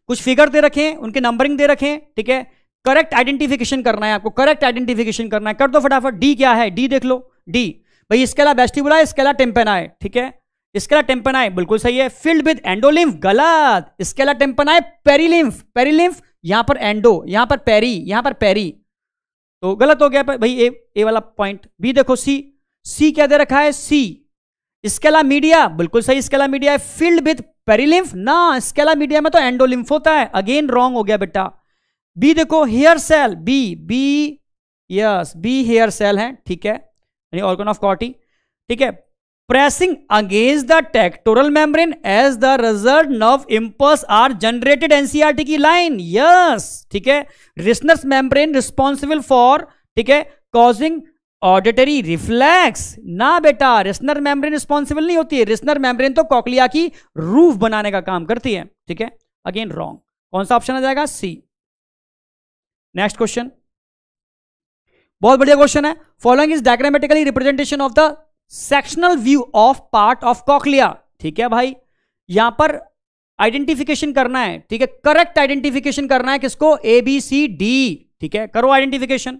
B: कुछ फिगर दे रखें उनके नंबरिंग दे रखें ठीक है करेक्ट आइडेंटिफिकेशन करना है आपको करेक्ट आइडेंटिफिकेशन करना है कर दो फटाफट डी क्या है डी देख लो डी भाई इसकेला बेस्टिबुला इसकेला टेम्पेना है ठीक है स्केला टेम्पनाए बिल्कुल सही है फिल्ड विद एंडोलिम्फ गलत स्केला टेम्पनाए पेरीलिम्फ पेरीलिम्फ यहां पर एंडो यहां पर पेरी यहां पर पेरी तो गलत हो गया भाई ए ए वाला पॉइंट बी देखो सी सी क्या दे रखा है सी स्केला मीडिया बिल्कुल सही स्केला मीडिया है फिल्ड विद पेरीलिम्फ ना स्केला मीडिया में तो एंडोलिम्फ होता है अगेन रॉन्ग हो गया बेटा बी देखो hair cell B B yes B hair cell है ठीक है ऑर्गन ऑफ कॉटी ठीक है pressing against the tectoral membrane as the result nerve impulse are generated ncrt e की लाइन यस ठीक है रिसनर्स मेम्ब्रेन रिस्पॉन्सिबल फॉर ठीक है कॉजिंग ऑडिटरी रिफ्लेक्स ना बेटा रिस्नर मेम्ब्रेन रिस्पॉन्सिबल नहीं होती है रिस्नर मेम्ब्रेन तो कॉकलिया की रूफ बनाने का काम करती है ठीक है अगेन रॉन्ग कौन सा ऑप्शन आ जाएगा सी नेक्स्ट क्वेश्चन बहुत बढ़िया क्वेश्चन है following is diagrammatically representation of the sectional view of part of cochlea ठीक है भाई यहां पर आइडेंटिफिकेशन करना है ठीक है करेक्ट आइडेंटिफिकेशन करना है किसको ए बी सी डी ठीक है करो आइडेंटिफिकेशन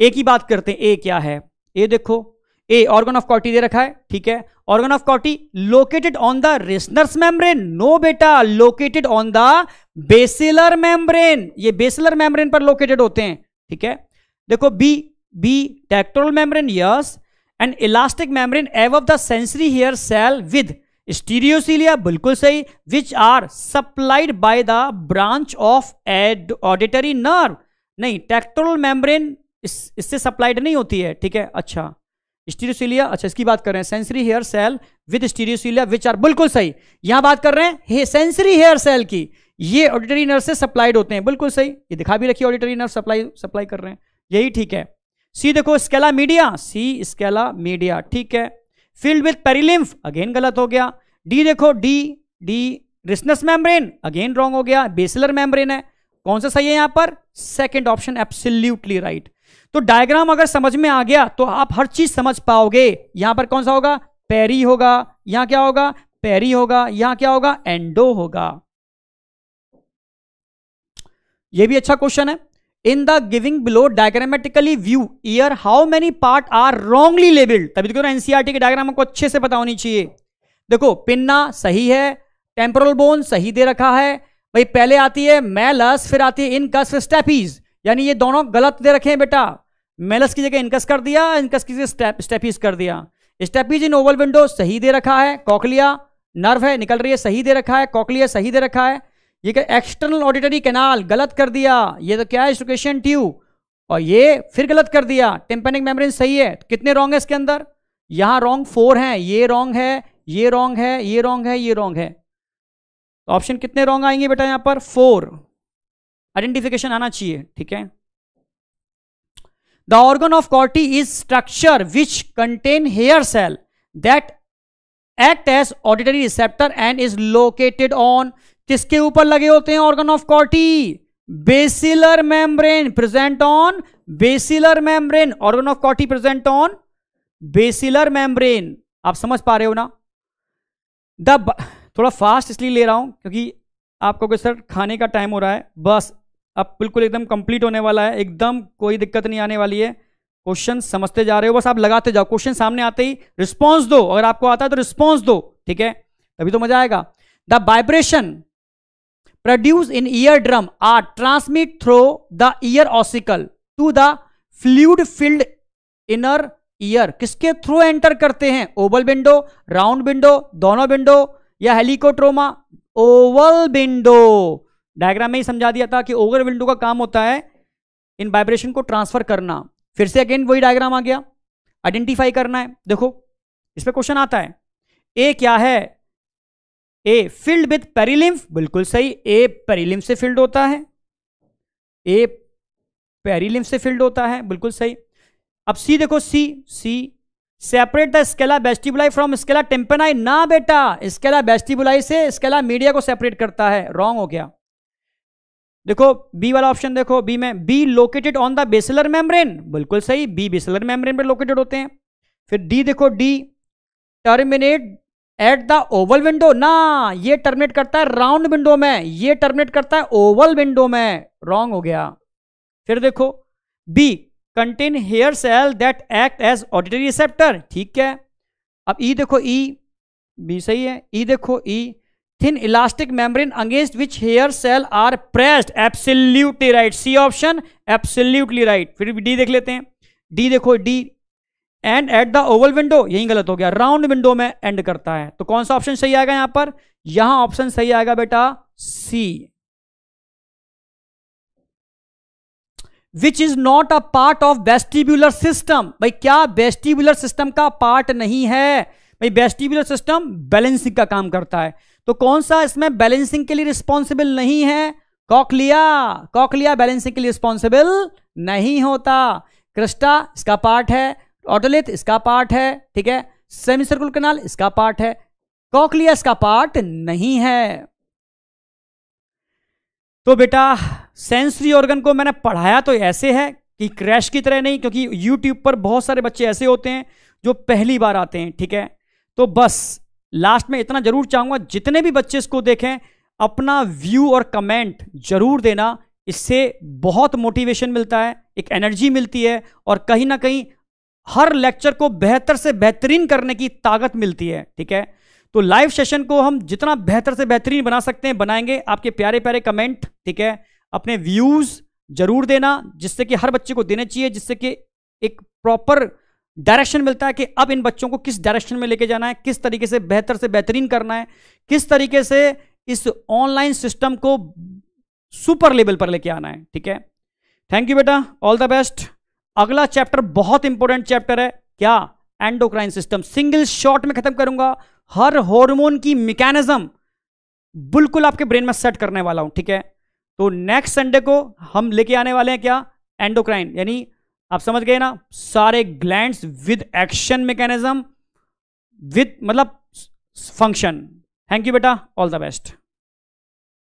B: ए की बात करते हैं ए क्या है ए देखो ए ऑर्गन ऑफ कॉटी दे रखा है ठीक है organ of Corti located on the Reissner's membrane no बेटा located on the basilar membrane ये बेसिलर मेम्ब्रेन पर लोकेटेड होते हैं ठीक है देखो B B tectorial membrane yes and elastic membrane of the sensory hair cell with stereocilia बिल्कुल सही which are supplied by the branch of the auditory nerve नहीं टेक्टोरल मेम्ब्रेन इस, इससे सप्लाइड नहीं होती है ठीक है अच्छा स्टीरियोसिलिया अच्छा इसकी बात कर रहे हैं sensory hair cell with stereocilia which are बिल्कुल सही यहां बात कर रहे हैं हे सेंसरी हेयर सेल की ये ऑडिटरी नर्व से सप्लाइड होते हैं बिल्कुल सही ये दिखा भी रखिए ऑडिटरी नर्व सप्लाई सप्लाई कर रहे हैं यही ठीक है सी देखो scala media C scala media ठीक है फील्ड विथ पेरीलिम्फ अगेन गलत हो गया डी देखो D D Reissner's membrane again wrong हो गया बेसलर मेम्ब्रेन है कौन सा सही है यहां पर सेकेंड ऑप्शन एप्सल्यूटली राइट तो डायग्राम अगर समझ में आ गया तो आप हर चीज समझ पाओगे यहां पर कौन सा होगा पेरी होगा यहां क्या होगा पेरी होगा यहां क्या होगा एंडो होगा यह भी अच्छा क्वेश्चन है in the giving below diagrammatically view ear how many part are wrongly labelled तभी देखो ना एनसीआरटी के डायग्राम को अच्छे से पता होनी चाहिए देखो पिन्ना सही है टेम्पोरल बोन सही दे रखा है भाई पहले आती है मेलस फिर आती है इनकस फिर स्टेपीज यानी ये दोनों गलत दे रखे हैं बेटा मेलस की जगह इनकस कर दिया इनकस की जगह स्टेपीज कर दिया स्टेपीज इन ओवल विंडो सही दे रखा है कॉकलिया नर्व है निकल रही है सही दे रखा है कॉकलिया सही दे रखा है ये क्या एक्सटर्नल ऑडिटरी कैनाल गलत कर दिया ये तो क्या है ट्यू और ये फिर गलत कर दिया टिम्पेनिक मेम्ब्रेन सही है तो कितने रॉन्ग है इसके अंदर यहां रॉन्ग फोर हैं ये रॉन्ग है ये रॉन्ग है ये रॉन्ग है ये रॉन्ग है तो ऑप्शन कितने रॉन्ग आएंगे बेटा यहां पर फोर आइडेंटिफिकेशन आना चाहिए ठीक है the organ of Corti is structure which contain hair cell that act as auditory receptor and is located on किसके ऊपर लगे होते हैं organ of Corti basilar membrane present on basilar membrane organ of Corti present on basilar membrane आप समझ पा रहे हो ना द थोड़ा फास्ट इसलिए ले रहा हूं क्योंकि आपको सर खाने का टाइम हो रहा है बस अब बिल्कुल एकदम कंप्लीट होने वाला है एकदम कोई दिक्कत नहीं आने वाली है क्वेश्चन समझते जा रहे हो बस आप लगाते जाओ क्वेश्चन सामने आते ही रिस्पॉन्स दो अगर आपको आता है तो रिस्पॉन्स दो ठीक है तभी तो मजा आएगा the vibration in ear drum are transmit through the ear ossicle to the fluid filled inner ear किसके थ्रू एंटर करते हैं ओवल विंडो राउंड विंडो दोनों विंडो या हेलीकोट्रोमा ओवल विंडो डायग्राम में ही समझा दिया था कि ओवर विंडो का काम होता है इन वाइब्रेशन को ट्रांसफर करना फिर से अगेन वही डायग्राम आ गया आइडेंटिफाई करना है देखो इस पर क्वेश्चन आता है ए क्या है ए फिल्ड विथ पेरीलिम्फ बिल्कुल सही ए पेरिलिम से फिल्ड होता है ए पेरीलिम्फ से फिल्ड होता है बिल्कुल सही अब सी देखो C C separate the scala vestibuli from scala tympani ना बेटा स्केला बेस्टिबुलाई से स्केला मीडिया को सेपरेट करता है रॉन्ग हो गया देखो बी वाला ऑप्शन देखो बी में B located on the basilar membrane बिल्कुल सही बी बेसलर मेम्ब्रेन पर लोकेटेड होते हैं फिर डी देखो D terminate at the oval window ना ये टर्मिनेट करता है राउंड विंडो में ये टर्मिनेट करता है ओवल विंडो में रॉन्ग हो गया फिर देखो B contain hair cell that act as auditory receptor ठीक है अब ई e देखो ई e, बी सही है ई e देखो E thin elastic membrane against which hair cell are pressed absolutely right C option absolutely right फिर डी देख लेते हैं डी देखो D end at the oval window यही गलत हो गया राउंड विंडो में एंड करता है तो कौन सा ऑप्शन सही आएगा यहां पर यहां ऑप्शन सही आएगा बेटा C which is not a part of vestibular system भाई क्या वेस्टिब्यूलर सिस्टम का पार्ट नहीं है भाई वेस्टिब्यूलर सिस्टम बैलेंसिंग का काम करता है तो कौन सा इसमें बैलेंसिंग के लिए रिस्पॉन्सिबल नहीं है कॉकलिया कॉकलिया बैलेंसिंग के लिए रिस्पॉन्सिबल नहीं होता क्रिस्टा इसका पार्ट है ऑटोलेथ इसका पार्ट है ठीक है सेमी सर्कुल कनाल इसका पार्ट है कॉकलियस का पार्ट नहीं है तो बेटा सेंसरी ऑर्गन को मैंने पढ़ाया तो ऐसे है कि क्रैश की तरह नहीं क्योंकि यूट्यूब पर बहुत सारे बच्चे ऐसे होते हैं जो पहली बार आते हैं ठीक है तो बस लास्ट में इतना जरूर चाहूंगा जितने भी बच्चे इसको देखें अपना व्यू और कमेंट जरूर देना इससे बहुत मोटिवेशन मिलता है एक एनर्जी मिलती है और कहीं ना कहीं हर लेक्चर को बेहतर से बेहतरीन करने की ताकत मिलती है ठीक है तो लाइव सेशन को हम जितना बेहतर से बेहतरीन बना सकते हैं बनाएंगे आपके प्यारे प्यारे कमेंट ठीक है अपने व्यूज जरूर देना जिससे कि हर बच्चे को देने चाहिए जिससे कि एक प्रॉपर डायरेक्शन मिलता है कि अब इन बच्चों को किस डायरेक्शन में लेके जाना है किस तरीके से बेहतर से बेहतरीन करना है किस तरीके से इस ऑनलाइन सिस्टम को सुपर लेवल पर लेके आना है ठीक है थैंक यू बेटा ऑल द बेस्ट अगला चैप्टर बहुत इंपॉर्टेंट चैप्टर है क्या एंडोक्राइन सिस्टम सिंगल शॉट में खत्म करूंगा हर हार्मोन की मैकेनिज्म बिल्कुल आपके ब्रेन में सेट करने वाला हूं ठीक है तो नेक्स्ट संडे को हम लेके आने वाले हैं क्या एंडोक्राइन यानी आप समझ गए ना सारे gland with action mechanism
A: with मतलब फंक्शन थैंक यू बेटा ऑल द बेस्ट